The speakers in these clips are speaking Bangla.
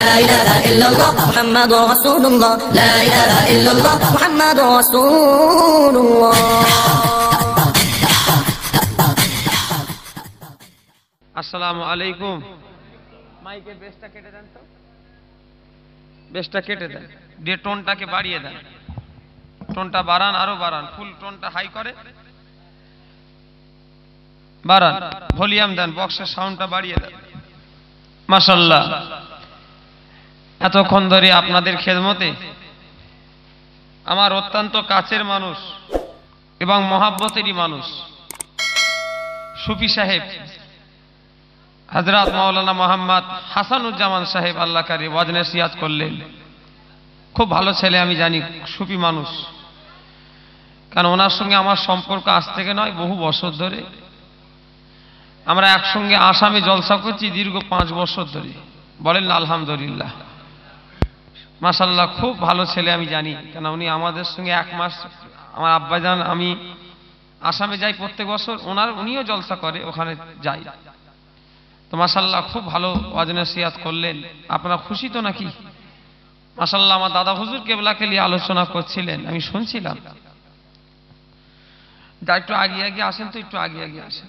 আসসালামু আলাইকুম মাইকে কেটে দেন তো কেটে দেন দিয়ে টোনটাকে বাড়িয়ে দেন টোনটা বাড়ান আরো বাড়ান ফুল টোনটা হাই করে বাড়ান ভলিউম দেন বক্সের সাউন্ডটা বাড়িয়ে দেন মাশাআল্লাহ এতক্ষণ ধরে আপনাদের খেদমতে আমার অত্যন্ত কাছের মানুষ এবং মহাব্বতেরই মানুষ সুফি সাহেব হজরত মাওলানা মোহাম্মদ হাসানুজ্জামান সাহেব আল্লাহ কারি ওয়াজনে সিয়াজ করলেন খুব ভালো ছেলে আমি জানি সুফি মানুষ কারণ ওনার সঙ্গে আমার সম্পর্ক আজ থেকে নয় বহু বছর ধরে আমরা একসঙ্গে আসামে জলসা করছি দীর্ঘ পাঁচ বছর ধরে বলেন আলহামদুলিল্লাহ মাসাল্লাহ খুব ভালো ছেলে আমি জানি কেন উনি আমাদের সঙ্গে এক মাস আমার আব্বাজান আমি আসামে যাই প্রত্যেক বছর ওনার উনিও জলসা করে ওখানে যাই তো মাসাল্লাহ খুব ভালো ওয়াজনসিয়াত করলেন আপনার খুশি তো নাকি মাসাল্লাহ আমার দাদা হুজুর কেবলাকে নিয়ে আলোচনা করছিলেন আমি শুনছিলাম যা একটু আগে আগে আসেন তো একটু আগে আগে আসেন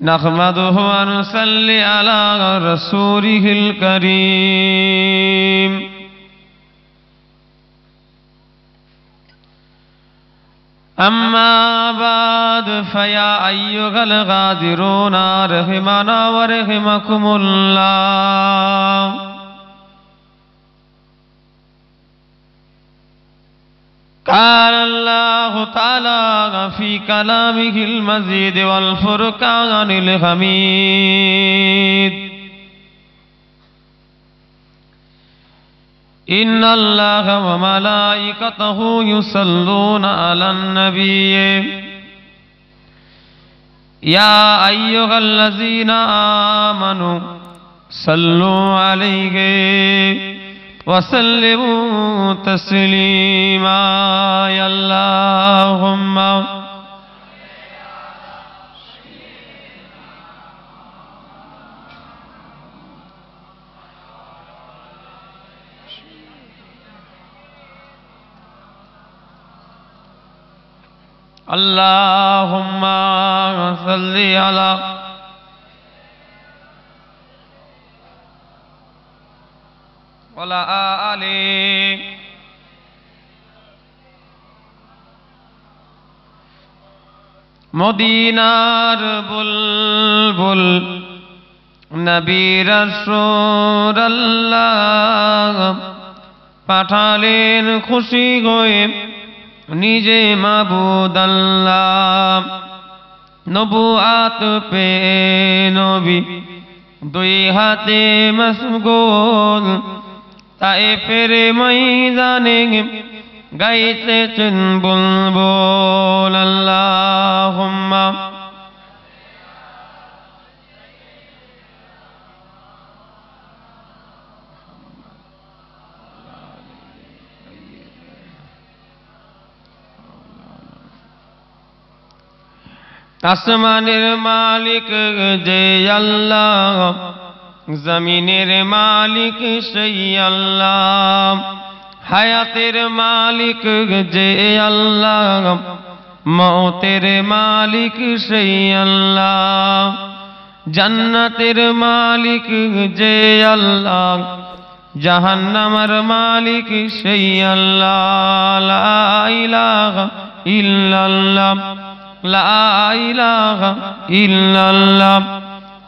نحمده رسوله نخمدوری اما باد فیا ال گادو نارم نلہ قال الله تعالى في كلامه المزيد والفرقان الحميد إن الله وملائكته يصلون على النبي يا أيها الذين آمنوا صلوا عليه وسلموا تسليما يا اللهم اللهم صل على ولا آل মদিনার বুলবুল নবী রসুরাল্লাহ পাঠালেন খুশি গোয়ে নিজে মাবুদাল্লাহ নবু আত পে নবী দুই হাতে মসগোল تا پھر مہی جانیں گے گائی بول تصمان جے اللہ জমিনের মালিক সেই আল্লাহ হায়াতের মালিক যে আল্লাহ মতের মালিক সেই আল্লাহ জান্নাতের মালিক যে আল্লাহ জাহান্নামার মালিক সেই আল্লাহ ইল্লাল্লাহ ইল্লাল্লাহ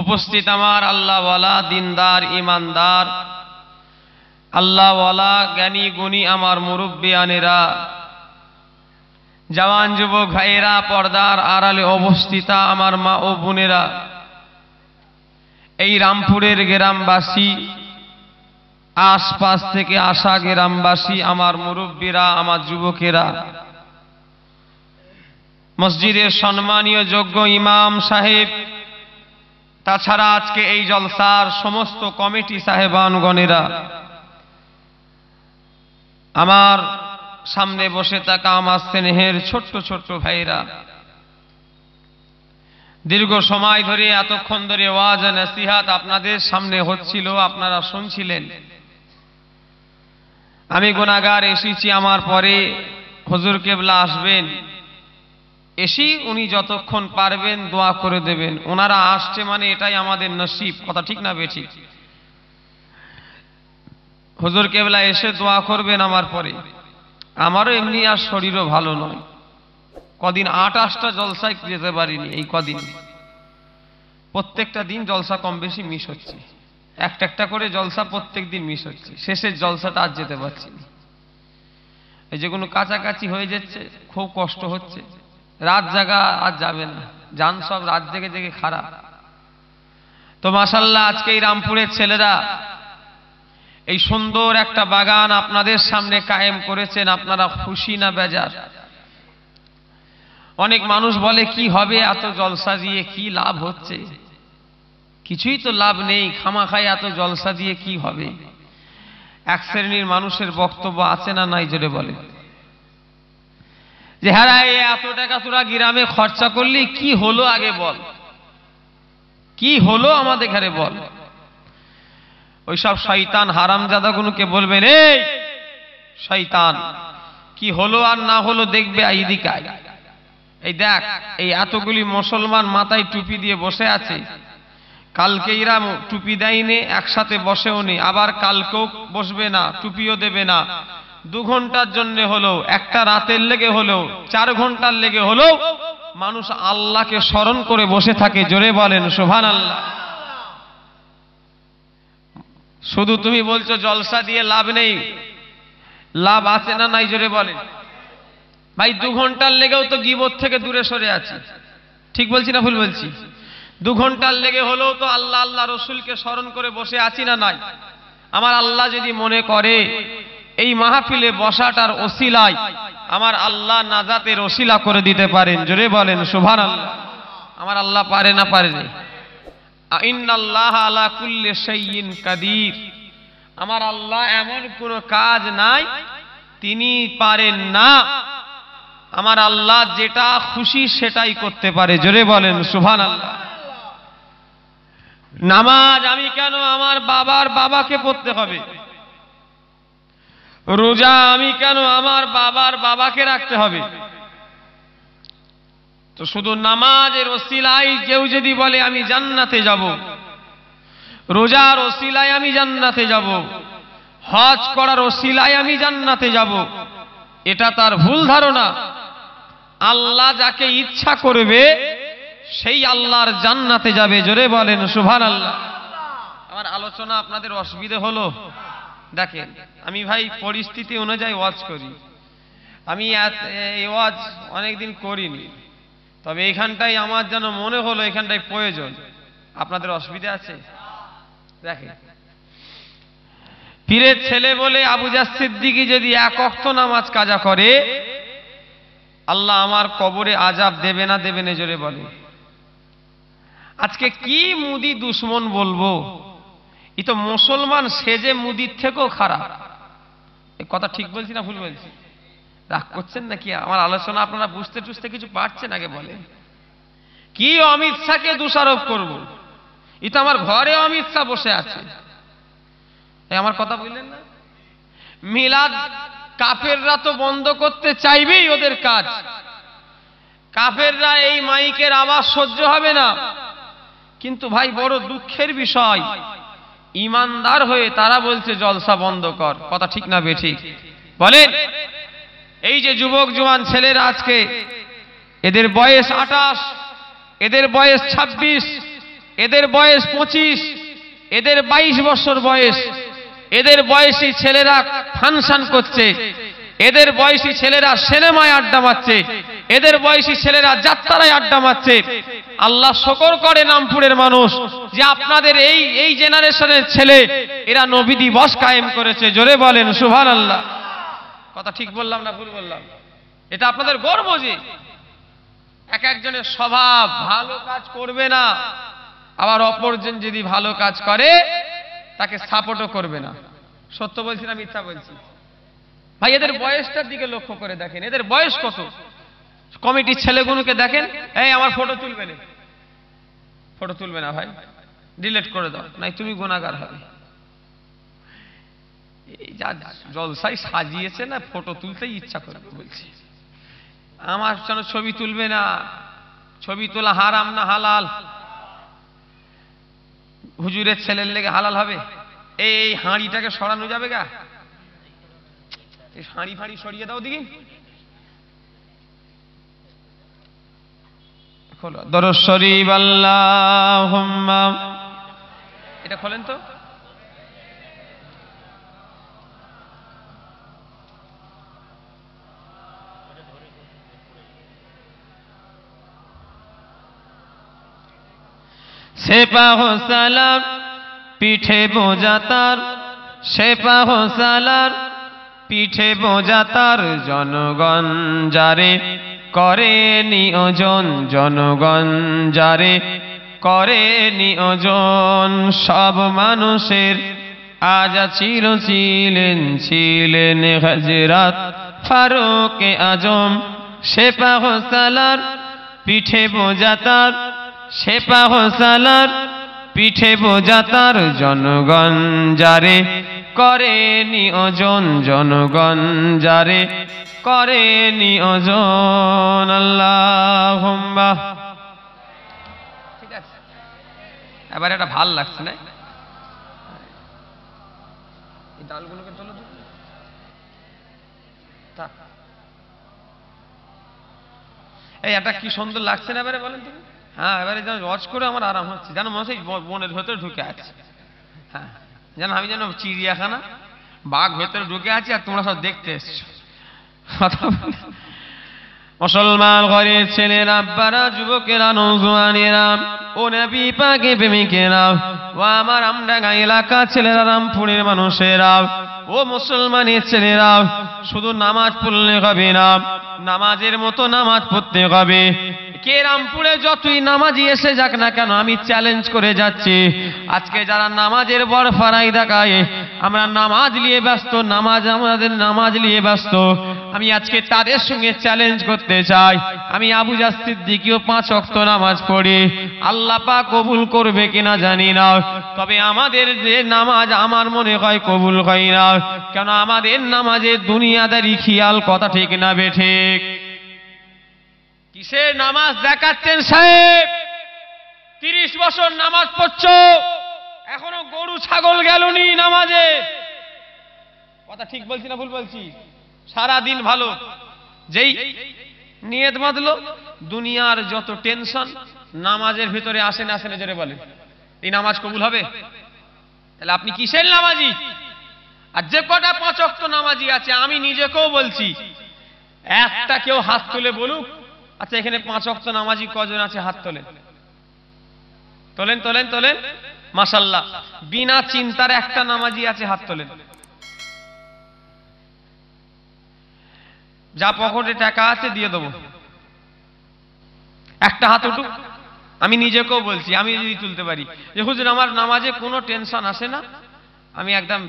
উপস্থিত আমার আল্লাহওয়ালা দিনদার ইমানদার আল্লাহওয়ালা জ্ঞানী গুণী আমার মুরব্বিয়ানেরা জওয়ান যুবক ভাইয়েরা পর্দার আড়ালে অবস্থিতা আমার মা ও বোনেরা এই রামপুরের গ্রামবাসী আশপাশ থেকে আসা গ্রামবাসী আমার মুরব্বীরা আমার যুবকেরা মসজিদের সম্মানীয় যোগ্য ইমাম সাহেব তাছাড়া আজকে এই জলসার সমস্ত কমিটি সাহেবানগণেরা আমার সামনে বসে থাকা আমার স্নেহের ছোট্ট ছোট্ট ভাইরা দীর্ঘ সময় ধরে এতক্ষণ ধরে ওয়াজ নসিহাত আপনাদের সামনে হচ্ছিল আপনারা শুনছিলেন আমি গুণাগার এসেছি আমার পরে হজুর কেবলা আসবেন এসেই উনি যতক্ষণ পারবেন দোয়া করে দেবেন ওনারা আসছে মানে এটাই আমাদের নসিব কথা ঠিক না বেঠিক হুজুর কেবলা এসে দোয়া করবেন আমার পরে আমারও এমনি আর শরীরও ভালো নয় কদিন আট আটটা জলসায় যেতে পারিনি এই কদিন প্রত্যেকটা দিন জলসা কম বেশি মিস হচ্ছে একটা একটা করে জলসা প্রত্যেক দিন মিস হচ্ছে শেষের জলসাটা আর যেতে পারছি না এই যে কোনো কাছাকাছি হয়ে যাচ্ছে খুব কষ্ট হচ্ছে রাত জাগা আর যাবে না যান সব রাত জেগে জেগে খারাপ তো মাসাল্লাহ আজকে এই রামপুরের ছেলেরা এই সুন্দর একটা বাগান আপনাদের সামনে কায়েম করেছেন আপনারা খুশি না বেজার অনেক মানুষ বলে কি হবে এত জলসা দিয়ে কি লাভ হচ্ছে কিছুই তো লাভ নেই খাই এত জলসা দিয়ে কি হবে এক শ্রেণীর মানুষের বক্তব্য আছে না নাই জোরে বলে যে হ্যাঁ এত টাকা তোরা গ্রামে খরচা করলি কি হলো আগে বল কি হলো আমাদের ঘরে বল ওই সব শৈতান হারাম হারামজাদা গুলোকে বলবেন এই শৈতান কি হলো আর না হলো দেখবে এই দেখ এই এতগুলি মুসলমান মাথায় টুপি দিয়ে বসে আছে কালকে এরা টুপি দেয়নি একসাথে বসেও নি আবার কালকেও বসবে না টুপিও দেবে না দু ঘন্টার জন্য হলেও একটা রাতের লেগে হলেও চার ঘন্টার লেগে হলেও মানুষ আল্লাহকে স্মরণ করে বসে থাকে জোরে বলেন সোভান আল্লাহ শুধু তুমি বলছো জলসা দিয়ে লাভ নেই লাভ আছে না নাই জোরে বলেন ভাই দু ঘন্টার লেগেও তো গিবর থেকে দূরে সরে আছি ঠিক বলছি না ভুল বলছি দু ঘন্টার লেগে হলেও তো আল্লাহ আল্লাহ রসুলকে স্মরণ করে বসে আছি না নাই আমার আল্লাহ যদি মনে করে এই মাহফিলে বসাটার ওসিলায় আমার আল্লাহ নাজাতের ওসিলা করে দিতে পারেন জোরে বলেন শোভান আমার আল্লাহ পারে না পারেনি কাদির আমার আল্লাহ এমন কোনো কাজ নাই তিনি পারেন না আমার আল্লাহ যেটা খুশি সেটাই করতে পারে জোরে বলেন সুভান আল্লাহ নামাজ আমি কেন আমার বাবার বাবাকে পড়তে হবে রোজা আমি কেন আমার বাবার বাবাকে রাখতে হবে তো শুধু নামাজের ওসিলাই কেউ যদি বলে আমি জান্নাতে যাব রোজার ওসিলায় আমি জান্নাতে যাব হজ করার ওসিলায় আমি জান্নাতে যাব এটা তার ভুল ধারণা আল্লাহ যাকে ইচ্ছা করবে সেই আল্লাহর জান্নাতে যাবে জোরে বলেন সুভান আল্লাহ আমার আলোচনা আপনাদের অসুবিধে হলো দেখেন আমি ভাই পরিস্থিতি অনুযায়ী ওয়াজ করি আমি এই ওয়াজ অনেকদিন করিনি তবে এখানটাই আমার যেন মনে হলো এখানটাই প্রয়োজন আপনাদের অসুবিধা আছে দেখেন পীরের ছেলে বলে আবু দিকে যদি এক অক্ত নামাজ কাজা করে আল্লাহ আমার কবরে আজাব দেবে না দেবে নেজরে জোরে বলে আজকে কি মুদি দুশ্মন বলবো ই তো মুসলমান সেজে মুদির থেকেও খারাপ কথা ঠিক বলছি না ভুল বলছি রাগ করছেন নাকি আমার আলোচনা আপনারা বুঝতে টুঝতে কিছু পারছেন আগে বলে কি অমিত শাহকে দোষারোপ করবো ই তো আমার ঘরে অমিত শাহ বসে আছে আমার কথা বললেন না মিলাদ কাফেররা তো বন্ধ করতে চাইবেই ওদের কাজ কাফেররা এই মাইকের আওয়াজ সহ্য হবে না কিন্তু ভাই বড় দুঃখের বিষয় ইমানদার হয়ে তারা বলছে জলসা বন্ধ কর কথা ঠিক না বেঠিক বলেন এই যে যুবক জুয়ান ছেলেরা আজকে এদের বয়স আঠাশ এদের বয়স ২৬ এদের বয়স ২৫ এদের ২২ বছর বয়স এদের বয়সী ছেলেরা ফাংশন করছে এদের বয়সী ছেলেরা সিনেমায় আড্ডা মারছে এদের বয়সী ছেলেরা যাত্রারাই আড্ডা মারছে আল্লাহ শকর করে নামপুরের মানুষ যে আপনাদের এই এই জেনারেশনের ছেলে এরা নবী দিবস কায়েম করেছে জোরে বলেন সুভান আল্লাহ কথা ঠিক বললাম না ভুল বললাম এটা আপনাদের গর্ব যে এক একজনের স্বভাব ভালো কাজ করবে না আবার অপরজন যদি ভালো কাজ করে তাকে সাপোর্টও করবে না সত্য বলছি না মিথ্যা বলছি ভাই এদের বয়সটার দিকে লক্ষ্য করে দেখেন এদের বয়স কত কমিটির ছেলেগুলোকে দেখেন এই আমার ফটো তুলবে না ফটো তুলবে না ভাই ডিলেট করে দাও নাই তুমি গুণাগার হবে এই যা জলসাই সাজিয়েছে না ফটো তুলতেই ইচ্ছা করে বলছি আমার যেন ছবি তুলবে না ছবি তোলা হারাম না হালাল হুজুরের ছেলের লেগে হালাল হবে এই হাঁড়িটাকে সরানো যাবে গা হাঁড়ি ফাঁড়ি সরিয়ে দাও দিকে খোলো দরস শরীফ এটা খোলেন তো সেপাহ সালার পিঠে বোঝা তার সেপাহ সালার পিঠে বোঝা জনগণ যারে করে নিয়োজন জনগণ যারে করে নিয়োজন সব মানুষের আজ ছিল ছিলেন ছিলেন হাজরাত ফারুকে আজম শেপা হোসালার পিঠে বোঝাতার শেপা হোসালার পিঠে বোঝাতার জনগণ যারে করে নিয়োজন জনগণ যারে করে নিয়োজন আল্লাহ ঠিক এবার এটা ভাল লাগছে না এই ডালগুলোকে এই এটা কি সুন্দর লাগছে না এবারে বলেন তুমি হ্যাঁ এবারে যেন রজ করে আমার আরাম হচ্ছে যেন মনে হচ্ছে বনের ভেতরে ঢুকে আছে হ্যাঁ জানো আমি যেন চিড়িয়াখানা বাঘ ভেতরে ঢুকে আছি আর তোমরা সব দেখতে এসছো মুসলমান ঘরের ছেলেরা বারা যুবকেরা নৌজওয়ানেরা ও নবী পাকে প্রেমিকেরা ও আমার আমডাঙ্গা এলাকা ছেলেরা রামপুরের মানুষেরা ও মুসলমানের ছেলেরা শুধু নামাজ পড়লে হবে না নামাজের মতো নামাজ পড়তে হবে কেরামপুরে যতই নামাজি এসে যাক না কেন আমি চ্যালেঞ্জ করে যাচ্ছি আজকে যারা নামাজের বর ফারাই দেখায় আমরা নামাজ নিয়ে ব্যস্ত নামাজ আমাদের নামাজ নিয়ে ব্যস্ত আমি আজকে তাদের সঙ্গে চ্যালেঞ্জ করতে চাই আমি আবু জাস্তির দিকেও পাঁচ অক্ত নামাজ পড়ি আল্লাহ পা কবুল করবে কিনা জানি না তবে আমাদের যে নামাজ আমার মনে হয় কবুল হয় না কেন আমাদের নামাজে দুনিয়াদারি খেয়াল কথা ঠিক না বে ঠিক কিসে নামাজ দেখাচ্ছেন সাহেব তিরিশ বছর নামাজ পড়ছ এখনো গরু ছাগল গেলনি নামাজে কথা ঠিক বলছি না ভুল বলছি সারা দিন ভালো যেই নিয়ত বাঁধলো দুনিয়ার যত টেনশন নামাজের ভিতরে আসেন আসেন জোরে বলে এই নামাজ কবুল হবে তাহলে আপনি কিসের নামাজি আর যে কটা পাঁচক্ত নামাজি আছে আমি নিজেকেও বলছি একটা কেউ হাত তুলে বলুক আচ্ছা এখানে পাঁচ অক্ত নামাজি কজন আছে হাত তোলেন তোলেন তোলেন তোলেন মাসাল্লাহ বিনা চিন্তার একটা নামাজি আছে হাত তোলেন যা পকেটে টাকা আছে দিয়ে দেবো একটা হাত উঠুক আমি নিজেকেও বলছি আমি যদি তুলতে পারি যে হুজুর আমার নামাজে কোনো টেনশন আসে না আমি একদম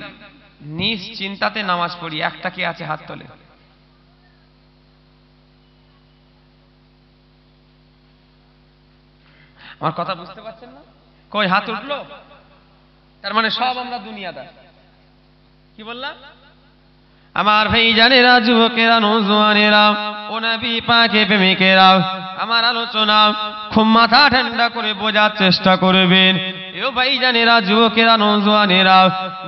নিজ চিন্তাতে নামাজ পড়ি একটা কি আছে হাত তোলেন আমার কথা বুঝতে পারছেন না কই হাত উঠলো তার মানে সব আমরা দুনিয়াদার কি বললাম আমার ভাই জানেরা যুবকেরা নজওয়ানেরা ও নবী পাকে প্রেমিকেরা আমার আলোচনা খুব মাথা ঠান্ডা করে বোঝার চেষ্টা করবেন এও ভাই জানেরা যুবকেরা নৌজওয়ানেরা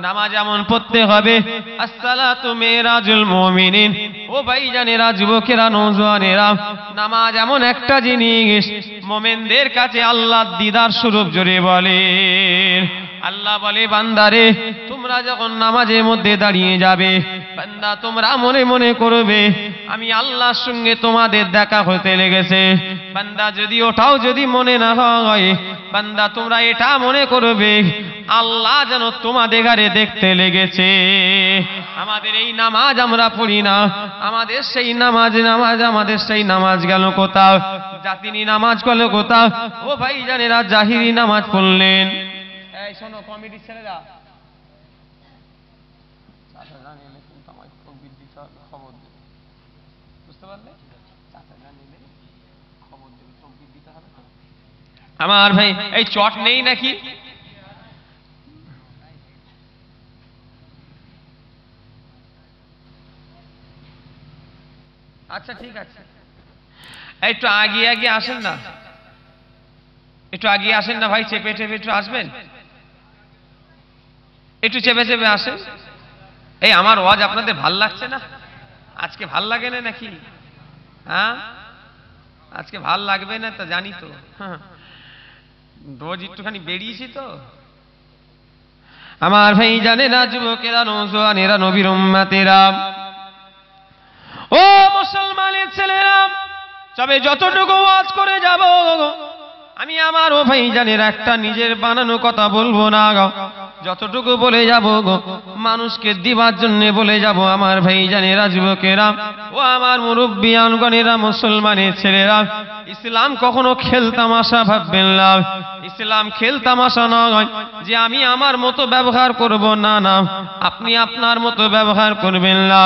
নামাজ এমন পড়তে হবে আসসালাতু মেরাজুল মুমিনিন ও ভাই জানেরা যুবকেরা নৌজওয়ানেরা নামাজ এমন একটা জিনিস মোমেনদের কাছে আল্লাহর দিদার স্বরূপ জোরে বলে আল্লাহ বলে বান্দারে তোমরা যখন নামাজের মধ্যে দাঁড়িয়ে যাবে বান্দা তোমরা মনে মনে করবে আমি আল্লাহর সঙ্গে তোমাদের দেখা হতে লেগেছে বান্দা যদি ওঠাও যদি মনে না হয় বান্দা তোমরা এটা মনে করবে আল্লাহ যেন তোমাদের গারে দেখতে লেগেছে আমাদের এই নামাজ আমরা পড়ি না আমাদের সেই নামাজ নামাজ আমাদের সেই নামাজ গেল কোথাও জাতিনি নামাজ গেল কোথাও ও ভাই জানেরা জাহিরি নামাজ পড়লেন এই শোনো কমিটির ছেলেরা আমার ভাই এই চট নেই নাকি আচ্ছা ঠিক আছে একটু আগিয়ে আগে আসেন না একটু আগিয়ে আসেন না ভাই চেপে চেপে একটু আসবেন একটু চেপে চেপে আসেন এই আমার ওয়াজ আপনাদের ভাল লাগছে না আজকে ভাল লাগে না নাকি হ্যাঁ আজকে ভাল লাগবে না তা জানি তো হ্যাঁ রোজ একটুখানি বেরিয়েছি তো আমার ভাই জানে না যুবকেরা নৌজোয়ানেরা নবীর ও মুসলমানের ছেলেরা তবে যতটুকু ওয়াজ করে যাব আমি আমার ও ভাই জানের একটা নিজের বানানো কথা বলবো না যতটুকু বলে যাব মানুষকে দিবার জন্য বলে যাব আমার ভাই জানেরা যুবকেরা ও আমার মুরব্বী আনগণেরা মুসলমানের ছেলেরা ইসলাম কখনো খেলতামাশা ভাববেন না ইসলাম খেলতামাশা নয় যে আমি আমার মতো ব্যবহার করব না না আপনি আপনার মতো ব্যবহার করবেন না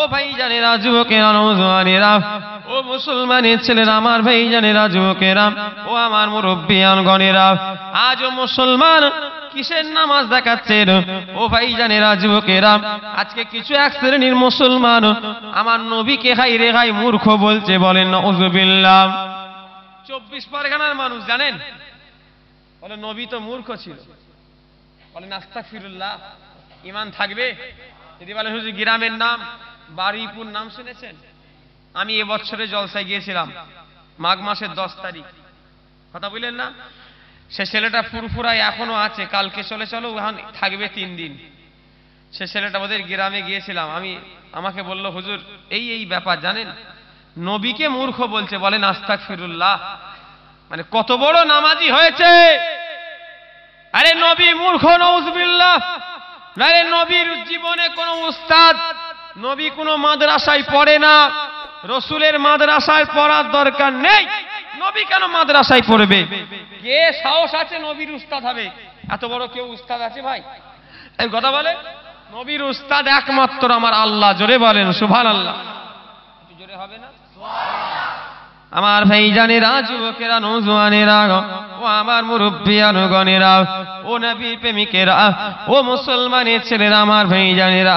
ও ভাই জানেরা যুবকেরা নৌজওয়ানেরা ও মুসলমানের ছেলেরা আমার ভাই জানেরা যুবকেরা ও আমার মুরব্বী আনগণেরা ও মুসলমান কিসের নামাজ দেখাচ্ছেন ও ভাই জানে যুবকেরা আজকে কিছু এক শ্রেণীর মুসলমান আমার নবীকে হাই রে হাই মূর্খ বলছে বলেন নজুবিল্লাহ চব্বিশ পরগনার মানুষ জানেন বলে নবী তো মূর্খ ছিল বলে নাস্তা ফিরুল্লাহ ইমান থাকবে যদি বলে শুধু গ্রামের নাম বারুইপুর নাম শুনেছেন আমি এবছরে জলসায় গিয়েছিলাম মাঘ মাসের দশ তারিখ কথা বললেন না সে ছেলেটা ফুরফুরায় এখনো আছে কালকে চলে চলো এখন থাকবে তিন দিন সে ছেলেটা ওদের গ্রামে গিয়েছিলাম আমি আমাকে বলল হুজুর এই এই ব্যাপার জানেন নবীকে মূর্খ বলছে বলে নাস্তাক ফিরুল্লাহ মানে কত বড় নামাজি হয়েছে আরে নবী মূর্খ নৌজবিল্লাহ আরে নবীর জীবনে কোন উস্তাদ নবী কোন মাদ্রাসায় পড়ে না রসুলের মাদ্রাসায় পড়ার দরকার নেই নবী কেন মাদ্রাসায় পড়বে কে সাহস আছে নবীর উস্তাদ হবে এত বড় কেউ উস্তাদ আছে ভাই এই কথা বলে নবীর উস্তাদ একমাত্র আমার আল্লাহ জোরে বলেন সুভান আল্লাহ জোরে হবে না আমার ভাইজানেরা যুবকেরা নৌজওয়ানেরা ও আমার মুরব্বিয়ানুগণেরা ও নবী প্রেমিকেরা ও মুসলমানের ছেলেরা আমার ভাইজানেরা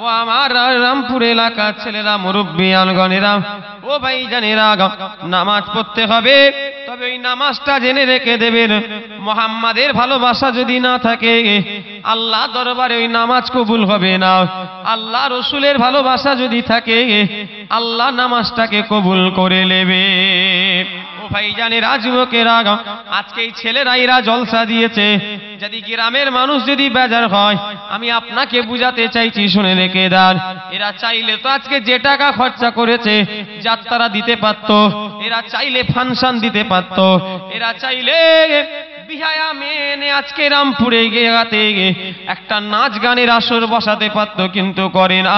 ও আমার রামপুর এলাকার ছেলেরা মুরব্বিয়ানগণেরা ও ভাই জানের আগা নামাজ পড়তে হবে তবে ওই নামাজটা জেনে রেখে দেবেন মোহাম্মাদের ভালোবাসা যদি না থাকে আল্লাহ দরবারে ওই নামাজ কবুল হবে না আল্লাহ রসুলের ভালোবাসা যদি থাকে আল্লাহ নামাজটাকে কবুল করে নেবে ও ভাই জানের যুবকেরা আজকে এই ছেলেরাইরা জলসা দিয়েছে যদি গ্রামের মানুষ যদি বেজার হয় আমি আপনাকে বুঝাতে চাইছি শুনে রেখে দেন এরা চাইলে তো আজকে যে টাকা খরচা করেছে যাত্রারা দিতে পারত এরা চাইলে ফাংশন দিতে পারত এরা চাইলে বিহায়া এনে আজকে রামপুরে গেয়াতে একটা নাচ গানের আসর বসাতে পারতো কিন্তু করে না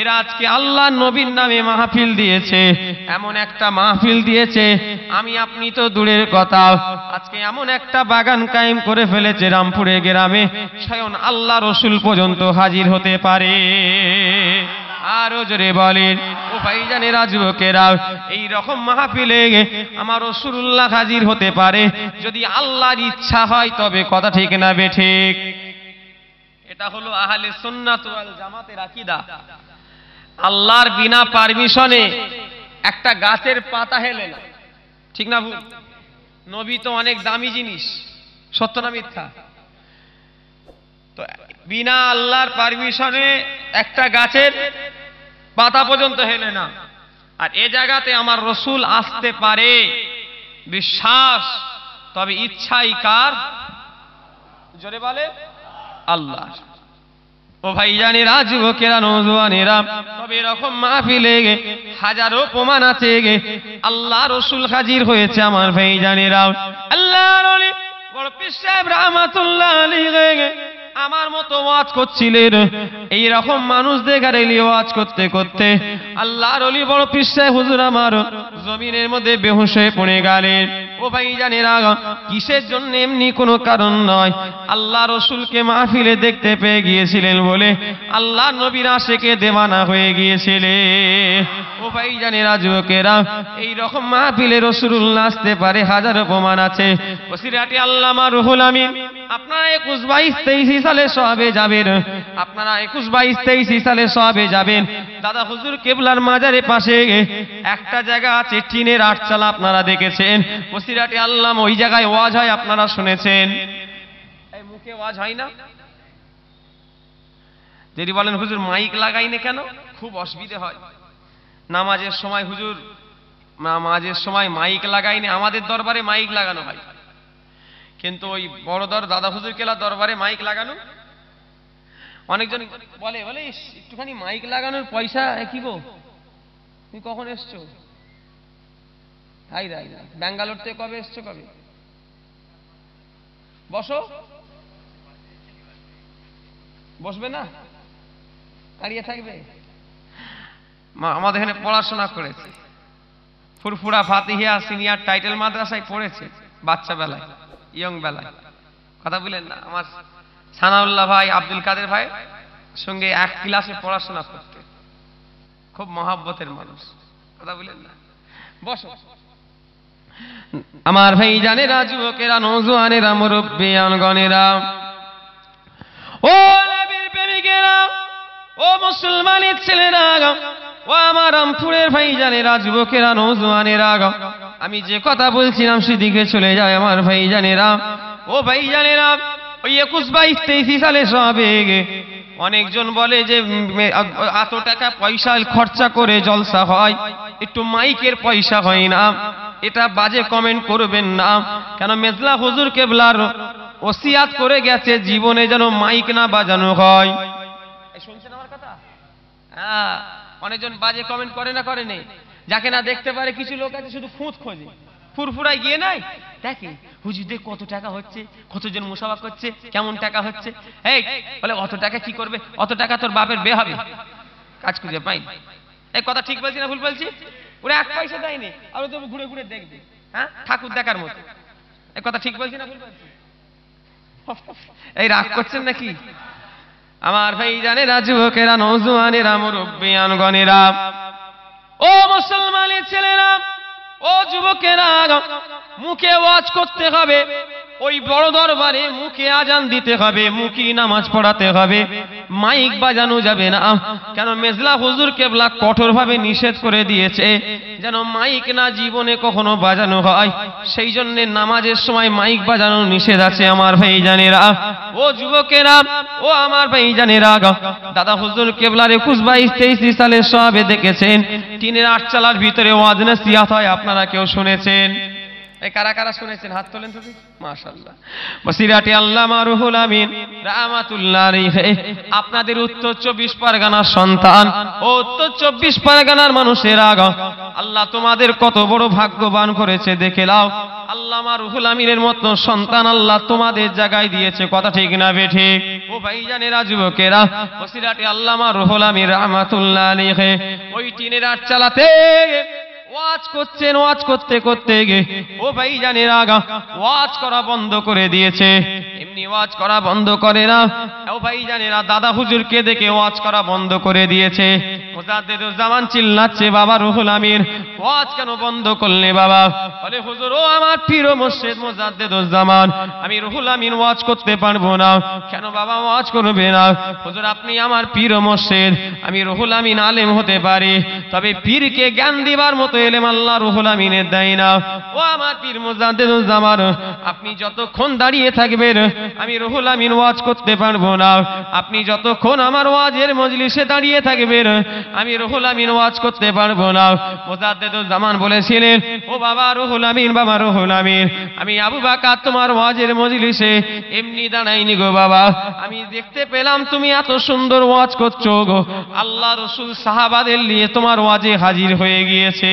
এরা আজকে আল্লাহ নবীর নামে মাহফিল দিয়েছে এমন একটা মাহফিল দিয়েছে আমি আপনি তো দূরের কথা আজকে এমন একটা বাগান কায়েম করে ফেলেছে রামপুরে গ্রামে স্বয়ং আল্লাহ রসুল পর্যন্ত হাজির হতে পারে আরও জোরে বলেন ভাইজানেরা যুবকেরা এই রকম মাহফিলে আমার রসুল্লাহ হাজির হতে পারে যদি আল্লাহর ইচ্ছা হয় তবে কথা ঠিক না বে ঠিক এটা হলো আহলে সুন্নাত ওয়াল জামাতের আকীদা আল্লাহর বিনা পারমিশনে একটা গাছের পাতা হেলে না ঠিক না ভুল নবী তো অনেক দামি জিনিস সত্য না মিথ্যা তো বিনা আল্লাহর পারমিশনে একটা গাছের পাতা পর্যন্ত হেলে না আর এ জায়গাতে আমার রসুল আসতে পারে বিশ্বাস তবে ইচ্ছাই কার জোরে বলে আল্লাহ ও ভাই জানি রাজুকেরা নৌজওয়ানেরা তবে এরকম মাহফিলে হাজারো প্রমাণ আছে গে আল্লাহ রসুল হাজির হয়েছে আমার ভাই জানিরা আল্লাহ বড় পিস রহমাতুল্লাহ আলী গে আমার মতো ওয়াজ করছিলেন এই রকম দেখার এলি ওয়াজ করতে করতে আল্লাহর অলি বড় পিসায় হুজুর আমার জমিনের মধ্যে বেহুশ হয়ে পড়ে গেলেন ও ভাই জানেরা কিসের জন্য এমনি কোনো কারণ নয় আল্লাহ রসুলকে মাহফিলে দেখতে পেয়ে গিয়েছিলেন বলে আল্লাহ নবীর আশেকে দেওয়ানা হয়ে গিয়েছিলেন ও ভাই জানেরা যুবকেরা এইরকম মাহফিলে রসুল নাচতে পারে হাজার প্রমাণ আছে আল্লাহ আমার রুহুল আমিন আপনারা একুশ বাইশ তেইশ সালে সবে যাবেন আপনারা একুশ বাইশ তেইশ সালে সবে যাবেন দাদা হুজুর কেবলার মাজারে পাশে একটা জায়গা আছে টিনের আটচালা আপনারা দেখেছেন ওসিরাটি আল্লাম ওই জায়গায় ওয়াজ হয় আপনারা শুনেছেন মুখে ওয়াজ হয় না যদি বলেন হুজুর মাইক লাগাইনি কেন খুব অসুবিধে হয় নামাজের সময় হুজুর নামাজের সময় মাইক লাগাইনি আমাদের দরবারে মাইক লাগানো হয় কিন্তু ওই বড়দর দাদা হুজুর কেলা দরবারে মাইক লাগানো অনেকজন বলে বলে একটুখানি মাইক লাগানোর পয়সা কি গো তুমি কখন এসছো হাই রাই ব্যাঙ্গালোর থেকে কবে এসছো কবে বসো বসবে না দাঁড়িয়ে থাকবে আমাদের এখানে পড়াশোনা করেছে ফুরফুরা ফাতিহিয়া সিনিয়র টাইটেল মাদ্রাসায় পড়েছে বাচ্চা বেলায় ইয়ং বেলায় কথা বলেন না আমার সানাউল্লাহ ভাই আব্দুল কাদের ভাই সঙ্গে এক ক্লাসে পড়াশোনা করতে খুব মহাব্বতের মানুষ কথা বলেন না বসো আমার ভাই জানে জানেরা যুবকেরা নজুয়ানেরা মুরব্বী গণেরা ও নবীর প্রেমিকেরা ও মুসলমানের ছেলেরা ও আমার রামপুরের ভাই যুবকেরা আমি যে কথা বলছিলাম সেদিকে চলে যায় আমার ভাই জানেরা ও ভাই জানেরা ওই একুশ বাইশ তেইশি সালে সাবেগ অনেকজন বলে যে এত টাকা পয়সা খরচা করে জলসা হয় একটু মাইকের পয়সা হয় না এটা বাজে কমেন্ট করবেন না কেন মেজলা হুজুর কেবলার ওসিয়াত করে গেছে জীবনে যেন মাইক না বাজানো হয় শুনছেন আমার কথা হ্যাঁ, অনেকজন বাজে কমেন্ট করে না করে নেই যাকে না দেখতে পারে কিছু লোক আছে শুধু খুঁত খোঁজে ফুরফুরাই গিয়ে নাই দেখে দেখ কত টাকা হচ্ছে কতজন মুসাফা করছে কেমন টাকা হচ্ছে এই বলে অত টাকা কি করবে অত টাকা তোর বাপের বে হবে কাজ খুঁজে পাই এই কথা ঠিক বলছি না ভুল বলছি ওরা এক পয়সা দেয়নি আর তো ঘুরে ঘুরে দেখবে হ্যাঁ ঠাকুর দেখার মতো এই কথা ঠিক বলছি না ভুল বলছি এই রাগ করছেন নাকি আমার ভাইজানেরা যুবকেরা নৌজুয়ানেরা মুরব্বিয়ানগণেরা ও মুসলমানের ছেলেরা ও যুবকেরা মুখে ওয়াজ করতে হবে ওই বড় দরবারে মুখে আজান দিতে হবে মুখি নামাজ পড়াতে হবে মাইক বাজানো যাবে না কেন মেজলা হুজুর কেবলা কঠোরভাবে নিষেধ করে দিয়েছে যেন মাইক না জীবনে কখনো বাজানো হয় সেই জন্য নামাজের সময় মাইক বাজানো নিষেধ আছে আমার ভাই জানেরা ও যুবকেরা ও আমার ভাই জানেরা দাদা হুজুর কেবলার একুশ বাইশ তেইশ সালের সবে দেখেছেন টিনের আটচালার ভিতরে ওয়াজ নসিহাত হয় আপনারা কেউ শুনেছেন কারা কারা শুনেছেন হাত তোলেন মাশাল্লাহ বসিরাটি আমিন রাহমাতুল্লাহ আপনাদের উত্তর চব্বিশ পরগনার সন্তান ও উত্তর চব্বিশ পরগনার মানুষের আগা আল্লাহ তোমাদের কত বড় ভাগ্যবান করেছে দেখে লাও আল্লাহ রুহুল আমিনের মতো সন্তান আল্লাহ তোমাদের জায়গায় দিয়েছে কথা ঠিক না বেঠে ও ও ভাইজানেরা যুবকেরা বসিরাটি আল্লাহ রুহুল আমিন রাহমাতুল্লাহ ওই টিনের চালাতে ওয়াজ করছেন ওয়াজ করতে করতে গে ও ভাই জানে রাগা ওয়াজ করা বন্ধ করে দিয়েছে এমনি ওয়াজ করা বন্ধ করে না ও ভাই জানে না দাদা হুজুরকে দেখে ওয়াজ করা বন্ধ করে দিয়েছে মোজাদ্দেদ জামান চিল্লাচ্ছে বাবা রুহুল আমির ওয়াজ কেন বন্ধ করলে বাবা বলে হুজুর ও আমার পীর মুর্শিদ মোজাদ্দেদ জামান আমি রুহুল আমিন ওয়াজ করতে পারবো না কেন বাবা ওয়াজ করবে না হুজুর আপনি আমার পীর মুর্শিদ আমি রুহুল আমিন আলেম হতে পারি তবে পীরকে জ্ঞান দিবার মতো এলেম আল্লাহ রুহুল আমিনের দেয় না ও আমার পীর আপনি যতক্ষণ দাঁড়িয়ে থাকবেন আমি রুহুল আমিন ওয়াজ করতে পারবো না আপনি যতক্ষণ আমার ওয়াজের মজলিসে দাঁড়িয়ে থাকবেন আমি রুহুল আমিন ওয়াজ করতে পারবো না বলেছিলেন ও বাবা রুহুল আমিন বাবা রুহুল আমিন আমি আবু তোমার ওয়াজের মজলিসে এমনি দাঁড়াইনি গো বাবা আমি দেখতে পেলাম তুমি এত সুন্দর ওয়াজ করছো গো আল্লাহ রসুল সাহাবাদের নিয়ে তোমার ওয়াজে হাজির হয়ে গিয়েছে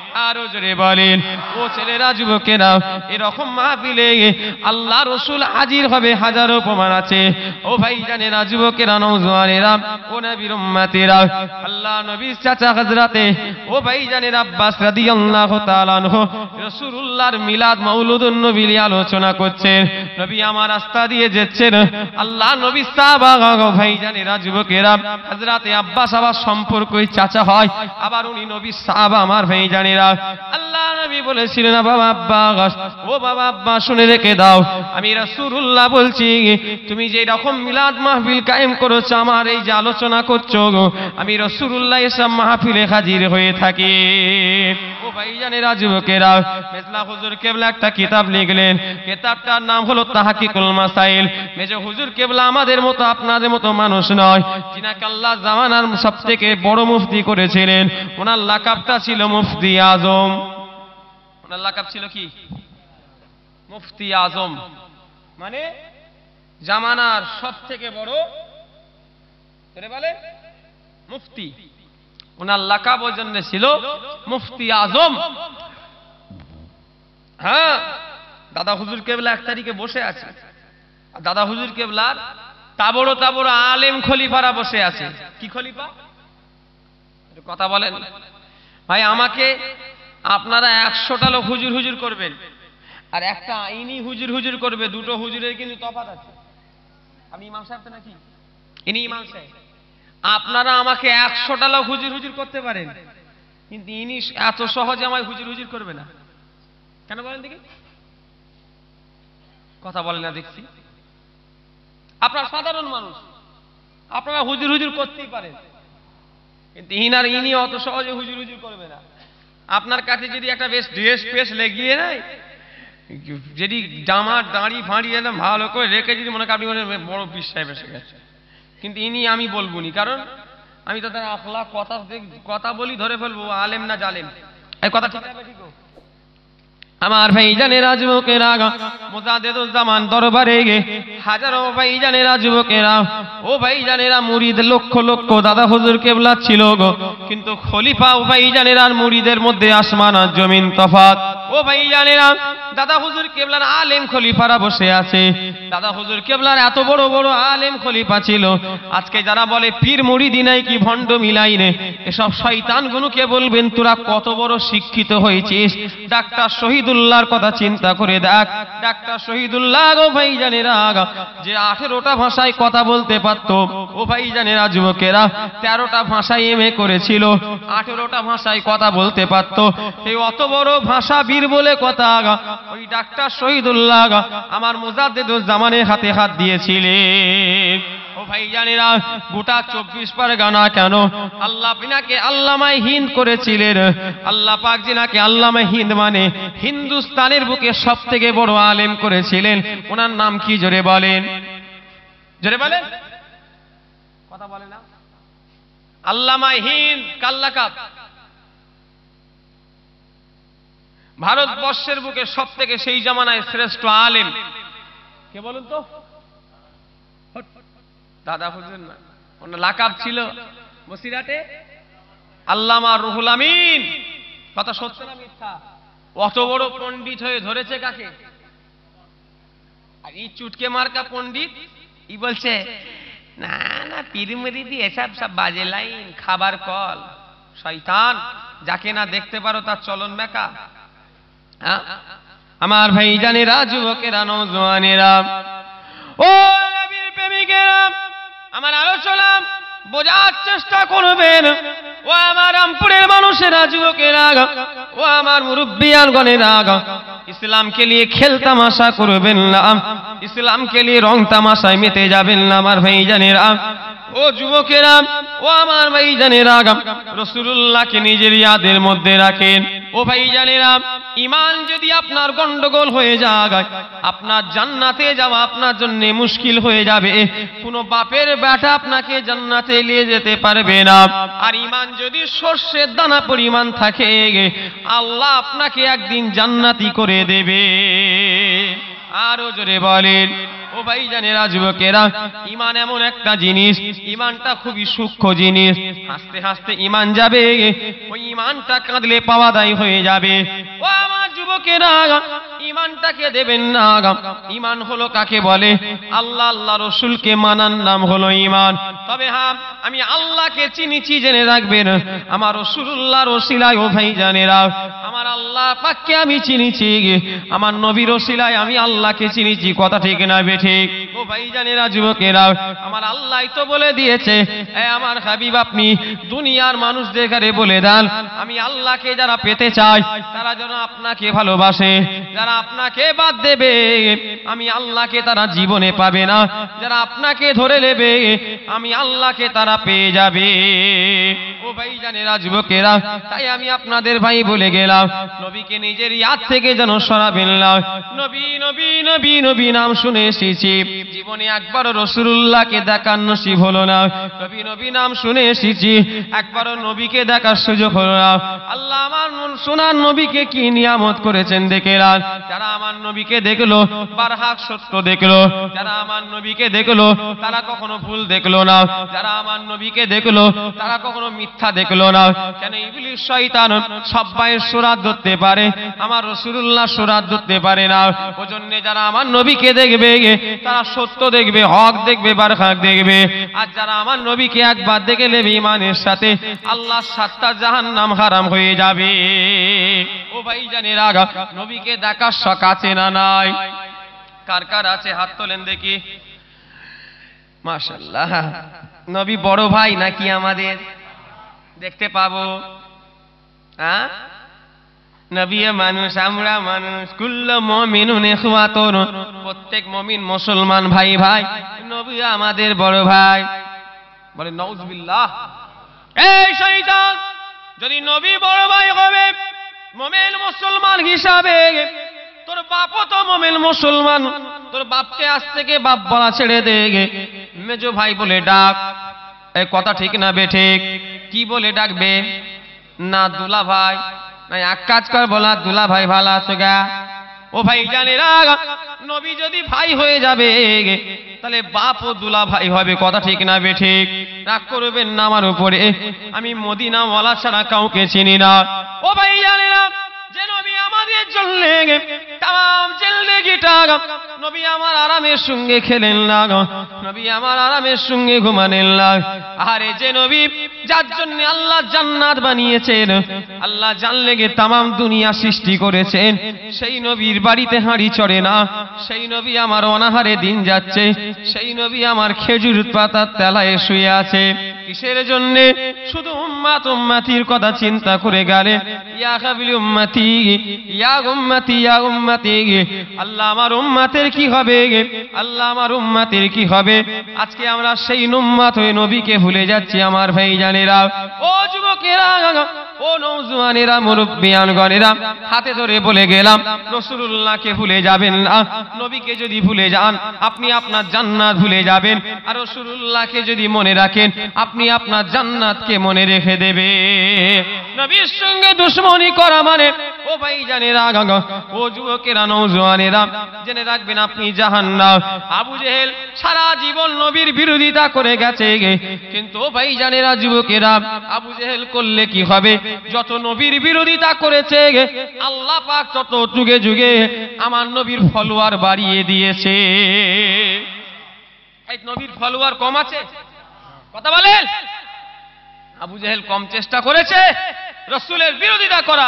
আরো জোরে বলেন ও ছেলেরা যুবকেরা এরকম মাহফিলে আল্লাহ রসুল হাজির হবে হাজারো প্রমাণ আছে ও ভাই যুবকেরা ও নবীর উম্মাতেরা আল্লাহ নবীর চাচা ও ভাই আব্বাস মিলাদ নবী আলোচনা করছেন নবী আমার রাস্তা দিয়ে যাচ্ছেন আল্লাহ নবী ভাই জানেরা যুবকেরা হযরতে আব্বাস আবার সম্পর্কই চাচা হয় আবার উনি নবী সাহাবা আমার ভাই জানেরা আল্লাহ নবী বলেছিলেন বাবা আব্বা ও বাবা আব্বা শুনে রেখে দাও আমি রাসূলুল্লাহ বলছি তুমি যে রকম মিলাদ মাহফিল কায়েম করেছো আমার এই যে আলোচনা করছো আমি রাসূলুল্লাহ এসব মাহফিলে হাজির হয়ে থাকি ভাইজানেরা যুবকেরা মেজলা হুজুর কেবলা একটা কিতাব লিখলেন কিতাবটার নাম হলো তাহাকিকুল মাসাইল মেজো হুজুর কেবলা আমাদের মতো আপনাদের মতো মানুষ নয় যিনাকে আল্লাহ জামানার সবথেকে বড় মুফতি করেছিলেন ওনার লাকাবটা ছিল মুফতি আজম ওনার লাকাব ছিল কি মুফতি আজম মানে জামানার সবথেকে বড় বলে মুফতি ওনার লাকাব ওই জন্য ছিল মুফতি আজম হ্যাঁ দাদা হুজুর কেবলা এক তারিখে বসে আছে দাদা হুজুর কেবলার তাবড়ো তাবড়ো আলেম খলিফারা বসে আছে কি খলিফা কথা বলেন ভাই আমাকে আপনারা একশোটা লোক হুজুর হুজুর করবেন আর একটা আইনি হুজুর হুজুর করবে দুটো হুজুরের কিন্তু তফাত আছে আমি ইমাম সাহেব তো নাকি ইনি ইমাম সাহেব আপনারা আমাকে একশোটা লোক হুজুর হুজুর করতে পারেন কিন্তু ইনি এত সহজে আমায় হুজুর হুজুর করবে না কেন বলেন দেখি কথা বলে না দেখছি আপনার সাধারণ মানুষ আপনারা হুজুর হুজুর করতেই পারেন কিন্তু ইনার ইনি অত সহজে হুজুর হুজুর করবে না আপনার কাছে যদি একটা বেশ ড্রেস পেস লেগিয়ে নেয় যদি জামা দাঁড়ি ফাঁড়ি ভালো করে রেখে যদি মনে করেন আপনি মনে বড় বিশ্বাস এসে গেছে কিন্তু ইনি আমি বলবো নি কারণ আমি তাদের আখলা কথা কথা বলি ধরে ফেলবো আলেম না জালেম এই কথা ঠিক আমার ভাইজানেরা যুবকেরা মোজাদেদুজ্জামান দরবারে গে হাজারো ভাইজানেরা যুবকেরা ও ভাইজানেরা মুরিদ লক্ষ লক্ষ দাদা হুজুর কেবলা ছিল গো কিন্তু খলিফা ও ভাইজানেরা মুরিদের মধ্যে আসমান আর জমিন তফাত ও ভাইজানেরা দাদা হুজুর কেবলার আলেম খলিফারা বসে আছে দাদা হুজুর কেবলার এত বড় বড় আলেম খলিফা ছিল আজকে যারা বলে পীর মুড়ি দিনাই কি ভণ্ড মিলাই রে এসব শয়তানগুলোকে বলবেন তোরা কত বড় শিক্ষিত হয়েছিস ডাক্তার শহীদুল্লাহর কথা চিন্তা করে দেখ ডাক্তার শহীদুল্লাহ গো ভাই জানেরা যে আঠেরোটা ভাষায় কথা বলতে পারত ও ভাই জানেরা যুবকেরা তেরোটা ভাষায় এম করেছিল আঠেরোটা ভাষায় কথা বলতে পারত এই অত বড় ভাষা বীর বলে কথা ওই ডাক্তার শহীদুল্লাহ আমার জামানে হাতে হাত দিয়েছিলেন ও ভাই গোটা চব্বিশ কেন আল্লাহ হিন্দ করেছিলেন আল্লাহ পাক জিনাকে হিন্দ মানে হিন্দুস্তানের বুকে সব থেকে বড় আলেম করেছিলেন ওনার নাম কি জোরে বলেন জোরে বলেন কথা বলে না আল্লামাই হিন্দ কাল্লাকাপ ভারতবর্ষের বুকে সব থেকে সেই জামানায় শ্রেষ্ঠ আলেম কে বলুন তো দাদা বুঝলেন না ওনার লাকাব ছিল বসিরাটে আল্লামা রুহুল আমিন কথা সত্য না মিথ্যা অত বড় পণ্ডিত হয়ে ধরেছে কাকে আর এই চুটকে মার্কা পণ্ডিত ই বলছে না না পিরিমিরি দিয়ে এসব সব বাজে লাইন খাবার কল শয়তান যাকে না দেখতে পারো তার চলন মেকা আমার ভাই জানেরা যুবকেরা নৌজোয়ানেরা ও নবীর প্রেমিকেরা আমার আলোচনা বোঝার চেষ্টা করবেন ও আমার রামপুরের মানুষেরা যুবকেরা ও আমার ইসলাম কে নিয়ে খেল তামাশা করবেন না কে নিয়ে রং তামাশায় মেতে যাবেন না আমার ভাই জানেরা ও যুবকেরা ও আমার ভাই জানেরা রসুল্লাহকে নিজের ইয়াদের মধ্যে রাখেন ও ভাই রাম ইমান যদি আপনার গন্ডগোল হয়ে যায় আপনার জান্নাতে যাওয়া আপনার জন্য মুশকিল হয়ে যাবে কোনো বাপের ব্যাটা আপনাকে জান্নাতে নিয়ে যেতে পারবে না আর ইমান যদি সর্ষের দানা পরিমাণ থাকে আল্লাহ আপনাকে একদিন জান্নাতি করে দেবে আরো জোরে বলেন ও ভাই জানেরা যুবকেরা ইমান এমন একটা জিনিস ইমানটা খুবই সূক্ষ্ম জিনিস হাসতে হাসতে ইমান যাবে ওই ইমানটা কাঁদলে পাওয়া দায় হয়ে যাবে ও আমার যুবকেরা ইমানটাকে দেবেন না ইমান হলো কাকে বলে আল্লাহ আল্লাহ রসুলকে মানার নাম হলো ইমান তবে হ্যাঁ আমি আল্লাহকে চিনিছি জেনে রাখবেন আমার রসুল্লাহ রসিলাই ও ভাই জানে রাখ আমার আল্লাহ পাককে আমি চিনিছি আমার নবীর রসিলাই আমি আল্লাহকে চিনিছি কথা ঠিক না বেঠিক ও ভাইজানেরা যুবকেরা আমার আল্লাহ তো বলে দিয়েছে আমার হাবিব আপনি দুনিয়ার মানুষদের কারে বলে দেন আমি আল্লাহকে যারা পেতে চাই তারা যেন আপনাকে ভালোবাসে যারা আপনাকে বাদ দেবে আমি আল্লাহকে তারা জীবনে পাবে না যারা আপনাকে ধরে নেবে আমি আল্লাহকে তারা পেয়ে যাবে ও ভাইজানেরা যুবকেরা তাই আমি আপনাদের ভাই বলে গেলাম নবীকে নিজের ইয়াদ থেকে যেন সরাবেন না নবী নবী নবী নবী নাম শুনে এসেছি জীবনে একবার রসুল্লাহকে দেখার নসিব হলো না নবী নবী নাম শুনে এসেছি একবার নবীকে দেখার সুযোগ হলো না আল্লাহ আমার সোনার নবীকে কি নিয়ামত করেছেন দেখে যারা আমার নবীকে দেখলো বার হাক সত্য দেখলো যারা আমার নবীকে দেখলো তারা কখনো ভুল দেখলো না যারা আমার নবীকে দেখলো তারা কখনো মিথ্যা দেখলো না কেন ইবলিশ শয়তান সব্বাই সুরাত ধরতে পারে আমার রসুল্লাহ সুরাত ধরতে পারে না ওজন্যে যারা আমার নবীকে দেখবে তারা সত্য দেখবে হক দেখবে হাক দেখবে আর যারা আমার নবীকে একবার দেখে নেবে ইমানের সাথে আল্লাহ সাতটা জাহান নাম হারাম হয়ে যাবে ও ভাই জানের রাগা নবীকে দেখার শখ আছে না নাই কার কার আছে হাত তোলেন দেখি মাশাল্লাহ নবী বড় ভাই নাকি আমাদের দেখতে পাবো হ্যাঁ নবী মানুষ আমরা মানুষ কুল্ল মমিনুন ইখওয়াতুন প্রত্যেক মমিন মুসলমান ভাই ভাই নবী আমাদের বড় ভাই বলে নউজবিল্লাহ এই শয়তান যদি নবী বড় ভাই হবে মমিন মুসলমান হিসাবে তোর বাপও তো মমিন মুসলমান তোর বাপকে আজ থেকে বাপ বলা ছেড়ে দে মেজো ভাই বলে ডাক এ কথা ঠিক না বে ঠিক কি বলে ডাকবে না দুলা ভাই নাই এক কাজ কর বলা দুলা ভাই ভালো আছো গা ও ভাই জানে জানেরা নবী যদি ভাই হয়ে যাবে তাহলে বাপ ও দুলা ভাই হবে কথা ঠিক না বে ঠিক রাগ করবেন না আমার উপরে আমি মদিনা ওয়ালা ছাড়া কাউকে চিনি না ও ভাই জানে জানেরা যে নবী আমাদের জন্য নবী আমার আরামের সঙ্গে খেলেন না নবী আমার আরামের সঙ্গে ঘুমানেন আরে যে নবী যার জন্য আল্লাহ জান্নাত বানিয়েছেন আল্লাহ তাম দুনিয়া সৃষ্টি করেছেন সেই নবীর বাড়িতে হাঁড়ি চড়ে না সেই নবী আমার অনাহারে দিন যাচ্ছে সেই নবী আমার খেজুর পাতার তেলায় শুয়ে আছে কিসের জন্য শুধু উম্মাত উম্মাতির কথা চিন্তা করে গেলে ইয়া কাবিল উম্মাতি ইয়া উম্মতি ইয়া উম্মতি আল্লাহ আমার উম্মাতের কি হবে আল্লাহ আমার উম্মাতের কি হবে আজকে আমরা সেই নুম্মাত হয়ে নবীকে ভুলে যাচ্ছি আমার ভাই জানেরা ও যুবকেরা ও নৌজুয়ানেরা মুরব্বিয়ানগণেরা হাতে ধরে বলে গেলাম ভুলে যাবেন না নবীকে যদি ভুলে যান আপনি আপনার জান্নাত ভুলে যাবেন আর রসুল্লাহকে যদি মনে রাখেন আপনি আপনার জান্নাতকে মনে রেখে দেবে নবীর সঙ্গে দুশ্মনী করা মানে ও ভাই জেনে রাখ ও যুবকেরা নৌজোয়ানেরা জেনে রাখবেন আপনি জাহান্নাম আবু জেহেল সারা জীবন নবীর বিরোধিতা করে গেছে কিন্তু ভাই জানেরা যুবকেরা আবু জেহেল করলে কি হবে যত নবীর বিরোধিতা করেছে আল্লাহ পাক তত যুগে যুগে আমার নবীর ফলোয়ার বাড়িয়ে দিয়েছে নবীর ফলোয়ার কম আছে কথা বলেন আবু জেহেল কম চেষ্টা করেছে রসুলের বিরোধিতা করা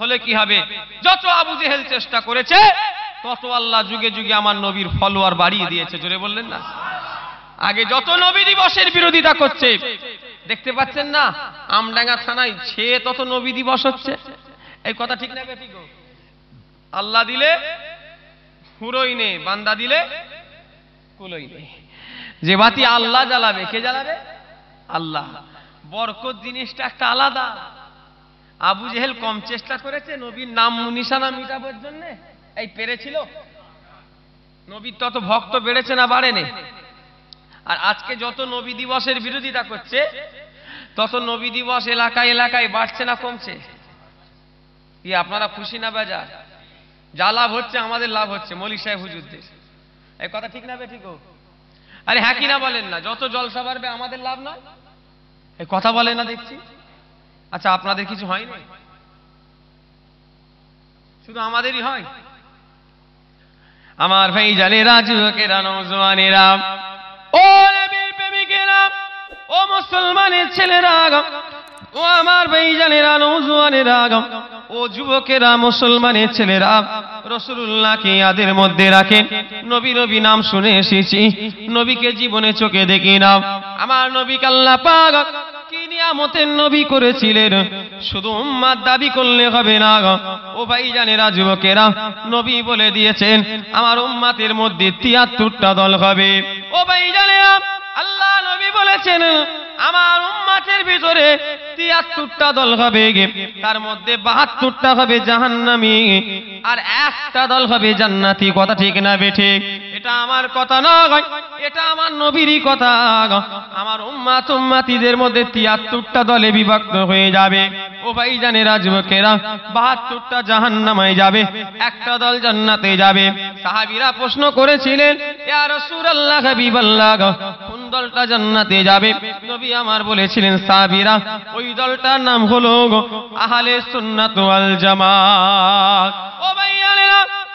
হলে কি হবে যত আবু জেহেল চেষ্টা করেছে তত আল্লাহ যুগে যুগে আমার নবীর ফলোয়ার বাড়িয়ে দিয়েছে জোরে বললেন না আগে যত নবী দিবসের বিরোধিতা করছে দেখতে পাচ্ছেন না আমডাঙ্গা থানায় সে তত নবী দিবস হচ্ছে এই কথা ঠিক না আল্লাহ দিলে হুরইনে বান্দা দিলে কুলইনে যে বাতি আল্লাহ জ্বালাবে কে জ্বালাবে আল্লাহ বরকত জিনিসটা একটা আলাদা আবু জেহেল কম চেষ্টা করেছে নবীর নাম নিশানা মিটাবার জন্য এই পেরেছিল নবীর তত ভক্ত বেড়েছে না বাড়েনি আর আজকে যত নবী দিবসের বিরোধিতা করছে তত নবী দিবস এলাকায় এলাকায় বাড়ছে না কমছে কি আপনারা খুশি না বেজার যা লাভ হচ্ছে আমাদের লাভ হচ্ছে মলিক সাহেব হুজুরদের এই কথা ঠিক না বেঠিক আরে হ্যাঁ কিনা বলেন না যত জলসা বাড়বে আমাদের লাভ নয় এই কথা বলে না দেখছি আচ্ছা আপনাদের কিছু হয় না শুধু আমাদেরই হয় আমার ভাই জালেরা যুবকেরা নৌজওয়ানেরা ও নবীর প্রেমিকেরা ও মুসলমানের ছেলেরা ও আমার বেইজানেরা নৌজুয়ানেরা ও যুবকেরা মুসলমানের ছেলেরা রসুল্লাহকে আদের মধ্যে রাখেন নবী নবী নাম শুনে এসেছি নবীকে জীবনে চোখে দেখি না আমার নবী কাল্লা পাগ নিয়ামতের নবী করেছিলেন শুধু উম্মার দাবি করলে হবে না ও ভাই জানেরা যুবকেরা নবী বলে দিয়েছেন আমার উম্মাতের মধ্যে তিয়াত্তরটা দল হবে ও ভাই জানেরা আল্লাহ নবী বলেছেন আমার উম্মাতের ভিতরে তিয়াত্তরটা দল হবে তার মধ্যে বাহাত্তরটা হবে জাহান্নামি আর একটা দল হবে জান্নাতি কথা ঠিক না বেঠিক এটা আমার কথা নয় এটা আমার নবীরই কথা আমার উম্মা তুম্মাতিদের মধ্যে তিয়াত্তরটা দলে বিভক্ত হয়ে যাবে ও ভাই জানে রাজবকেরা বাহাত্তরটা জাহান জাহান্নামায় যাবে একটা দল জান্নাতে যাবে সাহাবিরা প্রশ্ন করেছিলেন ইয়া রাসূলুল্লাহ হাবিবাল্লাহ কোন দলটা জান্নাতে যাবে নবী আমার বলেছিলেন সাহাবিরা ওই দলটার নাম হলো আহলে সুন্নাত ওয়াল জামাত ও ভাই জানেরা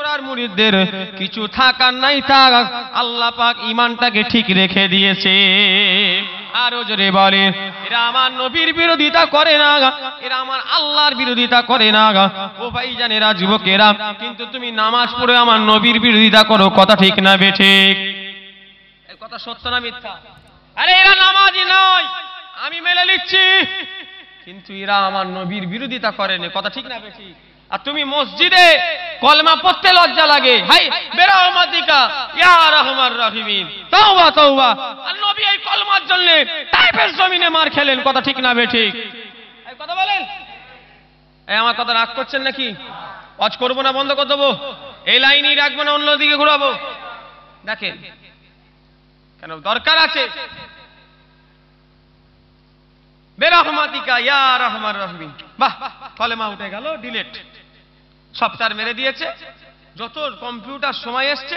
ত্রিপুরার মুরিদদের কিছু থাকার নাই থাক আল্লাহ পাক ইমানটাকে ঠিক রেখে দিয়েছে আরো জোরে বলে এরা আমার নবীর বিরোধিতা করে না এরা আমার আল্লাহর বিরোধিতা করে না ও ভাই জানেরা যুবকেরা কিন্তু তুমি নামাজ পড়ে আমার নবীর বিরোধিতা করো কথা ঠিক না বে বেঠিক কথা সত্য না মিথ্যা আরে এরা নামাজই নয় আমি মেলে লিখছি কিন্তু এরা আমার নবীর বিরোধিতা করেনি কথা ঠিক না বে ঠিক আর তুমি মসজিদে কলমা পড়তে লজ্জা লাগে হাই বেরাহমাতিকা ইয়া রাহমান রহিমিন তাওবা তাওবা আর নবী এই কলমার জন্য টাইপের জমিনে মার খেলেন কথা ঠিক না বেঠিক এই কথা বলেন এই আমার কথা রাগ করছেন নাকি অজ করবো না বন্ধ করে দেবো এই লাইনই রাখবো না অন্যদিকে ঘুরাবো দেখেন কেন দরকার আছে বেরহমাতিকা ইয়া রাহমান রহিমিন বাহ কলেমা উঠে গেল ডিলেট সব তার মেরে দিয়েছে যত কম্পিউটার সময় এসছে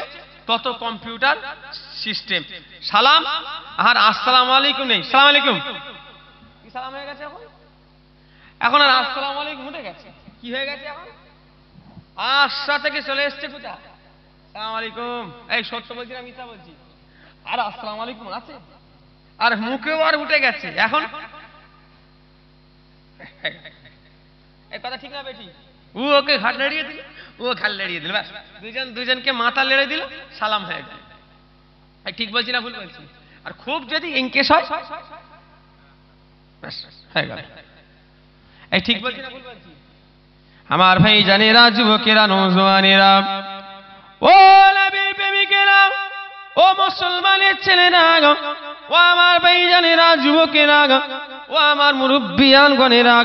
তত কম্পিউটার সিস্টেম সালাম আর আসসালাম আলাইকুম নেই সালাম আলাইকুম কি সালাম হয়ে গেছে এখন আর আসসালাম আলাইকুম উঠে গেছে কি হয়ে গেছে এখন থেকে চলে এসছে কোথা সালাম আলাইকুম এই সত্য বলছি না মিথ্যা বলছি আর আসসালাম আলাইকুম আছে আর মুখেও আর উঠে গেছে এখন এই কথা ঠিক না বেটি ও ওকে ঘাট লড়িয়ে দিল ও খাল লড়িয়ে দিল দুজন দুজনকে মাথা লেড়ে দিল সালাম হয়ে গেল ঠিক বলছি না ভুল বলছি আর খুব যদি ইনকেস হয় হয়ে গেল এই ঠিক বলছি না ভুল বলছি আমার ভাই জানেরা যুবকেরা নৌজওয়ানেরা ও নবী ও মুসলমানের ছেলেরা ও আমার বেইজানেরা যুবকেরা ও আমার মুরব্বিয়ানগণেরা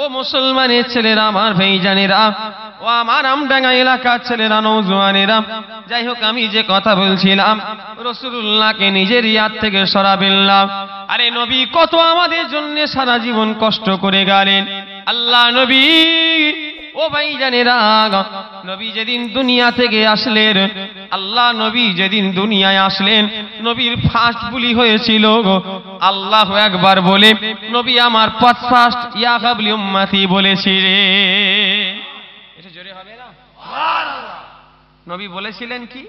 ও মুসলমানের ছেলেরা আমার ভেইজানেরা ও আমার আমডাঙ্গা এলাকার ছেলেরা নৌজোয়ানেরা যাই হোক আমি যে কথা বলছিলাম রসুল্লাহকে নিজের ইয়াদ থেকে সরাবিল্লাম আরে নবী কত আমাদের জন্য সারা জীবন কষ্ট করে গেলেন আল্লাহ নবী ও ভাই জানেরা নবী যেদিন দুনিয়া থেকে আসলেন আল্লাহ নবী যেদিন দুনিয়ায় আসলেন নবীর ফার্স্ট বুলি হয়েছিল আল্লাহ একবার বলে নবী আমার পথ ফার্স্ট ইয়া কাবলি উম্মাতি বলেছিলেন এটা জোরে হবে না নবী বলেছিলেন কি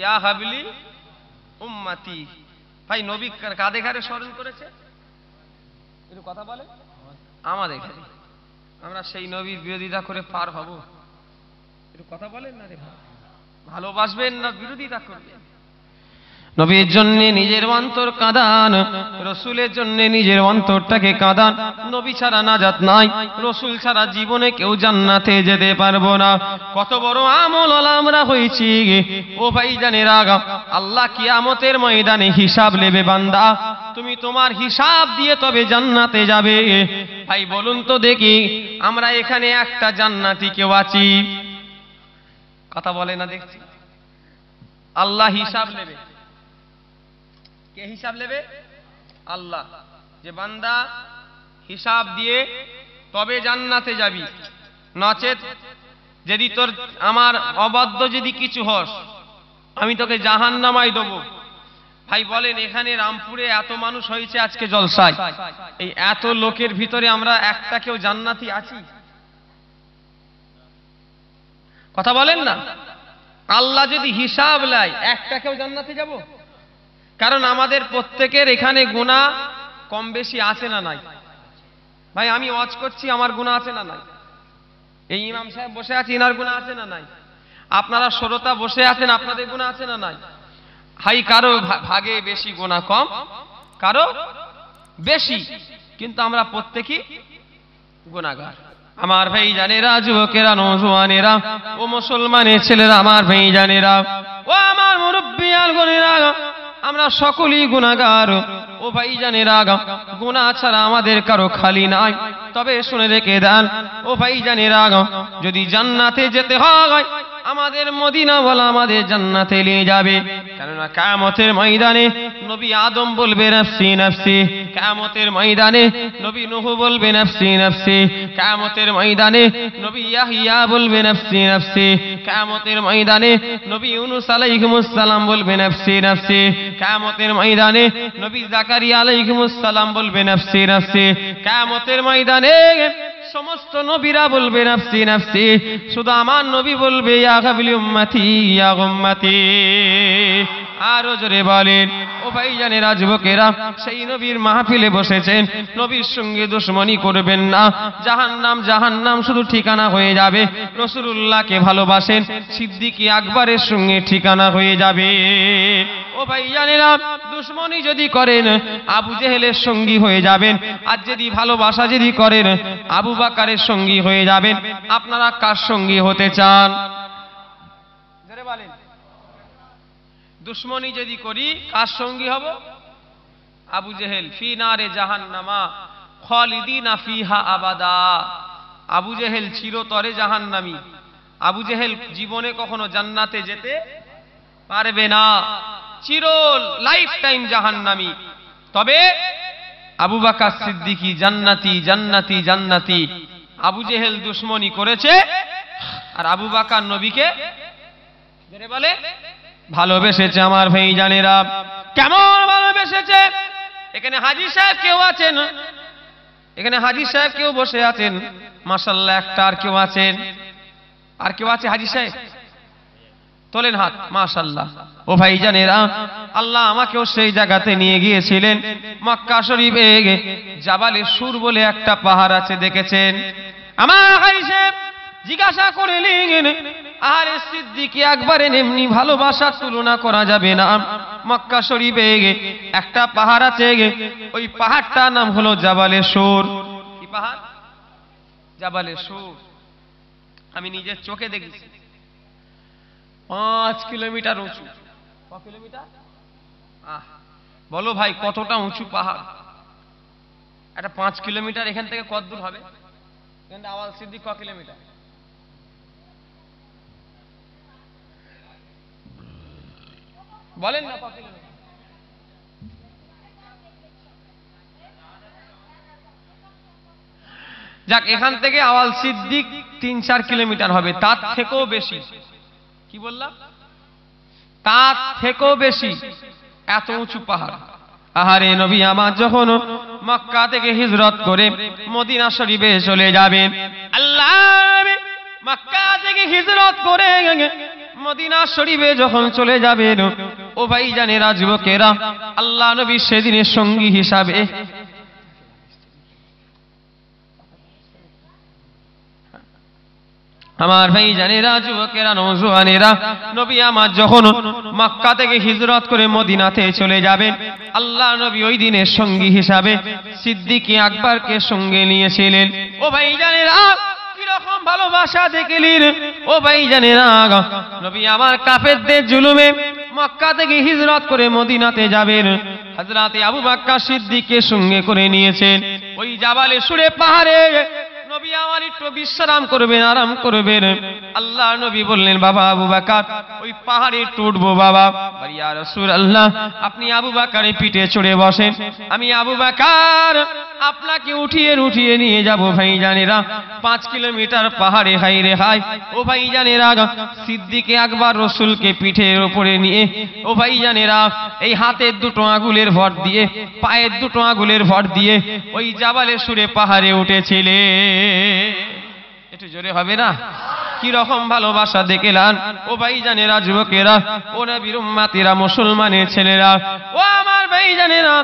ইয়া উম্মাতি ভাই নবী কাদের ঘরে স্মরণ করেছে একটু কথা বলে হ্যাঁ। আমাদের আমরা সেই নবীর বিরোধিতা করে পার হব একটু কথা বলেন না রে ভালোবাসবেন না বিরোধিতা করবেন নবীর জন্য নিজের অন্তর কাঁদান রসুলের জন্য নিজের অন্তরটাকে কাঁদান নবী ছাড়া নাজাত নাই রসুল ছাড়া জীবনে কেউ জান্নাতে যেতে পারবো না কত বড় আমল আমরা হয়েছি ও ভাই জানে রাগা আল্লাহ আমতের ময়দানে হিসাব নেবে বান্দা তুমি তোমার হিসাব দিয়ে তবে জান্নাতে যাবে ভাই বলুন তো দেখি আমরা এখানে একটা জান্নাতি কেউ আছি কথা বলে না দেখছি আল্লাহ হিসাব নেবে কে হিসাব নেবে আল্লাহ যে বান্দা হিসাব দিয়ে তবে জান্নাতে যাবি নচেত যদি তোর আমার অবাধ্য যদি কিছু হস আমি তোকে জাহান নামাই দেবো ভাই বলেন এখানে রামপুরে এত মানুষ হয়েছে আজকে জলসায় এই এত লোকের ভিতরে আমরা একটা কেউ জান্নাতি আছি কথা বলেন না আল্লাহ যদি হিসাব লাই একটা কেউ জান্নাতে যাবো কারণ আমাদের প্রত্যেকের এখানে গুণা কম বেশি আছে না নাই ভাই আমি ওয়াজ করছি আমার গুণা আছে না নাই এই ইমাম সাহেব বসে আছে ইনার গুণা আছে না নাই আপনারা সরতা বসে আছেন আপনাদের গুণা আছে না নাই হাই কারো ভাগে বেশি গোনা কম কারো বেশি কিন্তু আমরা প্রত্যেকই গুণাগার আমার ভাই জানেরা যুবকেরা নজওয়ানেরা ও মুসলমানের ছেলেরা আমার ভাই জানেরা ও আমার মুরব্বী আলগনেরা আমরা সকলেই গুণাগার ও ভাই জানে রাগা গুণা ছাড়া আমাদের কারো খালি নাই তবে শুনে রেখে দেন ও ভাই জানে রাগা যদি জান্নাতে যেতে হয় আমাদের বলা আমাদের জান্নাতে নিয়ে যাবে কেননা কামতের ময়দানে নবী আদম বলবে নাফসি নাফসি কামতের ময়দানে নবী নুহ বলবে নাফসি নাফসি কামতের ময়দানে নবী ইয়াহিয়া বলবে নাফসি নাফসি কামতের ময়দানে নবী ইউনুস সালাম বলবে নাফসি নাফসি কামতের ময়দানে নবী জাকারিয়া সালাম বলবে নাফসি নাফসি কামতের ময়দানে সমস্ত নবীরা বলবে নাফসি নাফসি শুধু আমার নবী বলবে ইয়া কাবিলি উম্মতি ইয়া উম্মতি জোরে বলেন ও ভাই জানে রাজবকেরা সেই নবীর মাহফিলে বসেছেন নবীর সঙ্গে দুশ্মনী করবেন না জাহান নাম জাহান নাম শুধু ঠিকানা হয়ে যাবে রসুল্লাহকে ভালোবাসেন সিদ্দিকি আকবরের সঙ্গে ঠিকানা হয়ে যাবে ও ভাই জানেরা দুশ্মনী যদি করেন আবু জেহেলের সঙ্গী হয়ে যাবেন আর যদি ভালোবাসা যদি করেন আবু বাকারের সঙ্গী হয়ে যাবেন আপনারা কার সঙ্গী হতে চান বলেন দুশ্মনী যদি করি কার সঙ্গী হব আবু জেহেল ফি না নারে জাহান্নামা খালিদিনা ফিহা আবাদা আবু জেহেল চিরতরে জাহান্নামি আবু জেহেল জীবনে কখনো জান্নাতে যেতে পারবে না চিরল লাইফ টাইম জাহান্নামি তবে আবু বাকা সিদ্দিকি জান্নাতি জান্নাতি জান্নাতি আবু জেহেল দুশ্মনী করেছে আর আবু বাকা নবীকে বলে ভালোবেসেছে আমার ভাই জানেরা কেমন ভালোবেসেছে এখানে হাজি সাহেব কেউ আছেন এখানে হাজি সাহেব কেউ বসে আছেন মাসাল্লাহ একটা আর কেউ আছেন আর কেউ আছে হাজি সাহেব তোলেন হাত মাশাল্লাহ ও ভাই জানেরা আল্লাহ আমাকেও সেই জায়গাতে নিয়ে গিয়েছিলেন মক্কা এগে জাবালে সুর বলে একটা পাহাড় আছে দেখেছেন আমার জিজ্ঞাসা সিদ্দিকি একবারে এমনি ভালোবাসার তুলনা করা যাবে না মক্কা শরীফে একটা পাহাড় আছে ওই পাহাড়টার নাম হলো জাবালে সুর পাহাড় জাবালে সুর আমি নিজের চোখে দেখেছি পাঁচ কিলোমিটার উঁচু বলো ভাই কতটা উঁচু পাহাড় এটা পাঁচ কিলোমিটার এখান থেকে কত দূর হবে আওয়াল সিদ্ধি ক কিলোমিটার বলেন না যাক এখান থেকে আওয়াল সিদ্দিক তিন চার কিলোমিটার হবে তার থেকেও বেশি কি বললাম তার থেকেও বেশি এত উঁচু পাহাড় আহারে নবী আমার যখন মক্কা থেকে হিজরত করে মদিনা শরীফে চলে যাবে আল্লাহ মক্কা থেকে হিজরত করে মদিনা শরীফে যখন চলে যাবেন ও ভাই জানে রাজবকেরা আল্লাহ নবী সেদিনের সঙ্গী হিসাবে আমার ভাই জানেরা যুবকেরা নৌজুয়ানেরা নবী আমার যখন মক্কা থেকে হিজরত করে মদিনাতে চলে যাবেন আল্লাহ নবী ওই দিনের সঙ্গী হিসাবে সিদ্দিকি আকবরকে সঙ্গে নিয়েছিলেন ও ভাই জানেরা কিরকম ভালোবাসা দেখেলির ও ভাই জানেরা নবী আমার কাফেরদের জুলুমে মক্কা থেকে হিজরত করে মদিনাতে যাবেন হাজরাতে আবু বাক্কা সিদ্দিককে সঙ্গে করে নিয়েছেন ওই জাবালে সুরে পাহাড়ে নবী আমার একটু বিশ্রাম করবেন আরাম করবেন আল্লাহ নবী বললেন বাবা আবু বাকার ওই পাহাড়ে টুটবো বাবা ইয়া রসুল আল্লাহ আপনি আবু বাকারে পিঠে চড়ে বসেন আমি আবু বাকার আপনাকে উঠিয়ে উঠিয়ে নিয়ে যাবো ভাই জানেরা পাঁচ কিলোমিটার পাহাড়ে হাই রে হাই ও ভাই জানেরা সিদ্দিকে একবার রসুলকে পিঠের ওপরে নিয়ে ও ভাই জানেরা এই হাতের দুটো আঙুলের ভর দিয়ে পায়ের দুটো আঙুলের ভর দিয়ে ওই জাবালে সুরে পাহাড়ে উঠেছিলেন একটু জোরে হবে না কিরকম রকম ভালোবাসা দেখেলান ও ভাই জানেরা যুবকেরা ও না বিরুম্মাতিরা মুসলমানের ছেলেরা ও আমার ভাই জানেরা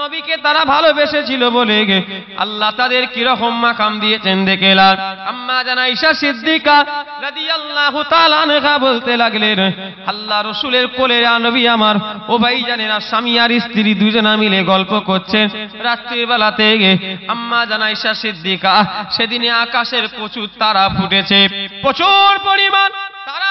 নবীকে তারা ভালোবেসেছিল বলে গে আল্লাহ তাদের কিরকম মাকাম দিয়েছেন দেখে আম্মা জানা ঈশা সিদ্দিকা রাজি আল্লাহ আনহা বলতে লাগলেন আল্লাহ রসুলের কোলে নবী আমার ও ভাই জানেনা স্বামী আর স্ত্রী দুজনা মিলে গল্প করছেন রাত্রির বেলাতে আম্মা জানা ঈশা সিদ্দিকা সেদিনে আকাশের প্রচুর তারা ফুটেছে প্রচুর পরিমাণ তারা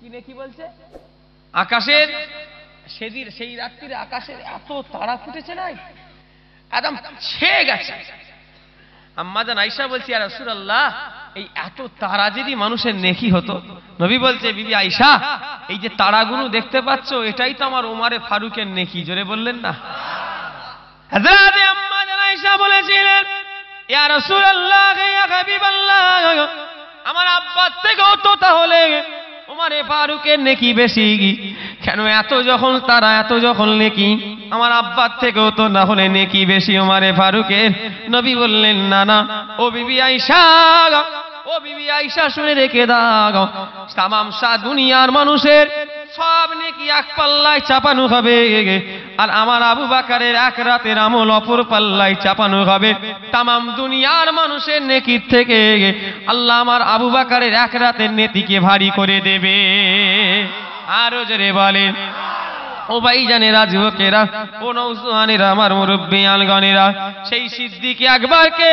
কিনে কি বলছে আকাশের সেদিন সেই রাত্রির আকাশের এত তারা ফুটেছে নাই একদম ছেয়ে গেছে আইসা বলছি আর এই এত তারা যদি মানুষের নেকি হতো নবী বলছে বিবি আইসা এই যে তারাগুলো দেখতে পাচ্ছ এটাই তো আমার ওমারে ফারুকের নেকি জোরে বললেন না বলেছিলেন আমার আব্বার থেকেও তো তাহলে ওমারে ফারুকের নেকি বেশি কেন এত যখন তারা এত যখন নেকি আমার আব্বার থেকেও তো না হলে নেকি বেশি ওমারে ফারুকের নবী বললেন না না ও বিবি আইসা ও বিবি আইসা শুনে রেখে দাগ তামাম সা দুনিয়ার মানুষের সব নেকি এক পাল্লায় চাপানো হবে আর আমার আবু বাকারের এক রাতের আমল অপর পাল্লায় চাপানো হবে তাম দুনিয়ার মানুষের নেকির থেকে আল্লাহ আমার আবু বাকারের এক রাতের নেতিকে ভারী করে দেবে আরো জোরে বলেন ও ভাই জানে যুবকেরা ও নৌসানেরা আমার মুরব্বী আলগনেরা সেই সিদ্ধিকে একবার কে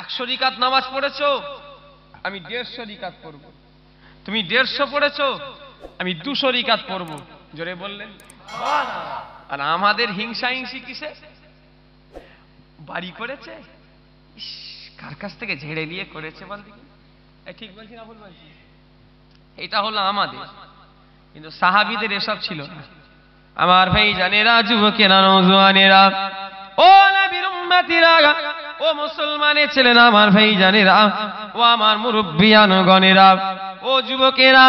একশো রিকাত নামাজ পড়েছ আমি দেড়শো রিকাত পড়ব তুমি দেড়শো পড়েছ আমি দুশো রিকাত পড়ব জোরে বললেন আর আমাদের হিংসা হিংসি কিসে বাড়ি করেছে কার কাছ থেকে ঝেড়ে নিয়ে করেছে বল ঠিক বলছি না বলছি এটা হলো আমাদের কিন্তু সাহাবিদের এসব ছিল আমার ভাই জানেরা যুবকেরা নজওয়ানেরা ও নবীর উম্মতিরা ও মুসলমানের ছিলেন আমার ভাই জানেরা ও আমার মুরব্বিয়ানগণেরা ও যুবকেরা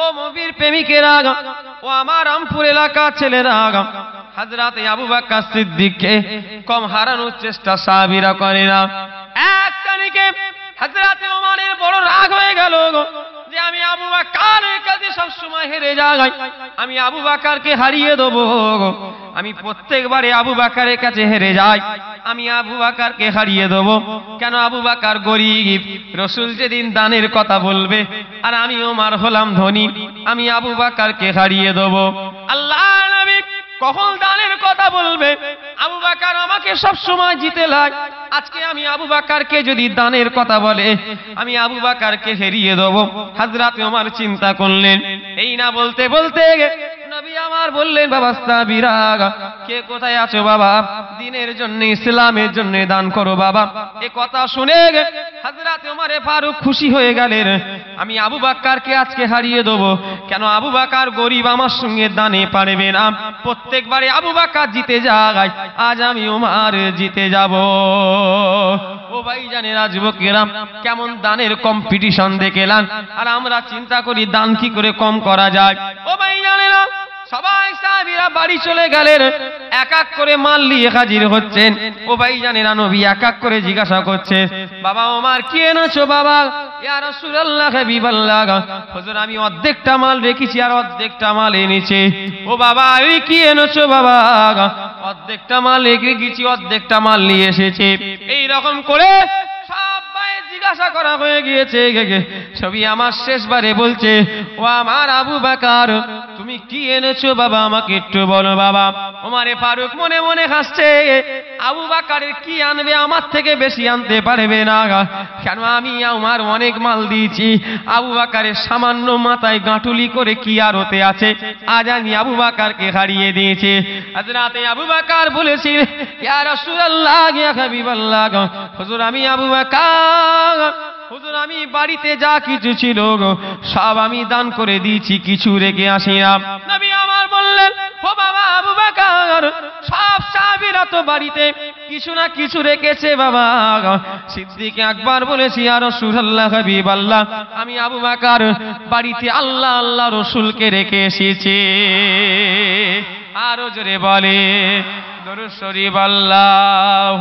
ও মবির প্রেমিকেরা ও আমার রামপুর এলাকা ছেলেরা হাজরাতে আবু বাক্কা সিদ্দিককে কম হারানোর চেষ্টা সাবিরা করে না এক তারিখে হাজরাতে ওমারের বড় রাগ হয়ে গেল যে আমি আবু বাকারের কাছে সবসময় হেরে যাই আমি আবু বাকারকে হারিয়ে আমি প্রত্যেকবারে আবু বাকারের কাছে হেরে যাই আমি আবু বাকারকে হারিয়ে দেব কেন আবু বাকার গরিব রসুল যেদিন দানের কথা বলবে আর আমি ওমার হলাম ধনী আমি আবু বাকারকে হারিয়ে দেব আল্লাহ নবী কখন দানের কথা বলবে আবু বাকার আমাকে সব সময় জিতে লাগ আজকে আমি আবু বাকারকে যদি দানের কথা বলে আমি আবু বাকারকে হেরিয়ে দেবো হাজরাতে আমার চিন্তা করলেন এই না বলতে বলতে আমার বললেন বাবাস্তা স্তাবিরাগ কে কোথায় আছো বাবা দিনের জন্য ইসলামের জন্য দান করো বাবা এ কথা শুনে হাজরাতে আমারে ফারুক খুশি হয়ে গেলেন আমি আবু বাক্কারকে আজকে হারিয়ে দেবো কেন আবু বাকার গরিব আমার সঙ্গে দানে পারবে না প্রত্যেকবারে আবু বাক্কার জিতে যায় আজ আমি ওমার জিতে যাব ও ভাই জানে রাজবকেরাম কেমন দানের কম্পিটিশন দেখেলাম আর আমরা চিন্তা করি দান কি করে কম করা যায় ও ভাই জানে না সবাই সাহাবিরা বাড়ি চলে গেলেন এক এক করে মাল নিয়ে হাজির হচ্ছেন ও ভাই জানেন নবী এক এক করে জিজ্ঞাসা করছে বাবা ওমার কি এনেছো বাবা আমি অর্ধেকটা মাল রেখেছি আর অর্ধেকটা মাল এনেছে ও বাবা এই কি এনেছো বাবা অর্ধেকটা মাল রেখে গেছি অর্ধেকটা মাল নিয়ে এসেছে এই রকম করে জিজ্ঞাসা করা হয়ে গিয়েছে ছবি আমার শেষবারে বলছে ও আমার আবু বাকার তুমি কি এনেছো বাবা আমাকে একটু বলো বাবা ওমারে ফারুক মনে মনে হাসছে আবু বাকারের কি আনবে আমার থেকে বেশি আনতে পারবে না কেন আমি আমার অনেক মাল দিয়েছি আবু বাকারের সামান্য মাথায় গাঁটুলি করে কি আর হতে আছে আজ আমি আবু বাকারকে হারিয়ে দিয়েছি আজ রাতে আবু বাকার বলেছিল আমি আবু বাকার হুজুর আমি বাড়িতে যা কিছু ছিল সব আমি দান করে দিয়েছি কিছু রেখে নবী আমার বললেন ও বাবা আবু সব তো বাড়িতে কিছু না কিছু রেখেছে বাবা একবার বলেছি আর হাবিব আল্লাহ আমি আবু বাড়িতে আল্লাহ আল্লাহ রসুলকে রেখে এসেছি আরো জোরে বলে দরুদ শরীফ আল্লাহ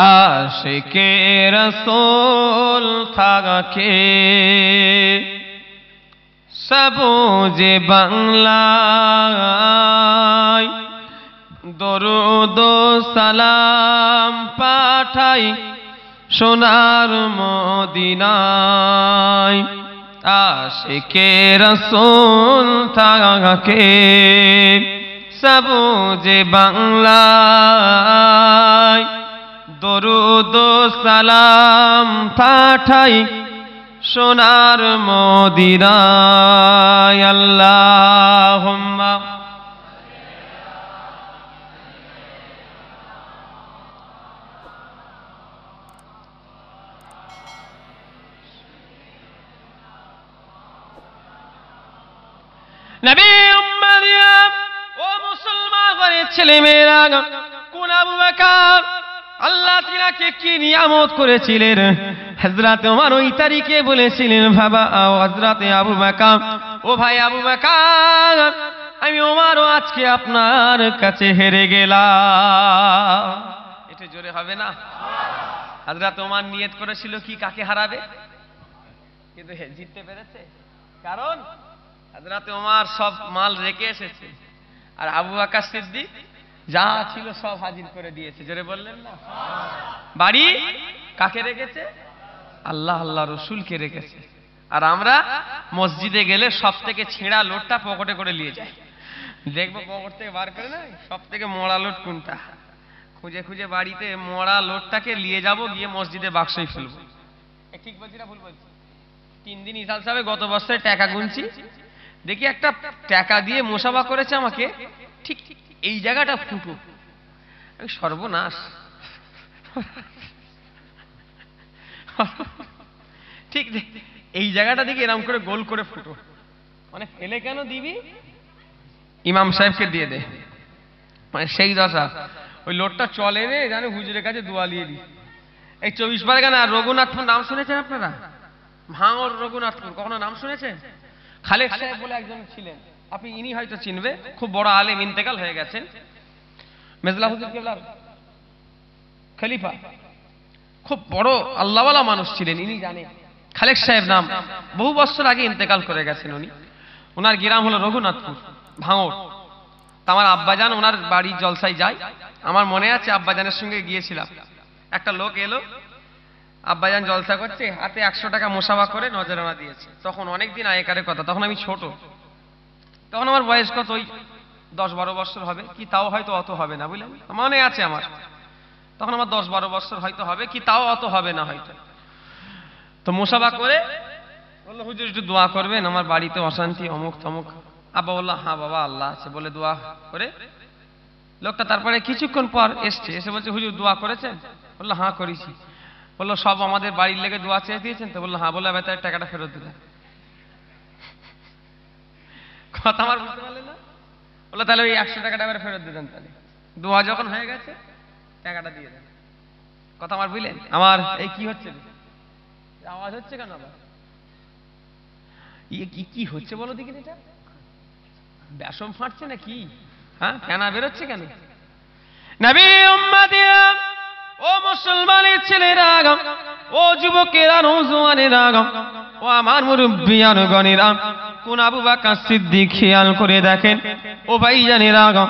আশিকে রসোল থাকে সবুজে বাংলায় দরুদ সালাম পাঠাই সোনার মদিনায় আশিকে রসোল থাকে সবুজে বাংলায় দরুদ সালাম পাঠাই সোনার মদিরায় আল্লাহ নবীর ও মুসলমান ছেলে মেয়েরা কোন আবু আল্লাহ তিনাকে কি নিয়ামত করেছিলেন হজরাতে ওমার ওই তারিখে বলেছিলেন বাবা হজরাতে আবু মাকাম ও ভাই আবু মাকাম আমি ওমারও আজকে আপনার কাছে হেরে গেলাম এটা জোরে হবে না হাজরা তোমার নিয়ত করেছিল কি কাকে হারাবে কিন্তু জিততে পেরেছে কারণ হাজরাতে ওমার সব মাল রেখে এসেছে আর আবু আকাশ সিদ্দিক যা ছিল সব হাজির করে দিয়েছে জোরে বললেন না বাড়ি কাকে রেখেছে আল্লাহ আল্লাহ রসুলকে রেখেছে আর আমরা মসজিদে গেলে সব থেকে ছেঁড়া লোটটা পকেটে করে নিয়ে যাই দেখবো পকেট থেকে বার করে না সব থেকে মরা লোট কোনটা খুঁজে খুঁজে বাড়িতে মরা লোটটাকে নিয়ে যাব গিয়ে মসজিদে বাক্সই ফেলবো ঠিক বলছি না ভুল বলছি তিন দিন ইসাল সাহেব গত বছরে টাকা গুনছি দেখি একটা টাকা দিয়ে মোশাবা করেছে আমাকে ঠিক ঠিক এই জায়গাটা ফুটো সর্বনাশ ঠিক এই জায়গাটা দিকে এরম করে গোল করে ফুটো মানে ফেলে কেন দিবি ইমাম সাহেবকে দিয়ে দে মানে সেই দশা ওই লোটটা চলে রে জানে হুজুরের কাছে দোয়ালিয়ে দি এই চব্বিশ কেন রঘুনাথ নাম শুনেছেন আপনারা ভাঙর রঘুনাথপুর কখনো নাম শুনেছেন খালেদ সাহেব বলে একজন ছিলেন আপনি ইনি হয়তো চিনবে খুব বড় আলেম ইন্তেকাল হয়ে গেছেন মেজলা হুজুর কেবলার খলিফা খুব বড় আল্লাহওয়ালা মানুষ ছিলেন ইনি জানেন খালেক সাহেব নাম বহু বছর আগে ইন্তেকাল করে গেছেন উনি ওনার গ্রাম হলো রঘুনাথপুর ভাঙর আমার আব্বাজান ওনার বাড়ি জলসাই যায় আমার মনে আছে আব্বাজানের সঙ্গে গিয়েছিলাম একটা লোক এলো আব্বাজান জলসা করছে হাতে একশো টাকা মোশাবা করে নজরানা দিয়েছে তখন অনেকদিন আয়েকারের কথা তখন আমি ছোট তখন আমার বয়স কত ওই দশ বারো বছর হবে কি তাও হয়তো অত হবে না বুঝলেন মনে আছে আমার তখন আমার দশ বারো বছর হয়তো হবে কি তাও অত হবে না হয়তো তো মোসাবা করে বললো হুজুর একটু দোয়া করবেন আমার বাড়িতে অশান্তি অমুক তমুক আব্বা বললো হ্যাঁ বাবা আল্লাহ আছে বলে দোয়া করে লোকটা তারপরে কিছুক্ষণ পর এসছে এসে বলছে হুজুর দোয়া করেছেন বললো হ্যাঁ করেছি বললো সব আমাদের বাড়ির লেগে দোয়া চেয়ে দিয়েছেন তো বললো হ্যাঁ বলে তার টাকাটা ফেরত দিলেন কথা আমার বুঝতে পারলেন না বলে তাহলে ওই একশো টাকাটা আবার ফেরত তাহলে দোয়া যখন হয়ে গেছে টাকাটা দিয়ে দেন কথা আমার বুঝলেন আমার এই কি হচ্ছে আওয়াজ হচ্ছে কেন ইয়ে কি কি হচ্ছে বলো দেখি এটা বেসম ফাটছে না কি হ্যাঁ ফেনা বেরোচ্ছে কেন নবী উম্মাদিয়া ও মুসলমানের ছেলেরা ও যুবকেরা নৌজওয়ানেরা ও আমার মুরব্বিয়ানগণেরা কোন আবু বাকা সিদ্দিক খেয়াল করে দেখেন ও ভাই জানি আগা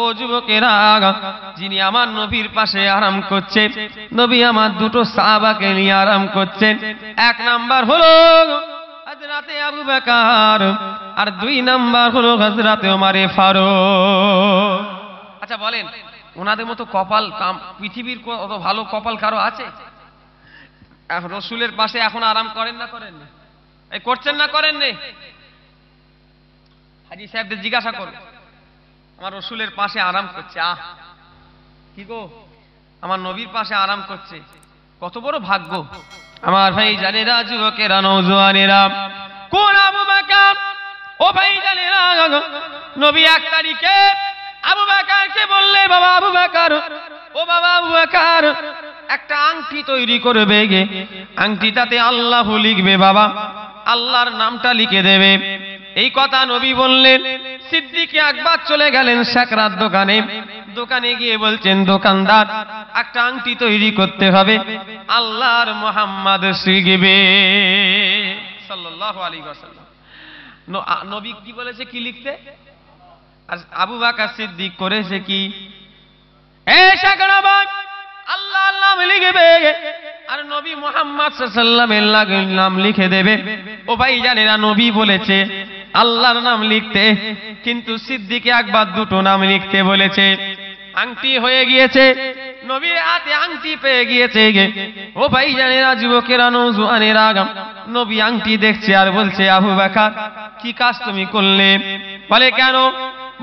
ও যুবকের আগা যিনি আমার নবীর পাশে আরাম করছেন নবী আমার দুটো সাবাকে নিয়ে আরাম করছেন এক নাম্বার হলো আবু বাকার আর দুই নাম্বার হলো হজরাতে ফারো আচ্ছা বলেন ওনাদের মতো কপাল পৃথিবীর অত ভালো কপাল কারো আছে রসুলের পাশে এখন আরাম করেন না করেন না করছেন না করেন না হাজি সাহেবদের জিজ্ঞাসা করো আমার রসুলের পাশে আরাম করছে আহ কি গো আমার নবীর পাশে আরাম করছে কত বড় ভাগ্য আমার ভাই জানেরা যুবকেরা নৌজোয়ানেরা কোন আবু বাকার ও ভাই জানেরা নবী এক তারিখে আবু বাকারকে বললে বাবা আবু বাকার ও বাবা আবু বাকার একটা আংটি তৈরি করবে গে আংটিটাতে আল্লাহ লিখবে বাবা আল্লাহর নামটা লিখে দেবে এই কথা নবী বললেন সিদ্দিকে একবার চলে গেলেন শেখরার দোকানে দোকানে গিয়ে বলছেন দোকানদার একটা আংটি তৈরি করতে হবে আল্লাহর মোহাম্মদ শ্রীগিবে নবী কি বলেছে কি লিখতে আর আবু বাকা সিদ্দিক করেছে কি এ সাকরা ভাই আল্লাহ নাম লিখবে আর নবী মোহাম্মদ সাল্লামের নাম লিখে দেবে ও ভাই জানেরা নবী বলেছে আল্লাহর নাম লিখতে কিন্তু সিদ্দিকে একবার দুটো নাম লিখতে বলেছে আংটি হয়ে গিয়েছে নবীর হাতে আংটি পেয়ে গিয়েছে ও ভাই জানেরা যুবকেরা নৌজুয়ানের আগাম নবী আংটি দেখছে আর বলছে আবু বাকার কি কাজ তুমি করলে বলে কেন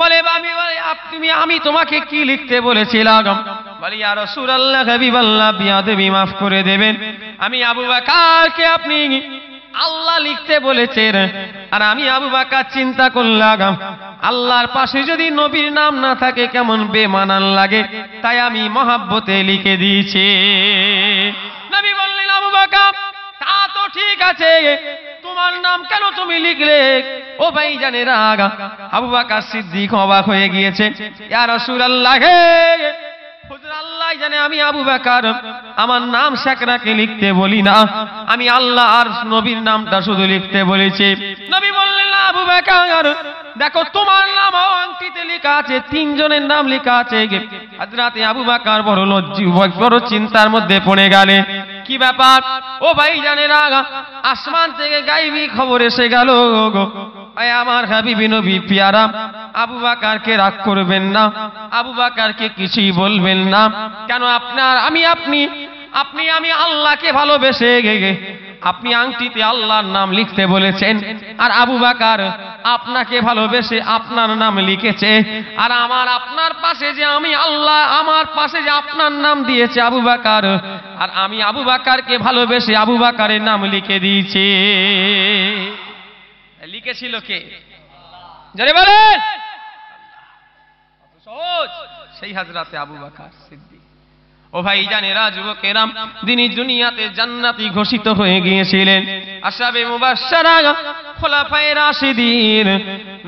বলে আমি বলে তুমি আমি তোমাকে কি লিখতে বলেছিলাম বলে ইয়া রাসূলুল্লাহ হাবিবাল্লাহ বিয়া দেবী মাফ করে দেবেন আমি আবু বাকারকে আপনি আল্লাহ লিখতে বলেছেন আর আমি আবু বাকা চিন্তা করলাম আল্লাহর পাশে যদি নবীর নাম না থাকে কেমন বেমানান লাগে তাই আমি মহাব্বতে লিখে দিয়েছি নবী বললেন আবু বাকা তা তো ঠিক আছে তোমার নাম কেন তুমি লিখলে ও ভাই জানে রাগা আবু বাকা সিদ্দিক অবাক হয়ে গিয়েছে আর রসুল আল্লাহ আল্লাহ জানে আমি আবু বেকার আমার নাম শেখরাকে লিখতে বলি না আমি আল্লাহ আর নবীর নামটা শুধু লিখতে বলেছি নবী বললেন আবু বেকার দেখো তোমার নাম আংটিতে লেখা আছে তিনজনের নাম লেখা আছে রাতে আবু বাকার বড় লজ্জি বড় চিন্তার মধ্যে পড়ে গেলে কি ব্যাপার ও ভাই জানে রাগা আসমান থেকে গাইবি খবর এসে গেল আমার হাবিবি নবী পিয়ারা আবু বাকারকে রাগ করবেন না আবু বাকারকে কিছুই বলবেন না কেন আপনার আমি আপনি আপনি আমি আল্লাহকে ভালোবেসে আপনি আংটিতে আল্লাহর নাম লিখতে বলেছেন আর আবু বাকার আপনাকে ভালোবেসে আপনার নাম লিখেছে আর আমার আপনার পাশে যে আমি আল্লাহ আমার পাশে যে আপনার নাম দিয়েছে আবু বাকার আর আমি আবু বাকারকে ভালোবেসে আবু বাকারের নাম লিখে দিয়েছি লিখেছিল কে জোরে বলেন সেই হাজরাতে আবু বাকার সিদ্দিক ও ভাই জানেরা যুবকেরাম দুনিয়াতে জান্নাতি ঘোষিত হয়ে গিয়েছিলেন আশাবে খোলাফায়ে রাশিদিন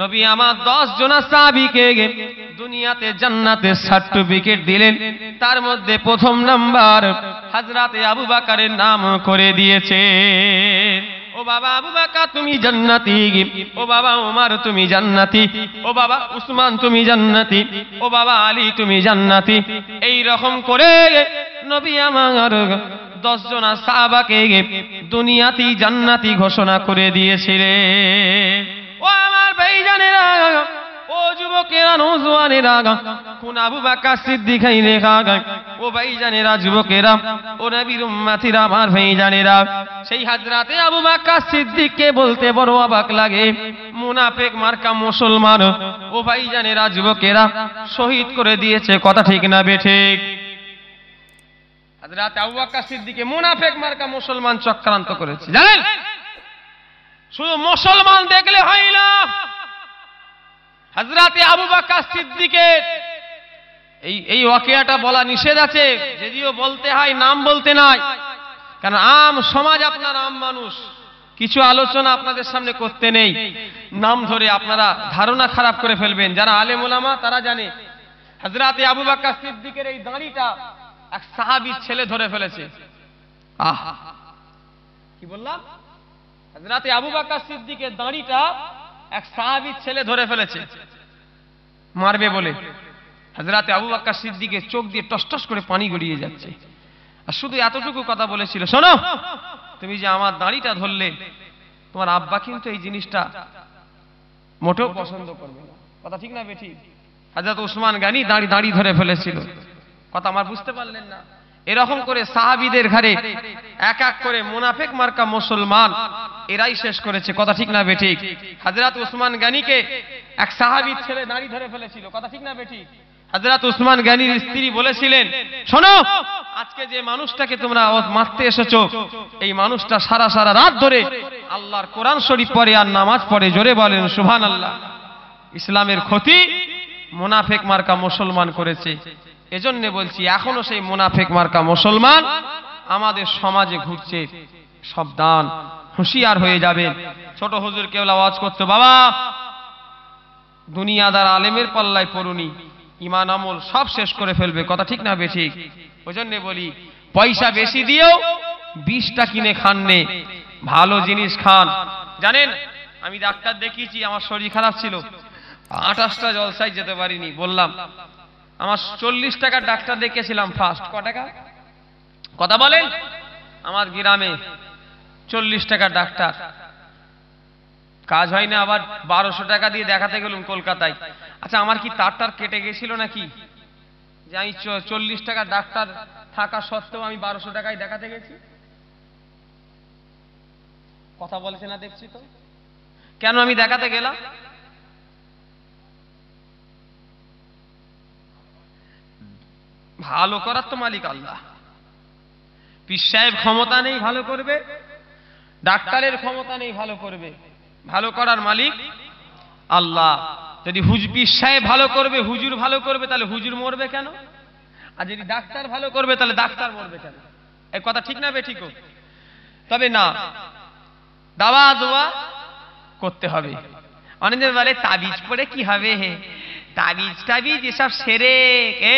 নবী আমার জনা দুনিয়াতে জান্নাতে সার্টিফিকেট দিলেন তার মধ্যে প্রথম নাম্বার হাজরাতে আবু বাকারের নাম করে দিয়েছে ও বাবা আবু বাকা তুমি জান্নাতি ও বাবা ওমার তুমি জান্নাতি ও বাবা উসমান তুমি জান্নাতি ও বাবা আলী তুমি জান্নাতি এই রকম করে নবী আমার জনা সাহাবাকে দুনিয়াতি জান্নাতি ঘোষণা করে দিয়েছিলে ও আমার জানেরা ও যুবকেরা নৌজওয়ানেরা কোন আবু বাকা সিদ্দিক রেখা ও ভাই জানেরা যুবকেরা ও নবীর উম্মাতিরা আমার ভাই জানেরা সেই হাজরাতে আবু বাকা সিদ্দিককে বলতে বড় অবাক লাগে মুনাফেক মার্কা মুসলমান ও ভাই জানেরা যুবকেরা শহীদ করে দিয়েছে কথা ঠিক না ঠিক হাজরাতে আবু বাকা সিদ্দিকে মুনাফেক মার্কা মুসলমান চক্রান্ত করেছে জানেন শুধু মুসলমান দেখলে হয় না হজরাতে আবু বাক্কা সিদ্দিকের এই এই ওয়াকিয়াটা বলা নিষেধ আছে যদিও বলতে হয় নাম বলতে নাই কারণ আম সমাজ আপনার আম মানুষ কিছু আলোচনা আপনাদের সামনে করতে নেই নাম ধরে আপনারা ধারণা খারাপ করে ফেলবেন যারা আলে মোলামা তারা জানে হাজরাতে আবু বাক্কা সিদ্দিকের এই দাঁড়িটা এক সাহাবির ছেলে ধরে ফেলেছে আহ কি বললাম হাজরাতে আবু বাক্কা সিদ্দিকের দাঁড়িটা এক সাহাবির ছেলে ধরে ফেলেছে মারবে বলে হাজরাতে আবু বাক্কা সিদ্দিকে চোখ দিয়ে টসটস করে পানি গড়িয়ে যাচ্ছে আর শুধু এতটুকু কথা বলেছিল শোনো তুমি যে আমার দাঁড়িটা ধরলে তোমার আব্বা কিন্তু এই জিনিসটা মোটেও পছন্দ করবে না কথা ঠিক না বেঠি হাজরাত উসমান গানি দাঁড়ি দাঁড়ি ধরে ফেলেছিল কথা আমার বুঝতে পারলেন না এরকম করে সাহাবিদের ঘরে এক এক করে মুনাফেক মার্কা মুসলমান এরাই শেষ করেছে কথা ঠিক না বেঠিক হাজরাত উসমান গানিকে এক সাহাবি ছেলে দাঁড়ি ধরে ফেলেছিল কথা ঠিক না বেঠিক হাজরাত উসমান জ্ঞানীর স্ত্রী বলেছিলেন শোনো আজকে যে মানুষটাকে তোমরা মারতে এসেছো এই মানুষটা সারা সারা রাত ধরে আল্লাহর কোরআন শরীফ পরে আর নামাজ পড়ে জোরে বলেন সুহান আল্লাহ ইসলামের ক্ষতি মুনাফেক মার্কা মুসলমান করেছে এজন্য বলছি এখনো সেই মুনাফেক মার্কা মুসলমান আমাদের সমাজে ঘুরছে সব দান হুঁশিয়ার হয়ে যাবে ছোট হুজুর কেউ আওয়াজ করতো বাবা দুনিয়াদার আলেমের পাল্লায় পড়ুনি ইমান আমল সব শেষ করে ফেলবে কথা ঠিক না বেশি ওই জন্যে বলি পয়সা বেশি দিয়েও বিষটা কিনে খান নে ভালো জিনিস খান জানেন আমি ডাক্তার দেখিয়েছি আমার শরীর খারাপ ছিল আঠাশটা জলসায় যেতে পারিনি বললাম আমার চল্লিশ টাকার ডাক্তার দেখেছিলাম ফার্স্ট ক টাকা কথা বলেন আমার গ্রামে চল্লিশ টাকার ডাক্তার কাজ হয় না আবার বারোশো টাকা দিয়ে দেখাতে গেলাম কলকাতায় আচ্ছা আমার কি তার তার কেটে গেছিল নাকি যে আমি চল্লিশ টাকা ডাক্তার থাকা সত্ত্বেও আমি বারোশো টাকায় দেখাতে গেছি কথা বলছে না দেখছি তো কেন আমি দেখাতে গেলাম ভালো করার তো মালিক আল্লাহ পিস সাহেব ক্ষমতা নেই ভালো করবে ডাক্তারের ক্ষমতা নেই ভালো করবে ভালো করার মালিক আল্লাহ যদি হুজ পিস সাহেব ভালো করবে হুজুর ভালো করবে তাহলে হুজুর মরবে কেন আর যদি ডাক্তার ভালো করবে তাহলে ডাক্তার মরবে কেন এই কথা ঠিক না বেঠিক তবে না দাওয়া দোয়া করতে হবে অনেকদিন বলে তাবিজ পরে কি হবে হে তাবিজ টাবিজ এসব সেরে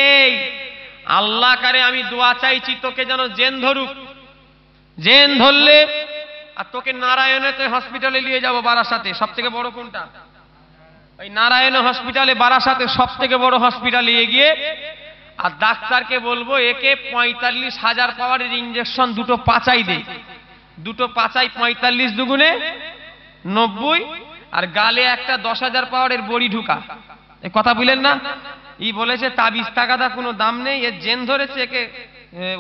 এই আল্লাহ কারে আমি দোয়া চাইছি তোকে যেন জেন ধরুক জেন ধরলে আর তোকে নারায়ণেতে হসপিটালে নিয়ে যাবো বারাসাতে সব থেকে বড় কোনটা ওই নারায়ণ হসপিটালে বারাসাতে সব থেকে বড় হসপিটালে গিয়ে আর ডাক্তারকে বলবো একে পঁয়তাল্লিশ হাজার পাওয়ারের ইঞ্জেকশন দুটো পাচাই দে দুটো পাচাই পঁয়তাল্লিশ দুগুণে নব্বই আর গালে একটা দশ হাজার পাওয়ারের বড়ি ঢুকা কথা বুঝলেন না ই বলেছে তাবিজ তাগাদা কোনো দাম নেই এ জেন ধরেছে একে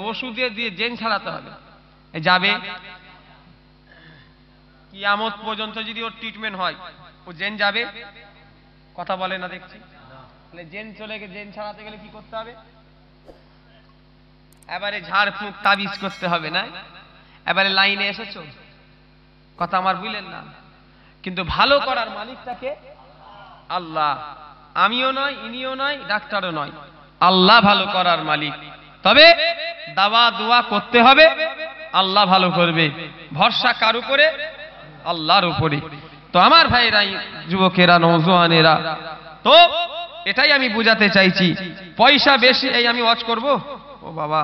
ওষুধে দিয়ে জেন ছাড়াতে হবে এ যাবে কিয়ামত পর্যন্ত যদি ওর ট্রিটমেন্ট হয় ও জেন যাবে কথা বলে না দেখছি তাহলে মানে জেন চলে গেলে জেন ছাড়াতে গেলে কি করতে হবে এবারে ঝাড় ফুঁক তাবিজ করতে হবে না এবারে লাইনে এসেছো কথা আমার বুঝলেন না কিন্তু ভালো করার মালিকটাকে আল্লাহ আমিও নয় ইনিও নয় ডাক্তারও নয় আল্লাহ ভালো করার মালিক তবে দাওয়া দোয়া করতে হবে আল্লাহ ভালো করবে ভরসা কার উপরে আল্লাহর উপরে তো আমার ভাইরাই যুবকেরা নৌজোয়ানেরা তো এটাই আমি বুঝাতে চাইছি পয়সা বেশি এই আমি ওয়াচ করব ও বাবা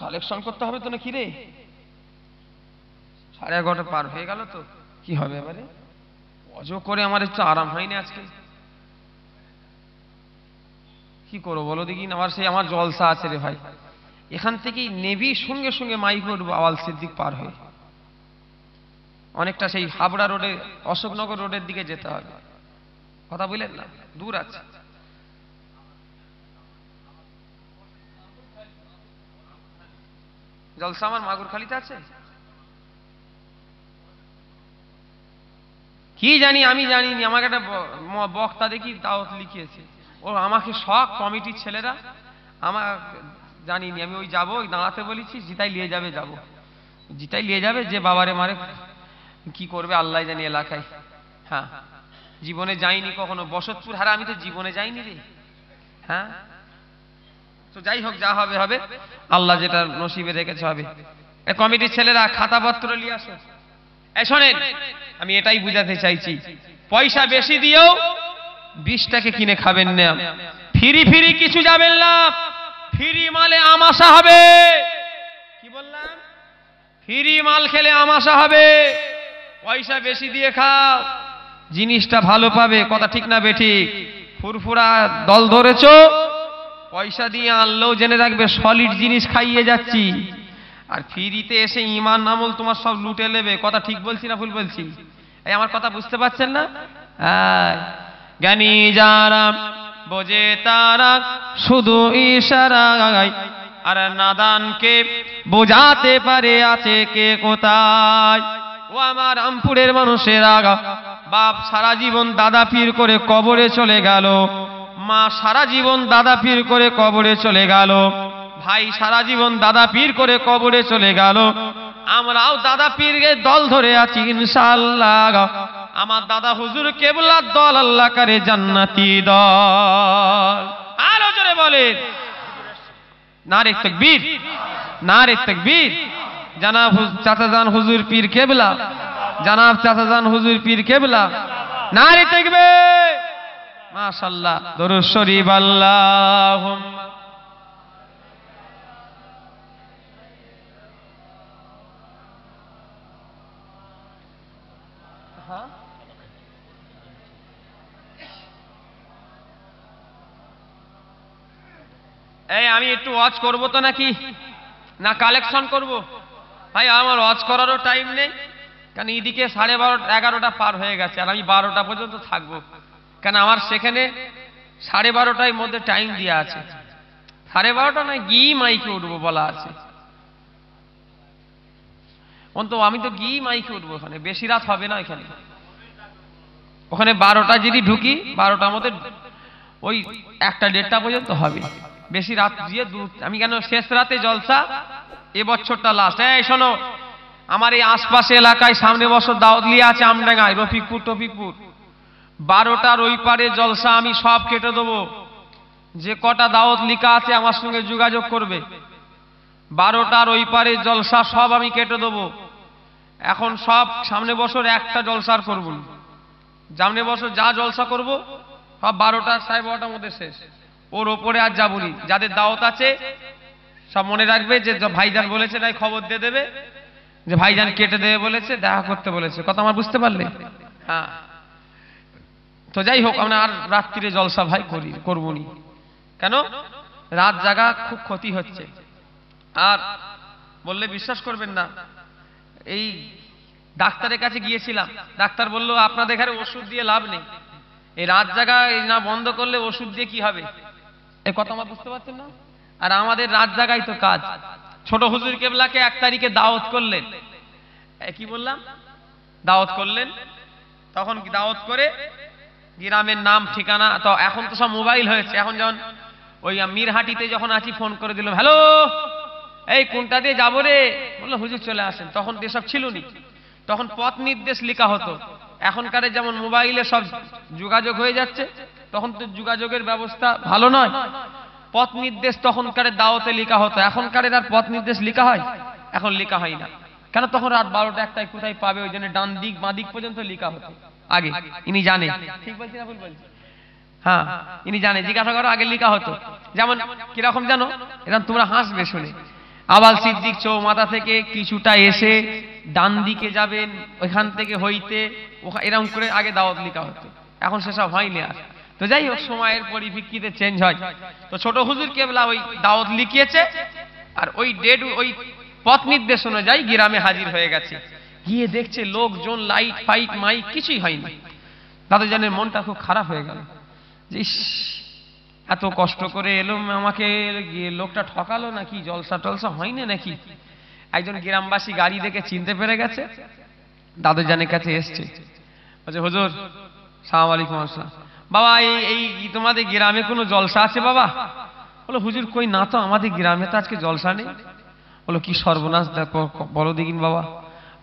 কালেকশন করতে হবে তো কি রে সাড়ে এগারোটা পার হয়ে গেল তো কি হবে এবারে অজো করে আমার একটু আরাম হয়নি আজকে কি করবো বলো দেখি আমার সেই আমার জলসা আছে রে ভাই এখান থেকে নেবি সঙ্গে সঙ্গে মাইপুর আওয়াল সিদ্দিক পার হয়ে অনেকটা সেই হাবড়া রোডে অশোকনগর রোডের দিকে যেতে হবে কথা বললেন না দূর আছে জলসা আমার মাগুর খালিতে আছে কি জানি আমি জানি আমাকে একটা বক্তা দেখি তাও লিখিয়েছে ও আমাকে শখ কমিটির ছেলেরা আমার জানিনি আমি ওই যাবো ওই দাঁড়াতে বলেছি জিতাই নিয়ে যাবে যাব। জিতাই নিয়ে যাবে যে বাবারে মারে কি করবে আল্লাহ জানি এলাকায় হ্যাঁ জীবনে যাইনি কখনো বসতপুর হারা আমি তো জীবনে যাইনি রে হ্যাঁ তো যাই হোক যা হবে হবে আল্লাহ যেটা নসিবে রেখেছে হবে কমিটির ছেলেরা খাতাপত্র নিয়ে আসো শোনেন আমি এটাই বুঝাতে চাইছি পয়সা বেশি দিয়েও বিষটাকে কিনে খাবেন না ফিরি ফিরি কিছু যাবেন না ফিরি মালে আমাশা হবে কি বললাম ফিরি মাল খেলে আমাশা হবে পয়সা বেশি দিয়ে খাও জিনিসটা ভালো পাবে কথা ঠিক না বেঠি ফুরফুরা দল ধরেছ পয়সা দিয়ে আনলেও জেনে রাখবে সলিড জিনিস খাইয়ে যাচ্ছি আর ফিরিতে এসে ইমান আমল তোমার সব লুটে নেবে কথা ঠিক বলছি না ভুল বলছি এই আমার কথা বুঝতে পারছেন না জ্ঞানী যারা বোঝে তারা শুধু ইশারা আর নাদানকে বোঝাতে পারে আছে কে কোথায় ও আমার মানুষের মানুষেরা বাপ সারা জীবন দাদা পীর করে কবরে চলে গেল মা সারা জীবন দাদা পীর করে কবরে চলে গেল ভাই সারা জীবন দাদা পীর করে কবরে চলে গেল আমরাও দাদা পীরকে দল ধরে আছি ইনশাল্লাহ আমার দাদা হুজুর কেবলা দল আল্লাহ কারে জান্নাতি দল আরো জোরে বলেন নারে তকবীর নারে তকবীর জানাব জান হুজুর পীর কেবলা জানাব চাচাজান হুজুর পীর কেবলা নারে তকবীর মাশাআল্লাহ দরুদ শরীফ আল্লাহুম্মা এই আমি একটু ওয়াচ করব তো নাকি না কালেকশন করব ভাই আমার ওয়াচ করারও টাইম নেই কারণ এদিকে সাড়ে বারোটা এগারোটা পার হয়ে গেছে আর আমি বারোটা পর্যন্ত থাকবো কেন আমার সেখানে সাড়ে বারোটার মধ্যে টাইম দেওয়া আছে সাড়ে বারোটা নয় গিয়ে মাইকে উঠবো বলা আছে অন্ত আমি তো গিয়ে মাইকে উঠবো ওখানে বেশি রাত হবে না ওখানে ওখানে বারোটা যদি ঢুকি বারোটার মধ্যে ওই একটা দেড়টা পর্যন্ত হবে বেশি রাত দিয়ে আমি কেন শেষ রাতে জলসা এবছরটা লাস্ট এই শোনো আমার এই আশপাশে এলাকায় সামনে বছর দাউদলিয়া আছে আমডাঙ্গায় রফিকপুর টফিকপুর বারোটার ওই পারে জলসা আমি সব কেটে দেবো যে কটা দাওয়াত লিখা আছে আমার সঙ্গে যোগাযোগ করবে বারোটার ওই পারে জলসা সব আমি কেটে দেবো এখন সব সামনে বছর একটা জলসার করব সামনে বছর যা জলসা করব সব বারোটা সাড়ে বারোটার মধ্যে শেষ ওর ওপরে আর যা বলি যাদের দাওয়াত আছে সব মনে রাখবে যে ভাইজান বলেছে তাই খবর দিয়ে দেবে যে ভাইজান কেটে দেবে বলেছে দেখা করতে বলেছে কথা আমার বুঝতে পারলে হ্যাঁ তো যাই হোক আমরা আর রাত্রিরে জলসা ভাই করি করবনি কেন রাত জাগা খুব ক্ষতি হচ্ছে আর বললে বিশ্বাস করবেন না এই ডাক্তারের কাছে গিয়েছিলাম ডাক্তার বলল আপনাদের এখানে ওষুধ দিয়ে লাভ নেই এই রাত জাগা না বন্ধ করলে ওষুধ দিয়ে কি হবে এই কথা আমার বুঝতে পারছেন না আর আমাদের রাত জাগাই তো কাজ ছোট হুজুর কেবলাকে এক তারিখে দাওয়াত করলেন কি বললাম দাওয়াত করলেন তখন দাওয়াত করে গ্রামের নাম ঠিকানা তো এখন তো সব মোবাইল হয়েছে এখন যখন ওই মিরহাটিতে যখন আছি ফোন করে দিল হ্যালো এই কোনটা দিয়ে যাবো রে বললো হুজুর চলে আসেন তখন তো এসব ছিল না তখন পথ নির্দেশ লেখা হতো এখনকার যেমন মোবাইলে সব যোগাযোগ হয়ে যাচ্ছে তখন তো যোগাযোগের ব্যবস্থা ভালো নয় পথ নির্দেশ তখনকার দাওয়াতে লিখা হতো এখনকার আর পথ নির্দেশ লিখা হয় এখন লিখা হয় না কেন তখন রাত বারোটা একটাই কোথায় পাবে ওই জন্য ডান দিক বাঁ দিক পর্যন্ত লিখা হতো আগে ইনি জানে ঠিক বলছি না ভুল বলছি হ্যাঁ ইনি জানে জিজ্ঞাসা করো আগে লিখা হতো যেমন কিরকম জানো এরকম তোমরা হাসবে শুনে আবাল সিদ্দিক চৌমাথা থেকে কিছুটা এসে ডান দিকে যাবেন ওইখান থেকে হইতে এরকম করে আগে দাওয়াত লিখা হতো এখন সেসব হয়নি আর তো যাই হোক সময়ের পরিপ্রেক্ষিতে চেঞ্জ হয় তো ছোট হুজুর কেবলা ওই দাওয়াত লিখিয়েছে আর ওই ডেট ওই পথ নির্দেশ অনুযায়ী গ্রামে হাজির হয়ে গেছে গিয়ে দেখছে লোকজন লাইট ফাইট মাইক কিছুই হয়নি দাদু জানের মনটা খুব খারাপ হয়ে গেল যে এত কষ্ট করে এলো আমাকে গিয়ে লোকটা ঠকালো নাকি জলসা টলসা হয়নি নাকি একজন গ্রামবাসী গাড়ি দেখে চিনতে পেরে গেছে দাদু জানের কাছে এসছে বলছে হুজুর সালাম আলাইকুম আসসালাম বাবা এই এই তোমাদের গ্রামে কোনো জলসা আছে বাবা বলো হুজুর কই না তো আমাদের গ্রামে তো আজকে জলসা নেই বলো কি সর্বনাশ বলো দেখিন বাবা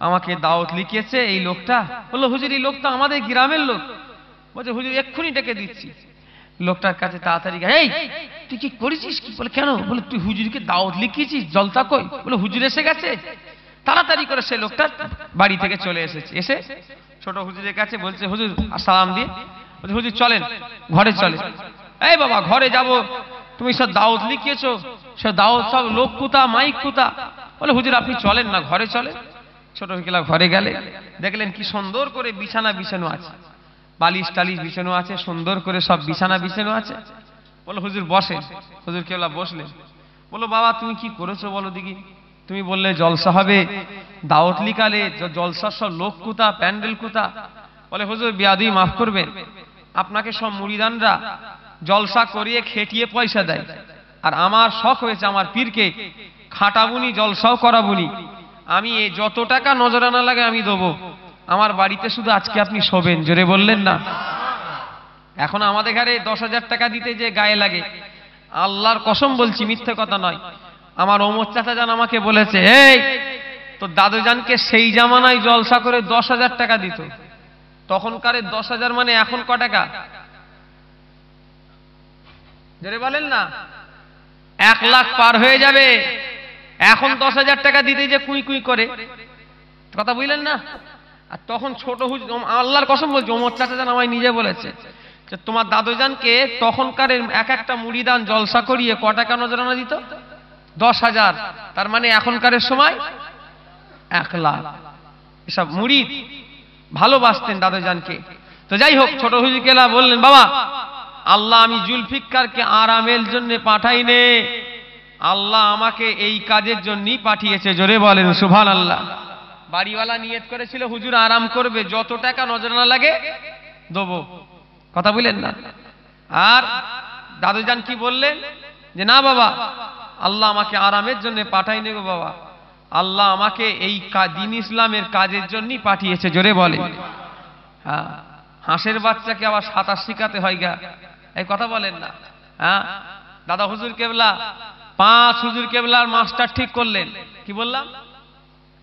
আমাকে দাওয়াত লিখিয়েছে এই লোকটা বললো হুজুর এই লোক তো আমাদের গ্রামের লোক বলছে হুজুর এক্ষুনি ডেকে দিচ্ছি লোকটার কাছে তাড়াতাড়ি তুই কি করেছিস কি বলে কেন বলে তুই হুজুরকে দাওয়াত লিখিয়েছিস জলতা কই বলে হুজুর এসে গেছে তাড়াতাড়ি করে সে লোকটা বাড়ি থেকে চলে এসেছে এসে ছোট হুজুরের কাছে বলছে হুজুর সালাম দিয়ে হুজুর চলেন ঘরে চলে এই বাবা ঘরে যাব তুমি সব দাওয়াত লিখিয়েছ সে দাওয়াত সব লোক কুতা মাইক কুতা বলে হুজুর আপনি চলেন না ঘরে চলে ছোট বিকেলা ঘরে গেলে দেখলেন কি সুন্দর করে বিছানা বিছানো আছে বালিশ টালিশ বিছানো আছে সুন্দর করে সব বিছানা বিছানো আছে বলো হুজুর বসে হুজুর কেলা বসলেন বলো বাবা তুমি কি করেছো বলো দিকি তুমি বললে জলসা হবে দাওয়াত লিখালে জলসার সব লোক কুতা প্যান্ডেল কুতা বলে হুজুর বিয়াদি মাফ করবেন আপনাকে সব মুড়িদানরা জলসা করিয়ে খেটিয়ে পয়সা দেয় আর আমার শখ হয়েছে আমার পীরকে খাটাবুনি জলসাও করাবুনি আমি এ যত টাকা নজরানা লাগে আমি দেবো আমার বাড়িতে শুধু আজকে আপনি শোবেন জোরে বললেন না এখন আমাদের ঘরে দশ হাজার টাকা দিতে যে গায়ে লাগে আল্লাহর কসম বলছি মিথ্যে কথা নয় আমার ওমর চাচা যান আমাকে বলেছে এই তো দাদুজানকে সেই জামানায় জলসা করে দশ হাজার টাকা দিত তখনকারের দশ হাজার মানে এখন ক টাকা বলেন না এক লাখ পার হয়ে যাবে এখন দশ হাজার টাকা দিতে যে কুই কুই করে কথা বুঝলেন না আর তখন ছোট হুজ আল্লাহর কসম বলছে ওমর চাচা যান আমায় নিজে বলেছে যে তোমার দাদুজানকে তখনকার এক একটা মুড়িদান জলসা করিয়ে ক টাকা নজরানা দিত দশ হাজার তার মানে এখনকারের সময় এক লাখ এসব মুড়ি ভালোবাসতেন দাদাজানকে তো যাই হোক ছোট হুজুর কেলা বললেন বাবা আল্লাহ আমি জুলফিকারকে আরামের জন্য পাঠাই নে আল্লাহ আমাকে এই কাজের জন্যই পাঠিয়েছে জোরে বলেন সুভান আল্লাহ বাড়িওয়ালা নিয়ত করেছিল হুজুর আরাম করবে যত টাকা নজর না লাগে দেবো কথা বলেন না আর দাদুজান কি বললেন যে না বাবা আল্লাহ আমাকে আরামের জন্য পাঠাই নেব বাবা আল্লাহ আমাকে এই দিন ইসলামের কাজের জন্যই পাঠিয়েছে জোরে বলে হ্যাঁ, হাঁসের বাচ্চাকে আবার সাঁতার শিখাতে হয় গা এই কথা বলেন না হ্যাঁ দাদা হুজুর কেবলা পাঁচ হুজুর কেবলার মাস্টার ঠিক করলেন কি বললাম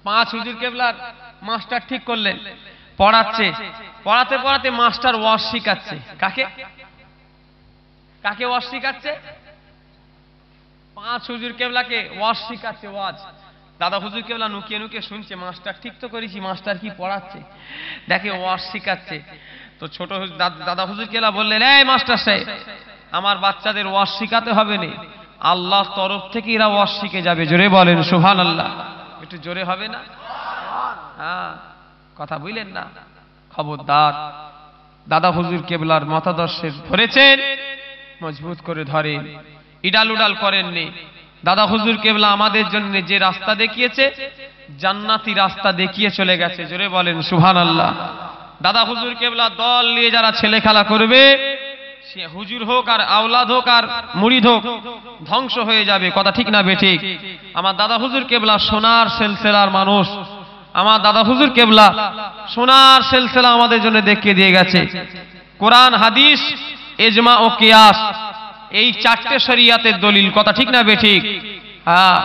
পাঁচ হুজুর কেবলার মাস্টার ঠিক করলেন পড়াচ্ছে পড়াতে পড়াতে মাস্টার ওয়াশ শিখাচ্ছে কাকে কাকে ওয়াশ শিখাচ্ছে পাঁচ হুজুর কেবলাকে ওয়াশ শিখাচ্ছে ওয়াজ দাদা হুজুর কেবলা নুকিয়ে নুকিয়ে শুনছে মাস্টার ঠিক তো করেছি মাস্টার কি পড়াচ্ছে দেখে ওয়ার শিখাচ্ছে তো ছোট দাদা হুজুর কেলা বললেন এই মাস্টার সাহেব আমার বাচ্চাদের ওয়ার শিখাতে হবে না আল্লাহর তরফ থেকে এরা ওয়ার শিখে যাবে জোরে বলেন সুহান আল্লাহ একটু জোরে হবে না হ্যাঁ কথা বুঝলেন না খবরদার দাদা হুজুর কেবলার মতাদর্শের ধরেছেন মজবুত করে ধরেন ইডাল উডাল করেননি দাদা হুজুর কেবলা আমাদের জন্য যে রাস্তা দেখিয়েছে জান্নাতি রাস্তা দেখিয়ে চলে গেছে জোরে বলেন সুহান আল্লাহ দাদা হুজুর কেবলা দল নিয়ে যারা ছেলে খেলা করবে সে হুজুর হোক আর আওলাদ হোক আর মুড়িদ হোক ধ্বংস হয়ে যাবে কথা ঠিক না বেঠিক আমার দাদা হুজুর কেবলা সোনার সেলসেলার মানুষ আমার দাদা হুজুর কেবলা সোনার সেলসেলা আমাদের জন্য দেখিয়ে দিয়ে গেছে কোরআন হাদিস এজমা ও কেয়াস এই চারটে শরিয়াতের দলিল কথা ঠিক না বেঠিক হ্যাঁ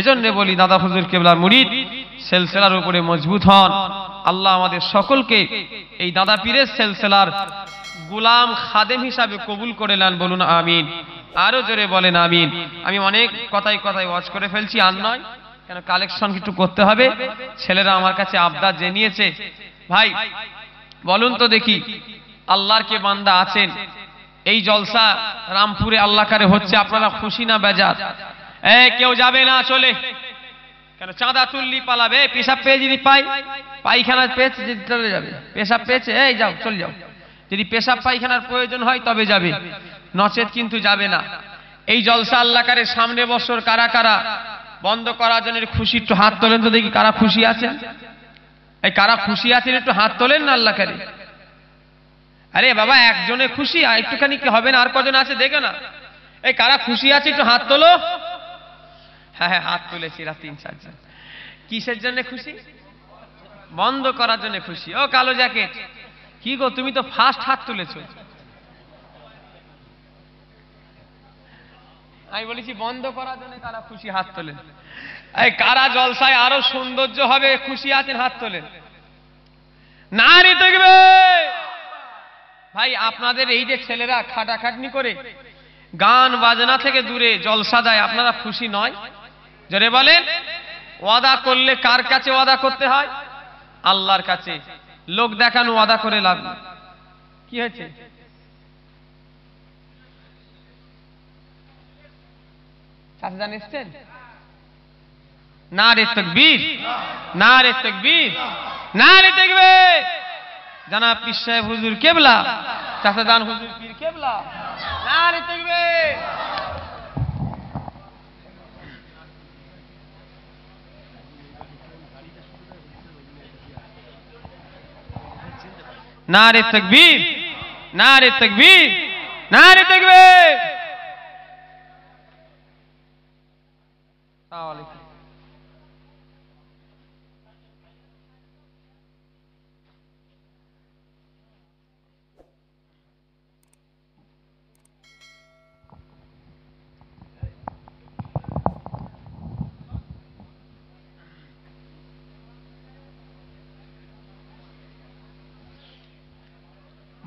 এজন্যে বলি দাদা ফজুর কেবলার মুরিদ সেলসেলার উপরে মজবুত হন আল্লাহ আমাদের সকলকে এই দাদা পীরের সেলসেলার গুলাম খাদেম হিসাবে কবুল করে নেন বলুন আমিন আরো জোরে বলেন আমিন আমি অনেক কথাই কথাই ওয়াচ করে ফেলছি আর নয় কেন কালেকশন একটু করতে হবে ছেলেরা আমার কাছে আবদার জেনিয়েছে ভাই বলুন তো দেখি আল্লাহর কে বান্দা আছেন এই জলসা রামপুরে আল্লাহকারে হচ্ছে আপনারা খুশি না বেজার এ কেউ যাবে না চলে কেন চাঁদা তুললি পালাবে পেশাব পেয়ে যদি পাই পায়খানা পেয়েছে যদি চলে যাবে পেশাব পেয়েছে এই যাও চলে যাও যদি পেশাব পায়খানার প্রয়োজন হয় তবে যাবে নচেত কিন্তু যাবে না এই জলসা আল্লাহকারে সামনে বছর কারা কারা বন্ধ করার জন্য খুশি একটু হাত তোলেন তো দেখি কারা খুশি আছেন এই কারা খুশি আছেন একটু হাত তোলেন না আল্লাহকারে আরে বাবা একজনে খুশি আর একটুখানি কি হবে না আর কজন আছে দেখো না এই কারা খুশি আছে একটু হাত তোলো হ্যাঁ হ্যাঁ হাত তুলেছি এরা তিন চারজন কিসের জন্য খুশি বন্ধ করার জন্য খুশি ও কালো জ্যাকেট কি গো তুমি তো ফার্স্ট হাত তুলেছো আমি বলেছি বন্ধ করার জন্য তারা খুশি হাত তোলেন এই কারা জলসায় আরো সৌন্দর্য হবে খুশি আছেন হাত তোলেন নারী দেখবে ভাই আপনাদের এই যে ছেলেরা খাটাখাটনি করে গান বাজনা থেকে দূরে জলসা দেয় আপনারা খুশি নয় জোরে বলেন ওয়াদা করলে কার কাছে ওয়াদা করতে হয় আল্লাহর কাছে লোক দেখানো ওয়াদা করে লাভ কি হয়েছে না রে তকবীর না রে তকবীর না রে তকবীর جناب حضور حضور پیر تکبیر تکبیر تکبیر تکبیر علیکم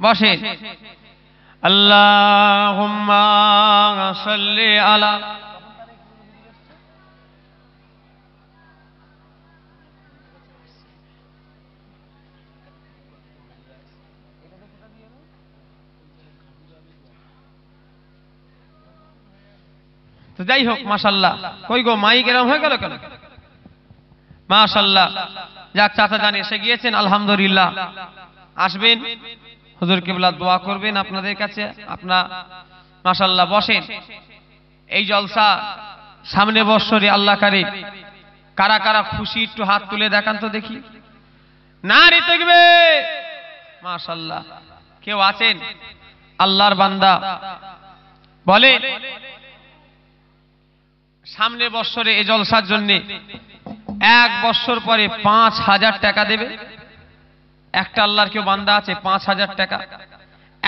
বসে আলা তো যাই হোক মাসাল্লাহ কই গো মাই এরম হয়ে গেল কেন মাসাল্লাহ যাক চাচা জানে এসে গিয়েছেন আলহামদুলিল্লাহ আসবেন হুজুর কেবলা দোয়া করবেন আপনাদের কাছে আপনার মাসাল্লাহ বসেন এই জলসা সামনে বৎসরে আল্লাহ কারে কারা কারা খুশি একটু হাত তুলে দেখান তো দেখি না রে দেখবে মাশাল্লাহ কেউ আছেন আল্লাহর বান্দা বলে সামনে বৎসরে এ জলসার জন্য এক বৎসর পরে পাঁচ হাজার টাকা দেবে একটা আল্লাহর কেউ বান্দা আছে পাঁচ হাজার টাকা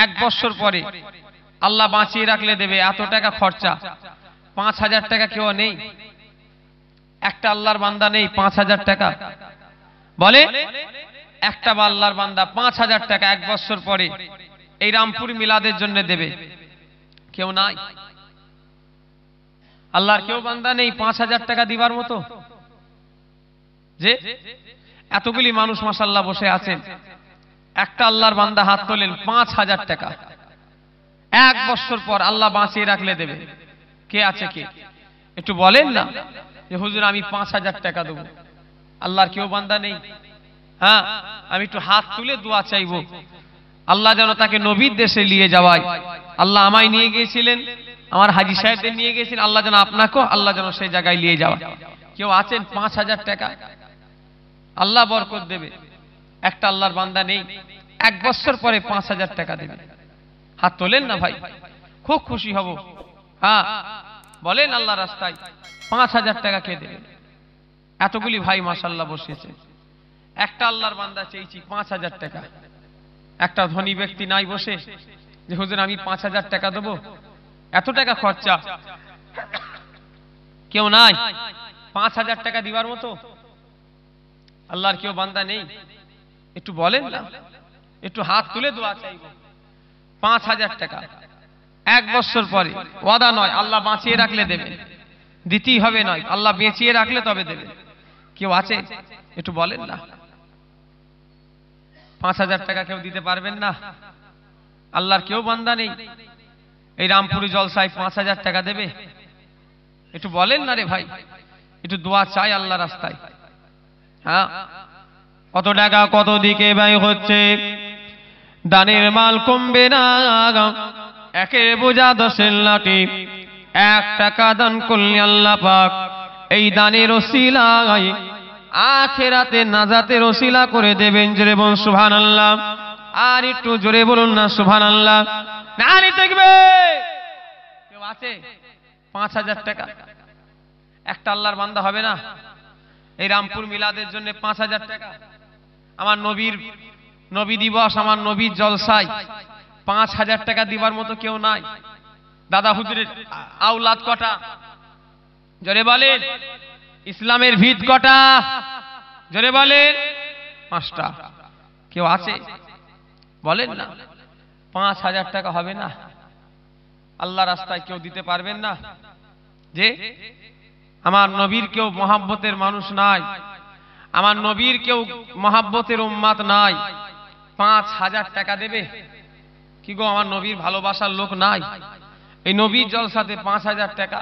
এক বছর পরে আল্লাহ বাঁচিয়ে রাখলে দেবে এত টাকা খরচা পাঁচ হাজার টাকা কেউ নেই একটা আল্লাহর বান্দা নেই পাঁচ হাজার টাকা বলে একটা বা আল্লাহর বান্দা পাঁচ হাজার টাকা এক বছর পরে এই রামপুর মিলাদের জন্য দেবে কেউ নাই আল্লাহর কেউ বান্দা নেই পাঁচ হাজার টাকা দিবার মতো যে এতগুলি মানুষ মাসাল্লাহ বসে আছেন একটা আল্লাহর বান্দা হাত তোলেন পাঁচ হাজার টাকা এক বছর পর আল্লাহ বাঁচিয়ে রাখলে দেবে কে আছে কে একটু বলেন না যে হুজুর আমি পাঁচ হাজার টাকা দেবো আল্লাহর কেউ বান্দা নেই হ্যাঁ আমি একটু হাত তুলে দোয়া চাইব আল্লাহ যেন তাকে নবীর দেশে নিয়ে যাওয়ায় আল্লাহ আমায় নিয়ে গিয়েছিলেন আমার হাজি সাহেবদের নিয়ে গিয়েছিলেন আল্লাহ যেন আপনাকেও আল্লাহ যেন সেই জায়গায় নিয়ে যাওয়া কেউ আছেন পাঁচ হাজার টাকা আল্লাহ বরকত দেবে একটা আল্লাহর বান্দা নেই এক বছর পরে পাঁচ হাজার টাকা দেবে হাত তোলেন না ভাই খুব খুশি হব হ্যাঁ বলেন আল্লাহ রাস্তায় পাঁচ হাজার টাকা কে দেবে এতগুলি ভাই মাসাল্লাহ বসেছে একটা আল্লাহর বান্দা চেয়েছি পাঁচ হাজার টাকা একটা ধনী ব্যক্তি নাই বসে যে হুজুর আমি পাঁচ হাজার টাকা দেবো এত টাকা খরচা কেউ নাই পাঁচ হাজার টাকা দিবার মতো আল্লাহর কেউ বান্দা নেই একটু বলেন না একটু হাত তুলে দোয়া চাইব পাঁচ হাজার টাকা এক বছর পরে ওয়াদা নয় আল্লাহ বাঁচিয়ে রাখলে দেবে দিতেই হবে নয় আল্লাহ বেঁচিয়ে রাখলে তবে দেবে কেউ আছে একটু বলেন না পাঁচ হাজার টাকা কেউ দিতে পারবেন না আল্লাহর কেউ বান্দা নেই এই রামপুরি জলসাই পাঁচ হাজার টাকা দেবে একটু বলেন না রে ভাই একটু দোয়া চাই আল্লাহ রাস্তায় হ্যাঁ? কত টাকা কত দিকে ব্যয় হচ্ছে দানের মাল কমবে না একে বোঝা দশের লাঠি এক টাকা দান করলে আল্লাহ পাক এই দানের অশিলা আখেরাতে নাজাতের ওসিলা করে দেবেন জোরে বলুন সুহান আল্লাহ আর একটু জোরে বলুন না সুহান আল্লাহ নারী দেখবে পাঁচ হাজার টাকা একটা আল্লাহর বান্দা হবে না এই রামপুর মিলাদের জন্য পাঁচ হাজার টাকা আমার নবীর নবী দিবস আমার নবীর জলসাই পাঁচ হাজার টাকা দিবার মতো কেউ নাই দাদা হুজুরের আউলাদ কটা জোরে বলেন ইসলামের ভিত কটা জোরে বলেন পাঁচটা কেউ আছে বলেন না পাঁচ হাজার টাকা হবে না আল্লাহ রাস্তায় কেউ দিতে পারবেন না যে আমার নবীর কেউ মহাব্বতের মানুষ নাই আমার নবীর কেউ মহাব্বতের উম্মাত নাই পাঁচ হাজার টাকা দেবে কি গো আমার নবীর ভালোবাসার লোক নাই এই নবীর জলসাতে পাঁচ হাজার টাকা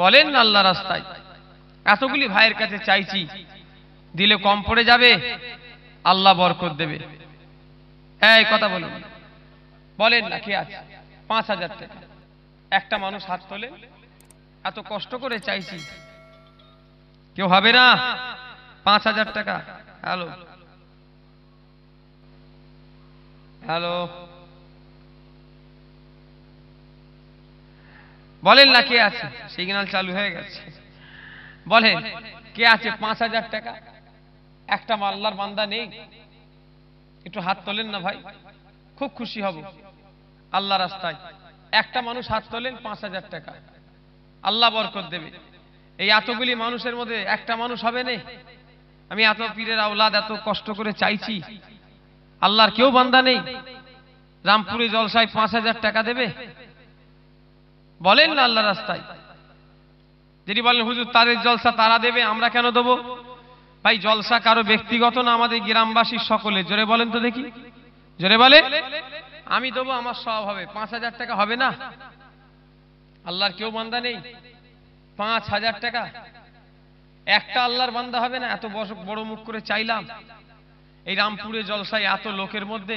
বলেন না আল্লাহ রাস্তায় এতগুলি ভাইয়ের কাছে চাইছি দিলে কম পড়ে যাবে আল্লাহ বরকত দেবে এই কথা বলুন বলেন না কে আছে পাঁচ হাজার টাকা একটা মানুষ হাত তোলে এত কষ্ট করে চাইছি কেউ হবে না পাঁচ হাজার টাকা হ্যালো হ্যালো বলেন না কে আছে সিগন্যাল চালু হয়ে গেছে বলেন কে আছে পাঁচ হাজার টাকা একটা মাল্লার বান্দা নেই একটু হাত তোলেন না ভাই খুব খুশি হব আল্লাহ রাস্তায় একটা মানুষ হাত তোলেন পাঁচ হাজার টাকা আল্লাহ বরকত দেবে এই এতগুলি মানুষের মধ্যে একটা মানুষ হবে না আমি এত পীরের আওলাদ এত কষ্ট করে চাইছি আল্লাহর কেউ বান্দা নেই রামপুরে জলসায় পাঁচ হাজার টাকা দেবে বলেন না আল্লাহ রাস্তায় যিনি বলেন হুজুর তাদের জলসা তারা দেবে আমরা কেন দেবো ভাই জলসা কারো ব্যক্তিগত না আমাদের গ্রামবাসী সকলে জোরে বলেন তো দেখি জোরে বলে আমি দেবো আমার সব হবে পাঁচ হাজার টাকা হবে না আল্লাহর কেউ বান্দা নেই পাঁচ হাজার টাকা একটা আল্লাহর বান্দা হবে না এত বড় মুখ করে চাইলাম এই রামপুরে জলসায় এত লোকের মধ্যে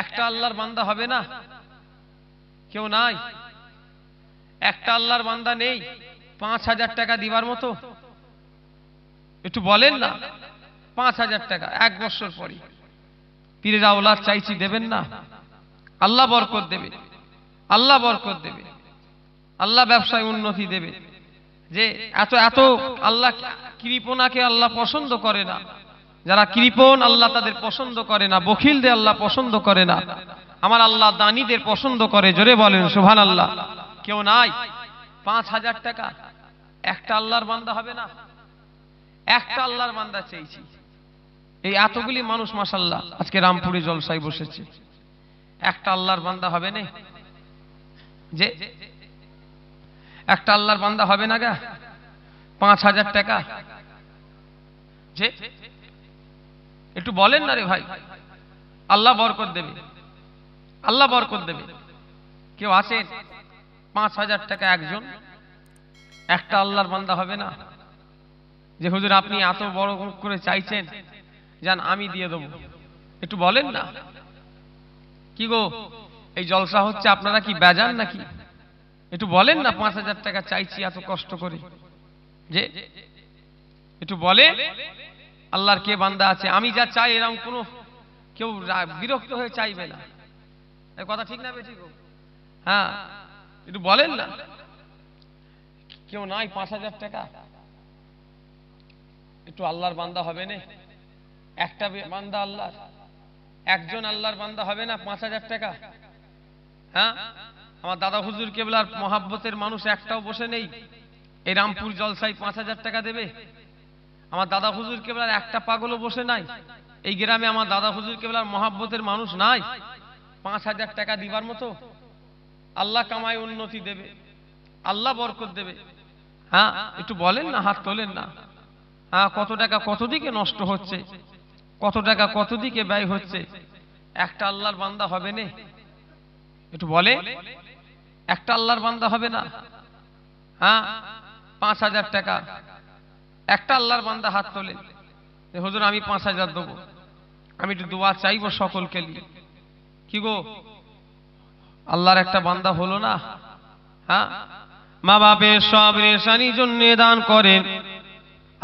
একটা আল্লাহর বান্দা হবে না কেউ নাই একটা আল্লাহর বান্দা নেই পাঁচ হাজার টাকা দিবার মতো একটু বলেন না পাঁচ হাজার টাকা এক বছর পরে পীরের আওলাদ চাইছি দেবেন না আল্লাহ বরকত দেবে আল্লাহ বরকত দেবে আল্লাহ ব্যবসায় উন্নতি দেবে যে এত এত আল্লাহ কৃপণাকে আল্লাহ পছন্দ করে না যারা কৃপণ আল্লাহ তাদের পছন্দ করে না দে আল্লাহ পছন্দ করে না আমার আল্লাহ দানিদের পছন্দ করে জোরে বলেন সোহান আল্লাহ কেউ নাই পাঁচ হাজার টাকা একটা আল্লাহর বান্দা হবে না একটা আল্লাহর বান্দা চেয়েছি এই এতগুলি মানুষ মাসাল্লাহ আজকে রামপুরে জলসায় বসেছে একটা আল্লাহর বান্দা হবে না যে একটা আল্লাহর বান্দা হবে না গা পাঁচ হাজার টাকা যে একটু বলেন না রে ভাই আল্লাহ বরকত দেবে আল্লাহ বরকত দেবে কেউ আছে পাঁচ হাজার টাকা একজন একটা আল্লাহর বান্দা হবে না যে হুজুর আপনি এত বড় করে চাইছেন যান আমি দিয়ে দেব একটু বলেন না কি গো এই জলসা হচ্ছে আপনারা কি বেজান নাকি একটু বলেন না পাঁচ হাজার টাকা চাইছি এত কষ্ট করে যে একটু বলে আল্লাহর কে বান্দা আছে আমি যা চাই এরকম কোনো কেউ বিরক্ত হয়ে চাইবে না কথা ঠিক না হ্যাঁ একটু বলেন না কেউ নাই পাঁচ হাজার টাকা একটু আল্লাহর বান্দা হবে না একটা বান্দা আল্লাহর একজন আল্লাহর বান্দা হবে না পাঁচ হাজার টাকা হ্যাঁ আমার দাদা হুজুর কেবলার মহাব্বতের মানুষ একটাও বসে নেই এই রামপুর জলসাই পাঁচ হাজার টাকা দেবে আমার দাদা হুজুর কেবলার একটা পাগলও বসে নাই এই গ্রামে আমার দাদা হুজুর কেবলার মহাব্বতের মানুষ নাই পাঁচ হাজার টাকা দিবার মতো আল্লাহ কামায় উন্নতি দেবে আল্লাহ বরকত দেবে হ্যাঁ একটু বলেন না হাত তোলেন না হ্যাঁ কত টাকা কতদিকে নষ্ট হচ্ছে কত টাকা কতদিকে ব্যয় হচ্ছে একটা আল্লাহর বান্দা হবে না একটু বলে একটা আল্লাহর বান্দা হবে না হ্যাঁ পাঁচ হাজার টাকা একটা আল্লাহর বান্দা হাত তোলে হজুর আমি পাঁচ হাজার দেবো আমি একটু দোয়া চাইব সকলকে নিয়ে কি গো আল্লাহর একটা বান্দা হলো না হ্যাঁ মা বাপের সব রেশানি জন্য দান করেন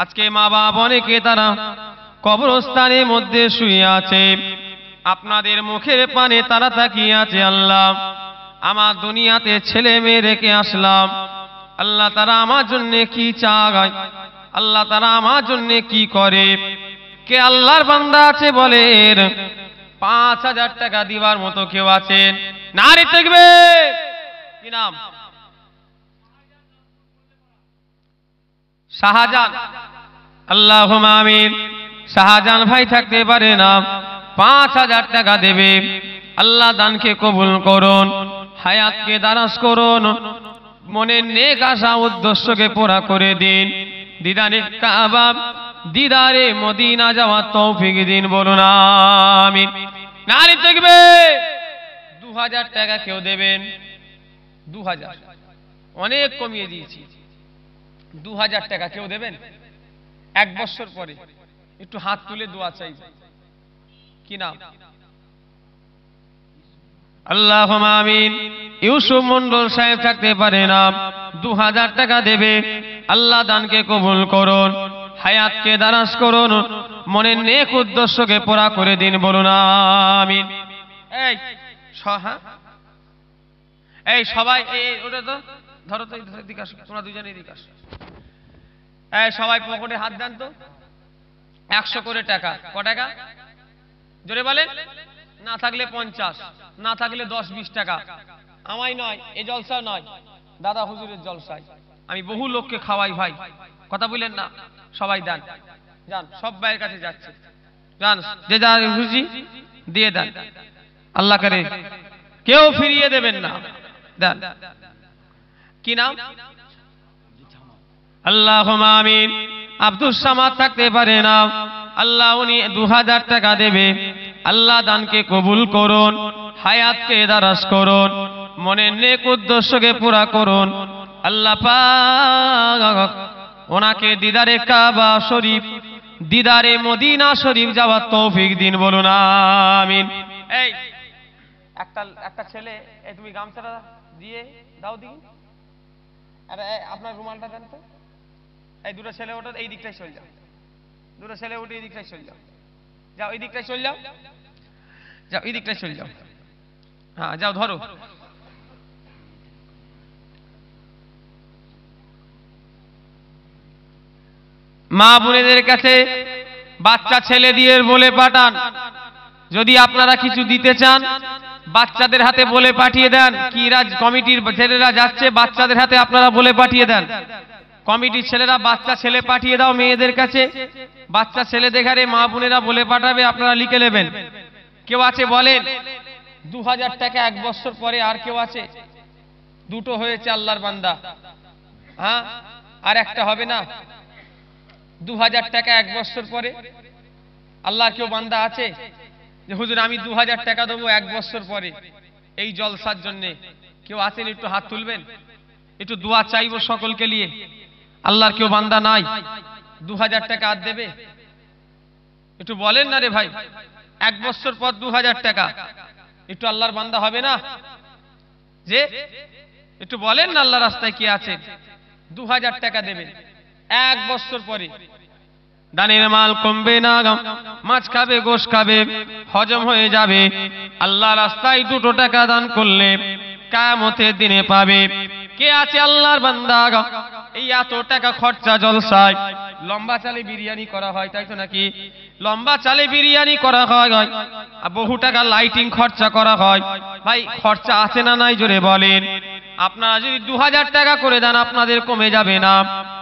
আজকে মা বাপ অনেকে তারা কবরস্থানের মধ্যে শুয়ে আছে আপনাদের মুখের পানে তারা তাকিয়ে আছে আল্লাহ আমার দুনিয়াতে ছেলে মেয়ে রেখে আসলাম আল্লাহ তারা আমার জন্যে কি চায় আল্লাহ তারা আমার জন্যে কি করে কে আল্লাহর বান্দা আছে বলে পাঁচ হাজার টাকা দিবার মতো কেউ আছেন নারী থাকবে কি নাম শাহজান আল্লাহ আমিন শাহজান ভাই থাকতে পারে না পাঁচ হাজার টাকা দেবে আল্লাহ দানকে কবুল করুন হায়াতকে দ্বারাস করুন মনের নেক আশা উদ্দেশ্যকে পোড়া করে দিন দিদারে কাবাব দিদারে মদিনা যাওয়ার তৌফিক দিন বলুন আমি নারী দেখবে দু হাজার টাকা কেউ দেবেন দু হাজার অনেক কমিয়ে দিয়েছি দু হাজার টাকা কেউ দেবেন এক বছর পরে একটু হাত তুলে দোয়া চাই কি নাম আল্লাহ আমিন ইউসুফ মন্ডল সাহেব থাকতে পারে না দু হাজার টাকা দেবে আল্লাহ দানকে কবুল করুন হায়াতকে দারাজ করুন মনের নেক উদ্দেশ্যকে পোড়া করে দিন বলুন আমিন এই এই সবাই এই ওটা তো ধরো তো এদিকে আসো তোমরা দুজনে এদিকে আসো এই সবাই পকেটে হাত দেন তো একশো করে টাকা ক টাকা জোরে বলেন না থাকলে পঞ্চাশ না থাকলে দশ বিশ টাকা আমায় নয় এ জলসা নয় দাদা হুজুরের জলসায় আমি বহু লোককে খাওয়াই ভাই কথা বললেন না সবাই দেন যান সব ভাইয়ের কাছে যাচ্ছে যান যে যা খুশি দিয়ে দেন আল্লাহ করে কেউ ফিরিয়ে দেবেন না দেন কি নাম আল্লাহ আমিন আব্দুল সামাদ থাকতে পারে না আল্লাহ উনি দু টাকা দেবে আল্লাহ দানকে কবুল করুন হায়াতকে দারাস করুন মনে নেক উদ্দেশ্যকে পুরা করুন আল্লাহ ওনাকে দিদারে কাবা শরীফ দিদারে মদিনা শরীফ যাওয়ার তৌফিক দিন বলুন আমিন এই একটা একটা ছেলে এই তুমি গামছাটা দিয়ে দাও দি আর আপনার রুমালটা দেন তো এই দুটো ছেলে ওটা এই দিকটাই চলে যাও দুটো ছেলে ওটা এই দিকটাই চলে যাও যাও এই দিকটায় চল যাও যাও এই দিকটায় চল যাও হ্যাঁ যাও ধরো মা বোনেদের কাছে বাচ্চা ছেলে দিয়ে বলে পাঠান যদি আপনারা কিছু দিতে চান বাচ্চাদের হাতে বলে পাঠিয়ে দেন কি রাজ কমিটির ছেলেরা যাচ্ছে বাচ্চাদের হাতে আপনারা বলে পাঠিয়ে দেন কমিটির ছেলেরা বাচ্চা ছেলে পাঠিয়ে দাও মেয়েদের কাছে বাচ্চা ছেলে দেখারে মা বোনেরা বলে পাঠাবে আপনারা লিখে নেবেন কেউ আছে বলেন দু হাজার টাকা এক বছর পরে আর কেউ আছে দুটো হয়েছে আল্লাহর বান্দা হ্যাঁ আর একটা হবে না দু হাজার টাকা এক বছর পরে আল্লাহর কেউ বান্দা আছে যে হুজুর আমি দু হাজার টাকা দেবো এক বছর পরে এই জলসার জন্যে কেউ আছেন একটু হাত তুলবেন একটু দোয়া চাইব সকলকে নিয়ে আল্লাহর কেউ বান্দা নাই দু হাজার টাকা আর দেবে একটু বলেন না রে ভাই এক বছর পর দু হাজার টাকা একটু আল্লাহর বান্দা হবে না যে একটু বলেন না আল্লাহ রাস্তায় কি আছে দু হাজার টাকা দেবে এক বছর পরে দানের মাল কমবে না মাছ খাবে গোশ খাবে হজম হয়ে যাবে আল্লাহ রাস্তায় দুটো টাকা দান করলে কামতের দিনে পাবে কে আছে আল্লাহর বান্দা এই এত টাকা খরচা জলসায় লম্বা চালে বিরিয়ানি করা হয় তাই তো নাকি লম্বা চালে বিরিয়ানি করা হয় বহু টাকা লাইটিং খরচা করা হয় ভাই খরচা আছে না নাই জোরে বলেন আপনারা যদি দু টাকা করে দেন আপনাদের কমে যাবে না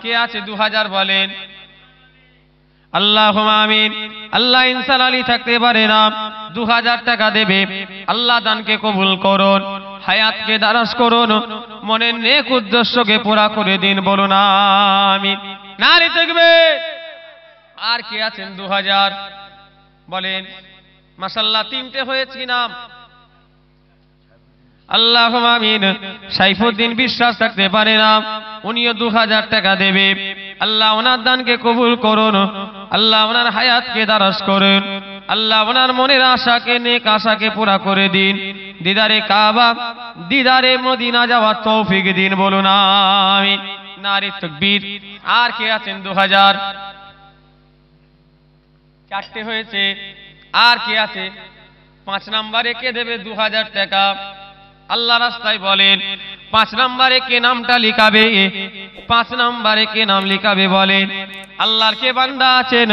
কে আছে দু বলেন আল্লাহ আমিন আল্লাহ ইনসান আলী থাকতে পারে না দু টাকা দেবে আল্লাহ দানকে কবুল করুন হায়াতকে দ্বারাস করুন মনে নেক উদ্দেশ্যকে পুরা করে দিন বলুন আমি নারী থাকবে আর কে আছেন দু হাজার বলেন মাসাল্লাহ তিনটে হয়েছি নাম আল্লাহ আমিন সাইফুদ্দিন বিশ্বাস থাকতে পারে না উনিও দু হাজার টাকা দেবে আল্লাহ ওনার দানকে কবুল করুন আল্লাহ ওনার হায়াতকে দ্বারাস করুন আল্লাহ ওনার মনের আশাকে নেক আশাকে পুরা করে দিন দিদারে কাবা দিদারে মদিনা যাওয়ার তৌফিক দিন বলুন আমি নারী তকবীর আর কে আছেন দু হাজার চারটে হয়েছে আর কে আছে পাঁচ নাম্বারে কে দেবে দু হাজার টাকা আল্লাহ রাস্তায় বলেন পাঁচ নাম্বারে কে নামটা লিখাবে পাঁচ নাম্বারে কে নাম লিখাবে বলেন আল্লাহর কে বান্দা আছেন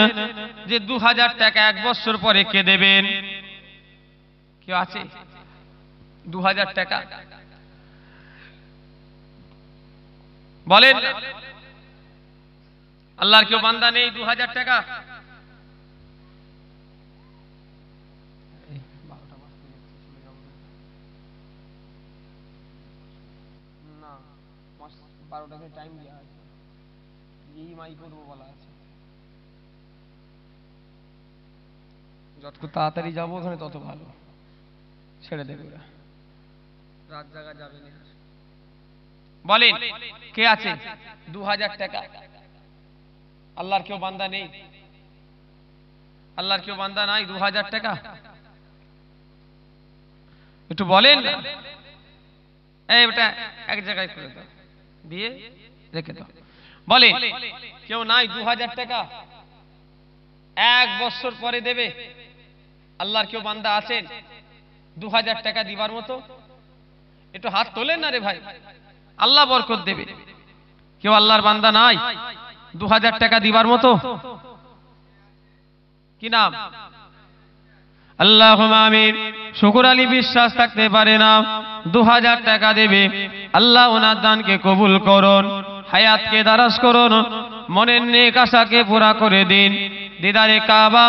যে দু হাজার টাকা এক বছর পরে কে দেবেন কেউ আছে দু টাকা বলেন আল্লাহর কেউ বান্দা নেই দু হাজার টাকা যতক্ষণ তাড়াতাড়ি যাবো ওখানে তত ভালো ছেড়ে দেবে ওরা রাত জাগা যাবে না বলেন কে আছে দু হাজার টাকা আল্লাহর কেউ বান্দা নেই আল্লাহর কেউ বান্দা নাই দু হাজার টাকা একটু বলেন এই ওটা এক জায়গায় করে দাও দিয়ে রেখে দাও বলে কেউ নাই দু হাজার টাকা এক বছর পরে দেবে আল্লাহর কেউ বান্দা আছেন দু হাজার টাকা দিবার মতো একটু হাত তোলেন না রে ভাই আল্লাহ বরকত দেবে কেউ আল্লাহর বান্দা নাই দু টাকা দিবার মতো কি নাম আল্লাহ আমির শুকুর আলী বিশ্বাস থাকতে পারে না দু টাকা দেবে আল্লাহ ওনার দানকে কবুল করুন হায়াতকে দারাজ করুন মনের নেক আশাকে পুরা করে দিন দিদারে কাবা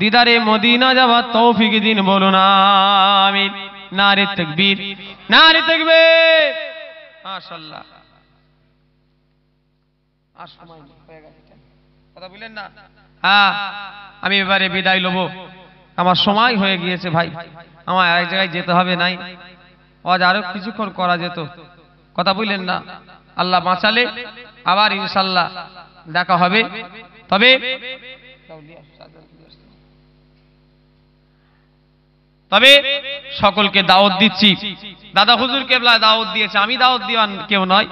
দিদারে মদিনা যাওয়ার তৌফিক দিন বলুন আমিন নারে তকবীর নারী দেখবে মাশাল্লাহ কথা বুঝলেন না হ্যাঁ, আমি এবারে বিদায় লব আমার সময় হয়ে গিয়েছে ভাই আমার এক জায়গায় যেতে হবে নাই আজ আরো কিছুক্ষণ করা যেত কথা বুঝলেন না আল্লাহ বাঁচালে আবার ইনশাল্লাহ দেখা হবে তবে তবে সকলকে দাওয়াত দিচ্ছি দাদা হুজুর কেবলায় দাওয়াত দিয়েছে আমি দাওয়াত দিওয়ান কেউ নয়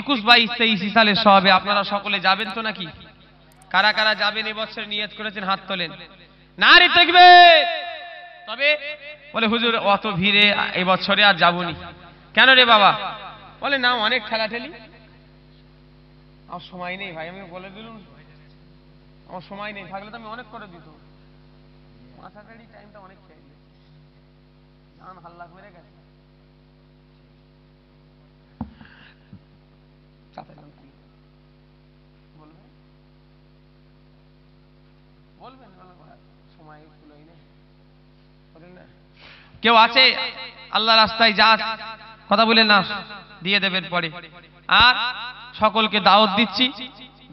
একুশ বাইশ তেইশ সালের সবে আপনারা সকলে যাবেন তো নাকি কারা কারা যাবেন এবছর নিয়ত করেছেন হাত তোলেন না রে দেখবে তবে বলে হুজুর অত ভিড়ে এবছরে আর যাবনি কেন রে বাবা বলে না অনেক খেলা ঠেলি আমার সময় নেই ভাই আমি বলে দিলুন আমার সময় নেই থাকলে তো আমি অনেক করে দিত মাথা টাইমটা অনেক চাই ধান হাল্লা করে গেছে কেউ আছে আল্লাহ রাস্তায় যা কথা বলে না দিয়ে দেবেন পরে আর সকলকে দাওয়াত দিচ্ছি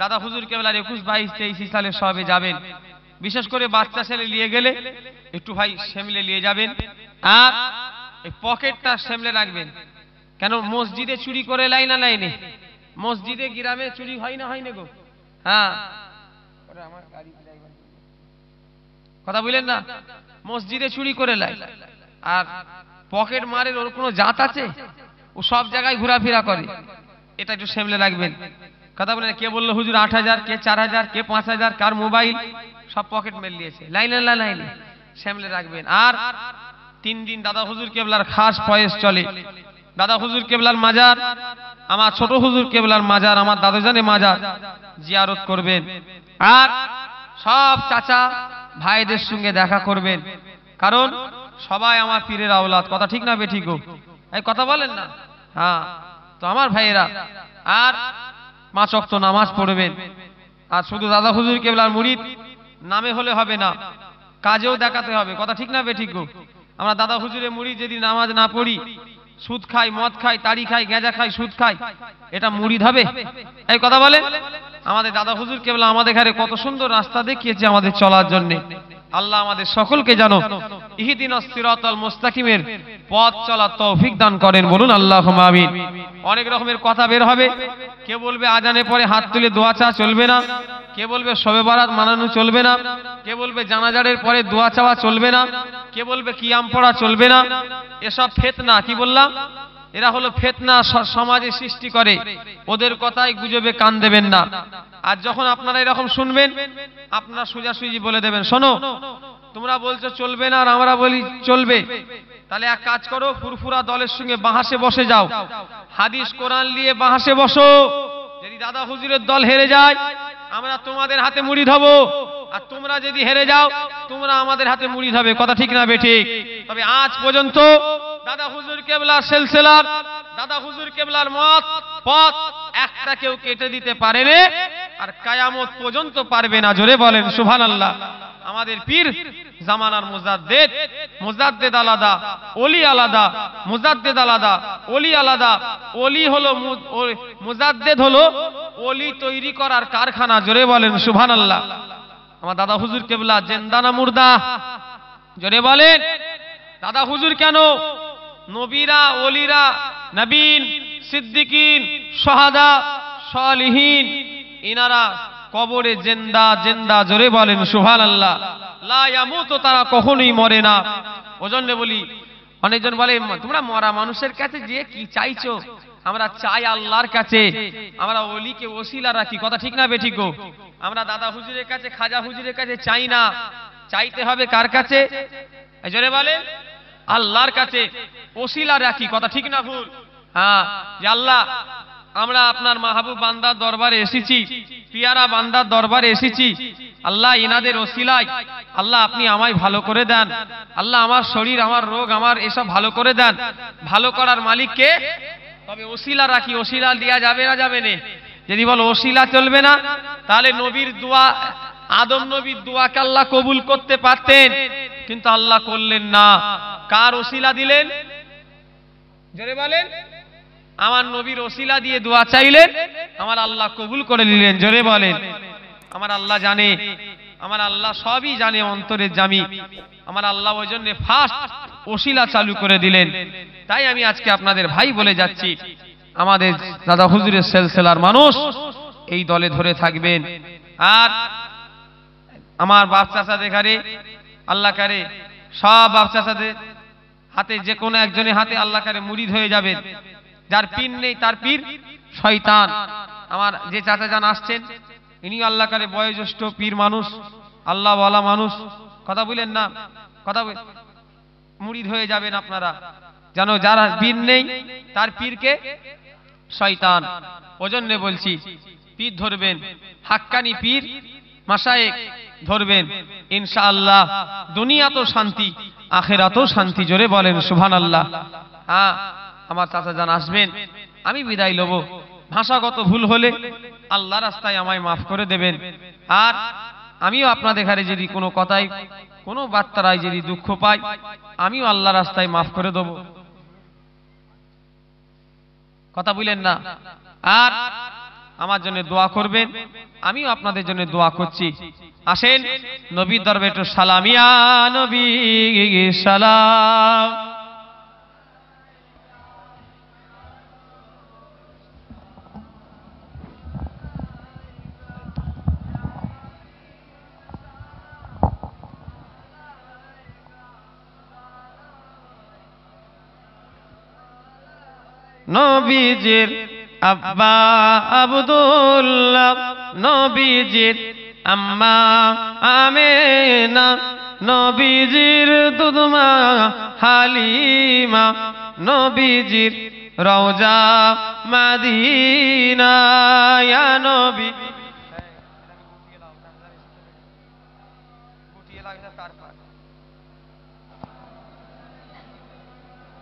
দাদা হুজুর কেবলার একুশ বাইশ তেইশ সালে সবে যাবেন বিশেষ করে বাচ্চা ছেলে নিয়ে গেলে একটু ভাই সেমলে নিয়ে যাবেন আর এই পকেটটা সেমলে রাখবেন কেন মসজিদে চুরি করে লাই না লাইনে মসজিদে গ্রামে চুরি হয় না হয় না গো হ্যাঁ কথা বললেন না মসজিদে চুরি করে লাই আর পকেট মারের ওর কোনো জাত আছে ও সব জায়গায় ঘোরাফেরা করে এটা একটু সেমলে রাখবেন কথা বলে কে বললো হুজুর আট হাজার কে চার হাজার কে পাঁচ হাজার কার মোবাইল সব পকেট মেল নিয়েছে লাইন লাইন সেমলে রাখবেন আর তিন দিন দাদা হুজুর কেবলার খাস পয়েস চলে দাদা হুজুর কেবলার মাজার আমার ছোট হুজুর কেবলার মাজার আমার দাদুজানে মাজার জিয়ারত করবেন আর সব চাচা ভাইদের সঙ্গে দেখা করবেন কারণ সবাই আমার পীরের আওলাদ কথা ঠিক না বেঠিক এই কথা বলেন না হ্যাঁ তো আমার ভাইয়েরা আর মা চক্ত নামাজ পড়বেন আর শুধু দাদা হুজুর কেবলার মুরিদ নামে হলে হবে না কাজেও দেখাতে হবে কথা ঠিক না বেঠিক গো আমরা দাদা হুজুরে মুড়ি যদি নামাজ না পড়ি সুদ খাই মদ খাই তাড়ি খাই গেঁজা খাই সুদ খাই এটা মুড়ি ধাবে এই কথা বলে আমাদের দাদা হুজুর কেবলা আমাদের ঘরে কত সুন্দর রাস্তা দেখিয়েছে আমাদের চলার জন্য আল্লাহ আমাদের সকলকে জানো ইহিদিন সিরাতাল মুস্তাকিমের পথ চলা তৌফিক দান করেন বলুন আল্লাহ আমিন অনেক রকমের কথা বের হবে কে বলবে আজানে পরে হাত তুলে দোয়া চা চলবে না কে বলবে সবে বারাত মানানো চলবে না কে বলবে জানাজারের পরে দোয়া চাওয়া চলবে না কে বলবে কিয়াম পড়া চলবে না এসব ফেতনা কি বললাম এরা হলো ফেতনা সমাজে সৃষ্টি করে ওদের কথাই গুজবে কান দেবেন না আর যখন আপনারা এরকম শুনবেন আপনারা সোজাসুজি বলে দেবেন শোনো তোমরা বলছো চলবে না আর আমরা বলি চলবে তাহলে এক কাজ করো ফুরফুরা দলের সঙ্গে বাহাসে বসে যাও হাদিস কোরআন নিয়ে বাহাসে বসো যদি দাদা হুজুরের দল হেরে যায় আমরা তোমাদের হাতে মুড়ি ধবো আর তোমরা যদি হেরে যাও তোমরা আমাদের হাতে মুড়ি ধাবে কথা ঠিক না বেঠিক তবে আজ পর্যন্ত দাদা হুজুর কেবলার সেলসেলার দাদা হুজুর কেবলার মত পথ একটা কেউ কেটে দিতে পারে আর কায়ামত পর্যন্ত পারবে না জোরে বলেন সুভান আল্লাহ আমাদের পীর জামানার মুজাদ্দেদ মুজাদ্দেদ আলাদা অলি আলাদা মুজাদ্দেদ আলাদা অলি আলাদা অলি হলো মুজাদ্দেদ হলো অলি তৈরি করার কারখানা জোরে বলেন সুভান আল্লাহ আমার দাদা হুজুর কেবলা জেন্দা না মুর্দা জোরে বলেন দাদা হুজুর কেন নবীরা অলিরা নবীন সিদ্দিকিন সহাদা সালিহীন ইনারা কবরে জেন্দা জেন্দা জোরে বলেন সুহান আল্লাহ তো তারা কখনোই মরে না ওজন্য বলি অনেকজন বলে তোমরা মরা মানুষের কাছে যে কি চাইছো আমরা চাই আল্লাহর কাছে আমরা অলিকে ওসিলা রাখি কথা ঠিক না বেঠিকো আমরা দাদা হুজুরের কাছে খাজা হুজুরের কাছে চাই না চাইতে হবে কার কাছে বলে আল্লাহর কাছে ওসিলা রাখি কথা ঠিক না ভুল হ্যাঁ আল্লাহ আমরা আপনার মাহবুব বান্দার দরবারে এসেছি পিয়ারা বান্দার দরবারে এসেছি আল্লাহ ইনাদের ওসিলায় আল্লাহ আপনি আমায় ভালো করে দেন আল্লাহ আমার শরীর আমার রোগ আমার এসব ভালো করে দেন ভালো করার মালিককে তবে ওসিলা রাখি ওসিলা দেওয়া যাবে না যাবে না যদি বল অশিলা চলবে না তাহলে নবীর দোয়া আদম নবীর দোয়া আল্লাহ কবুল করতে পারতেন কিন্তু আল্লাহ করলেন না কার অশিলা দিলেন জোরে বলেন আমার নবীর অশিলা দিয়ে দোয়া চাইলেন আমার আল্লাহ কবুল করে নিলেন জোরে বলেন আমার আল্লাহ জানে আমার আল্লাহ সবই জানে অন্তরের জামি আমার আল্লাহ ওই জন্য ফার্স্ট অশিলা চালু করে দিলেন তাই আমি আজকে আপনাদের ভাই বলে যাচ্ছি আমাদের দাদা হুজুরের সেলসেলার মানুষ এই দলে ধরে থাকবেন আর আমার বাপ চাষাদের ঘরে আল্লাহ কারে সব বাপ চাষাদের হাতে যে কোনো একজনের হাতে আল্লাহ কারে মুড়িদ হয়ে যাবে যার পীর নেই তার পীর শয়তান আমার যে চাচা যান আসছেন ইনি আল্লাহ কারে বয়োজ্যেষ্ঠ পীর মানুষ আল্লাহ বলা মানুষ কথা বলেন না কথা মুড়িদ হয়ে যাবেন আপনারা যেন যার পীর নেই তার পীরকে শয়তান ওজন্য বলছি পীর ধরবেন হাক্কানি পীর মাসায়েক ধরবেন ইনশাআল্লাহ দুনিয়া তো শান্তি আখেরা তো শান্তি জোরে বলেন সুহান আল্লাহ হ্যাঁ আমার চাচা যান আসবেন আমি বিদায় লব ভাষাগত ভুল হলে আল্লাহ রাস্তায় আমায় মাফ করে দেবেন আর আমিও আপনাদের ঘরে যদি কোনো কথায় কোনো বার্তারায় যদি দুঃখ পাই আমিও আল্লাহ রাস্তায় মাফ করে দেবো কথা বলেন না আর আমার জন্য দোয়া করবেন আমিও আপনাদের জন্য দোয়া করছি আসেন নবী দরবে একটু সালামিয়া নবী সালাম নবীজির আব্বা আবদুল্লাহ নবীজির আম্মা আমেনা নবীজির দুদমা হালিমা নবীজির রওজা মাদিনা ইয়া নবী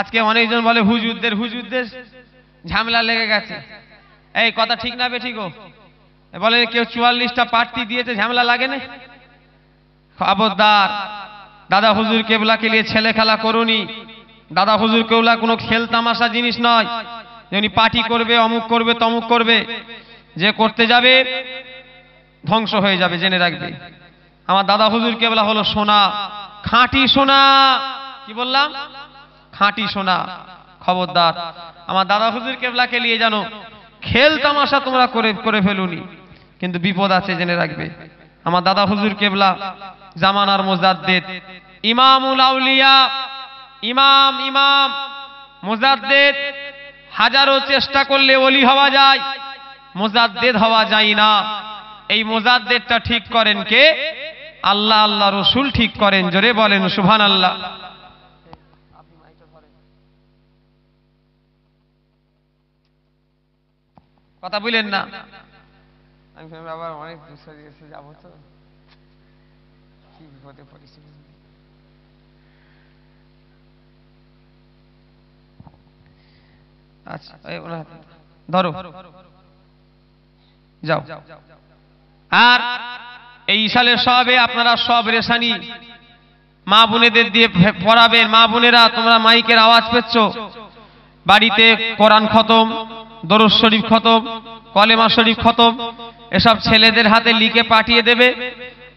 আজকে অনেকজন বলে হুজুরদের হুজুরদের ঝামেলা লেগে গেছে এই কথা ঠিক না বে বলে কেউ চুয়াল্লিশটা পার্টি দিয়েছে ঝামেলা লাগে না খাবদার দাদা হুজুর কেবলাকে নিয়ে ছেলে খেলা করুনি দাদা হুজুর কেবলা কোনো খেল তামাশা জিনিস নয় যেমনি পার্টি করবে অমুক করবে তমুক করবে যে করতে যাবে ধ্বংস হয়ে যাবে জেনে রাখবে আমার দাদা হুজুর কেবলা হলো সোনা খাঁটি সোনা কি বললাম খাঁটি সোনা খবরদার আমার দাদা হুজুর কেবলাকে নিয়ে জানো খেল তামাশা তোমরা করে করে ফেলুনি কিন্তু বিপদ আছে জেনে রাখবে আমার দাদা হুজুর কেবলা জামানার মোজাদ্দেদ ইমামুল আউলিয়া ইমাম ইমাম মোজাদ্দেদ হাজারো চেষ্টা করলে ওলি হওয়া যায় মোজাদ্দেদ হওয়া যায় না এই মোজাদ্দেদটা ঠিক করেন কে আল্লাহ আল্লাহ রসুল ঠিক করেন জোরে বলেন সুভান আল্লাহ কথা বলেন না আমি ভাবলাম আবার অনেক দূর এসে তো কি বিপদে পড়েছি আচ্ছা, ধরো যাও আর এই সালে সবে আপনারা সব রেশানি মা বোনেদের দিয়ে পড়াবেন মা বোনেরা তোমরা মাইকের আওয়াজ পেচ্ছ বাড়িতে কোরআন খতম দরজ শরীফ খতম কলেমা শরীফ খতম এসব ছেলেদের হাতে লিখে পাঠিয়ে দেবে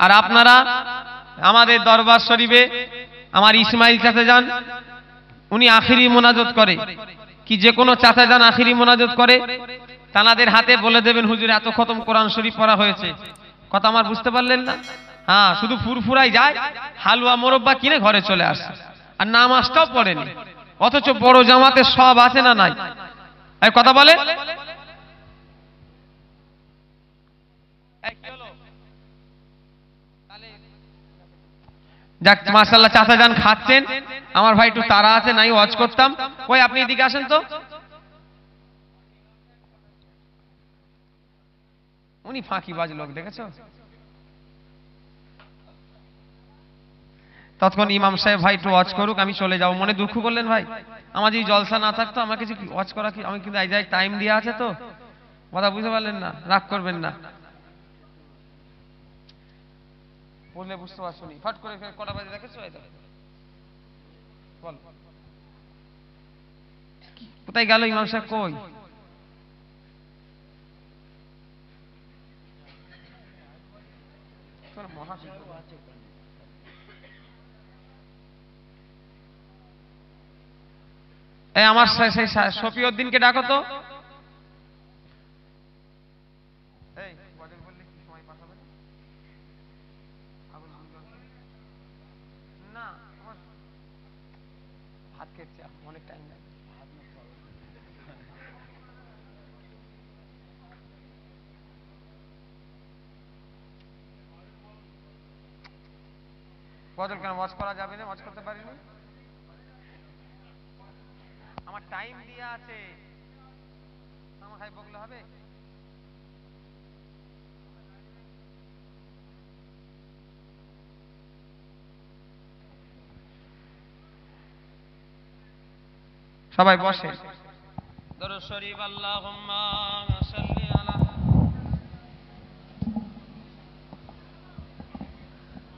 আর আপনারা আমাদের দরবার শরীফে আমার ইসমাইল চাচা যান উনি আখিরি মোনাজত করে কি যে কোনো চাচা যান আখিরি মোনাজত করে তানাদের হাতে বলে দেবেন হুজুর এত খতম কোরআন শরীফ পড়া হয়েছে কথা আমার বুঝতে পারলেন না হ্যাঁ শুধু ফুরফুরাই যায় হালুয়া মোরব্বা কিনে ঘরে চলে আসে আর নামাজটাও পড়েনি অথচ বড় জামাতে সব আছে না নাই এই কথা বলে যাক মার্শাল্লাহ যান খাচ্ছেন আমার ভাই একটু তারা আছে নাই করতাম ওই আপনি এদিকে আসেন তো উনি লোক দেখেছো তৎক্ষণ ইমাম সাহেব ভাই একটু ওয়াচ করুক আমি চলে যাবো মনে দুঃখ করলেন ভাই আমার যদি জলসা না থাকতো আমাকে কিছু ওয়াচ করা কি আমি কিন্তু টাইম দেওয়া আছে তো কথা বুঝতে পারলেন না রাগ করবেন না বললে বুঝতে পারছো নি ফট করে ফের কটা বাজে দেখেছো এটা বল কোথায় গেল ইমাম সাহেব কই মহাশিল্প আমার সেই শফিউদ্দিনকে ডাকো তো বদল কেন ওয়াচ করা যাবে না ওয়াচ করতে পারিনি আমার টাইম দিয়া আছে আমার বকলে হবে সবাই বসে শরীফ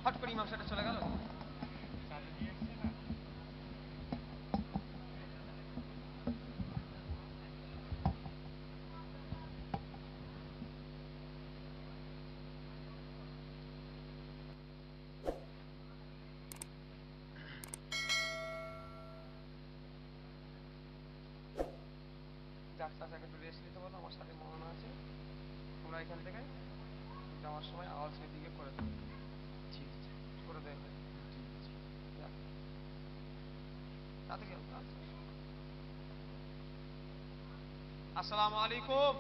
হট করে ইমাম চলে গেল সালাম আলাইকুম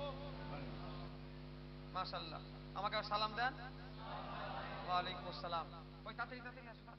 মাশাল্লাহ আমাকে সালাম দেন ওয়ালাইকুম আসসালাম ওই তাড়াতাড়ি তাড়াতাড়ি আসো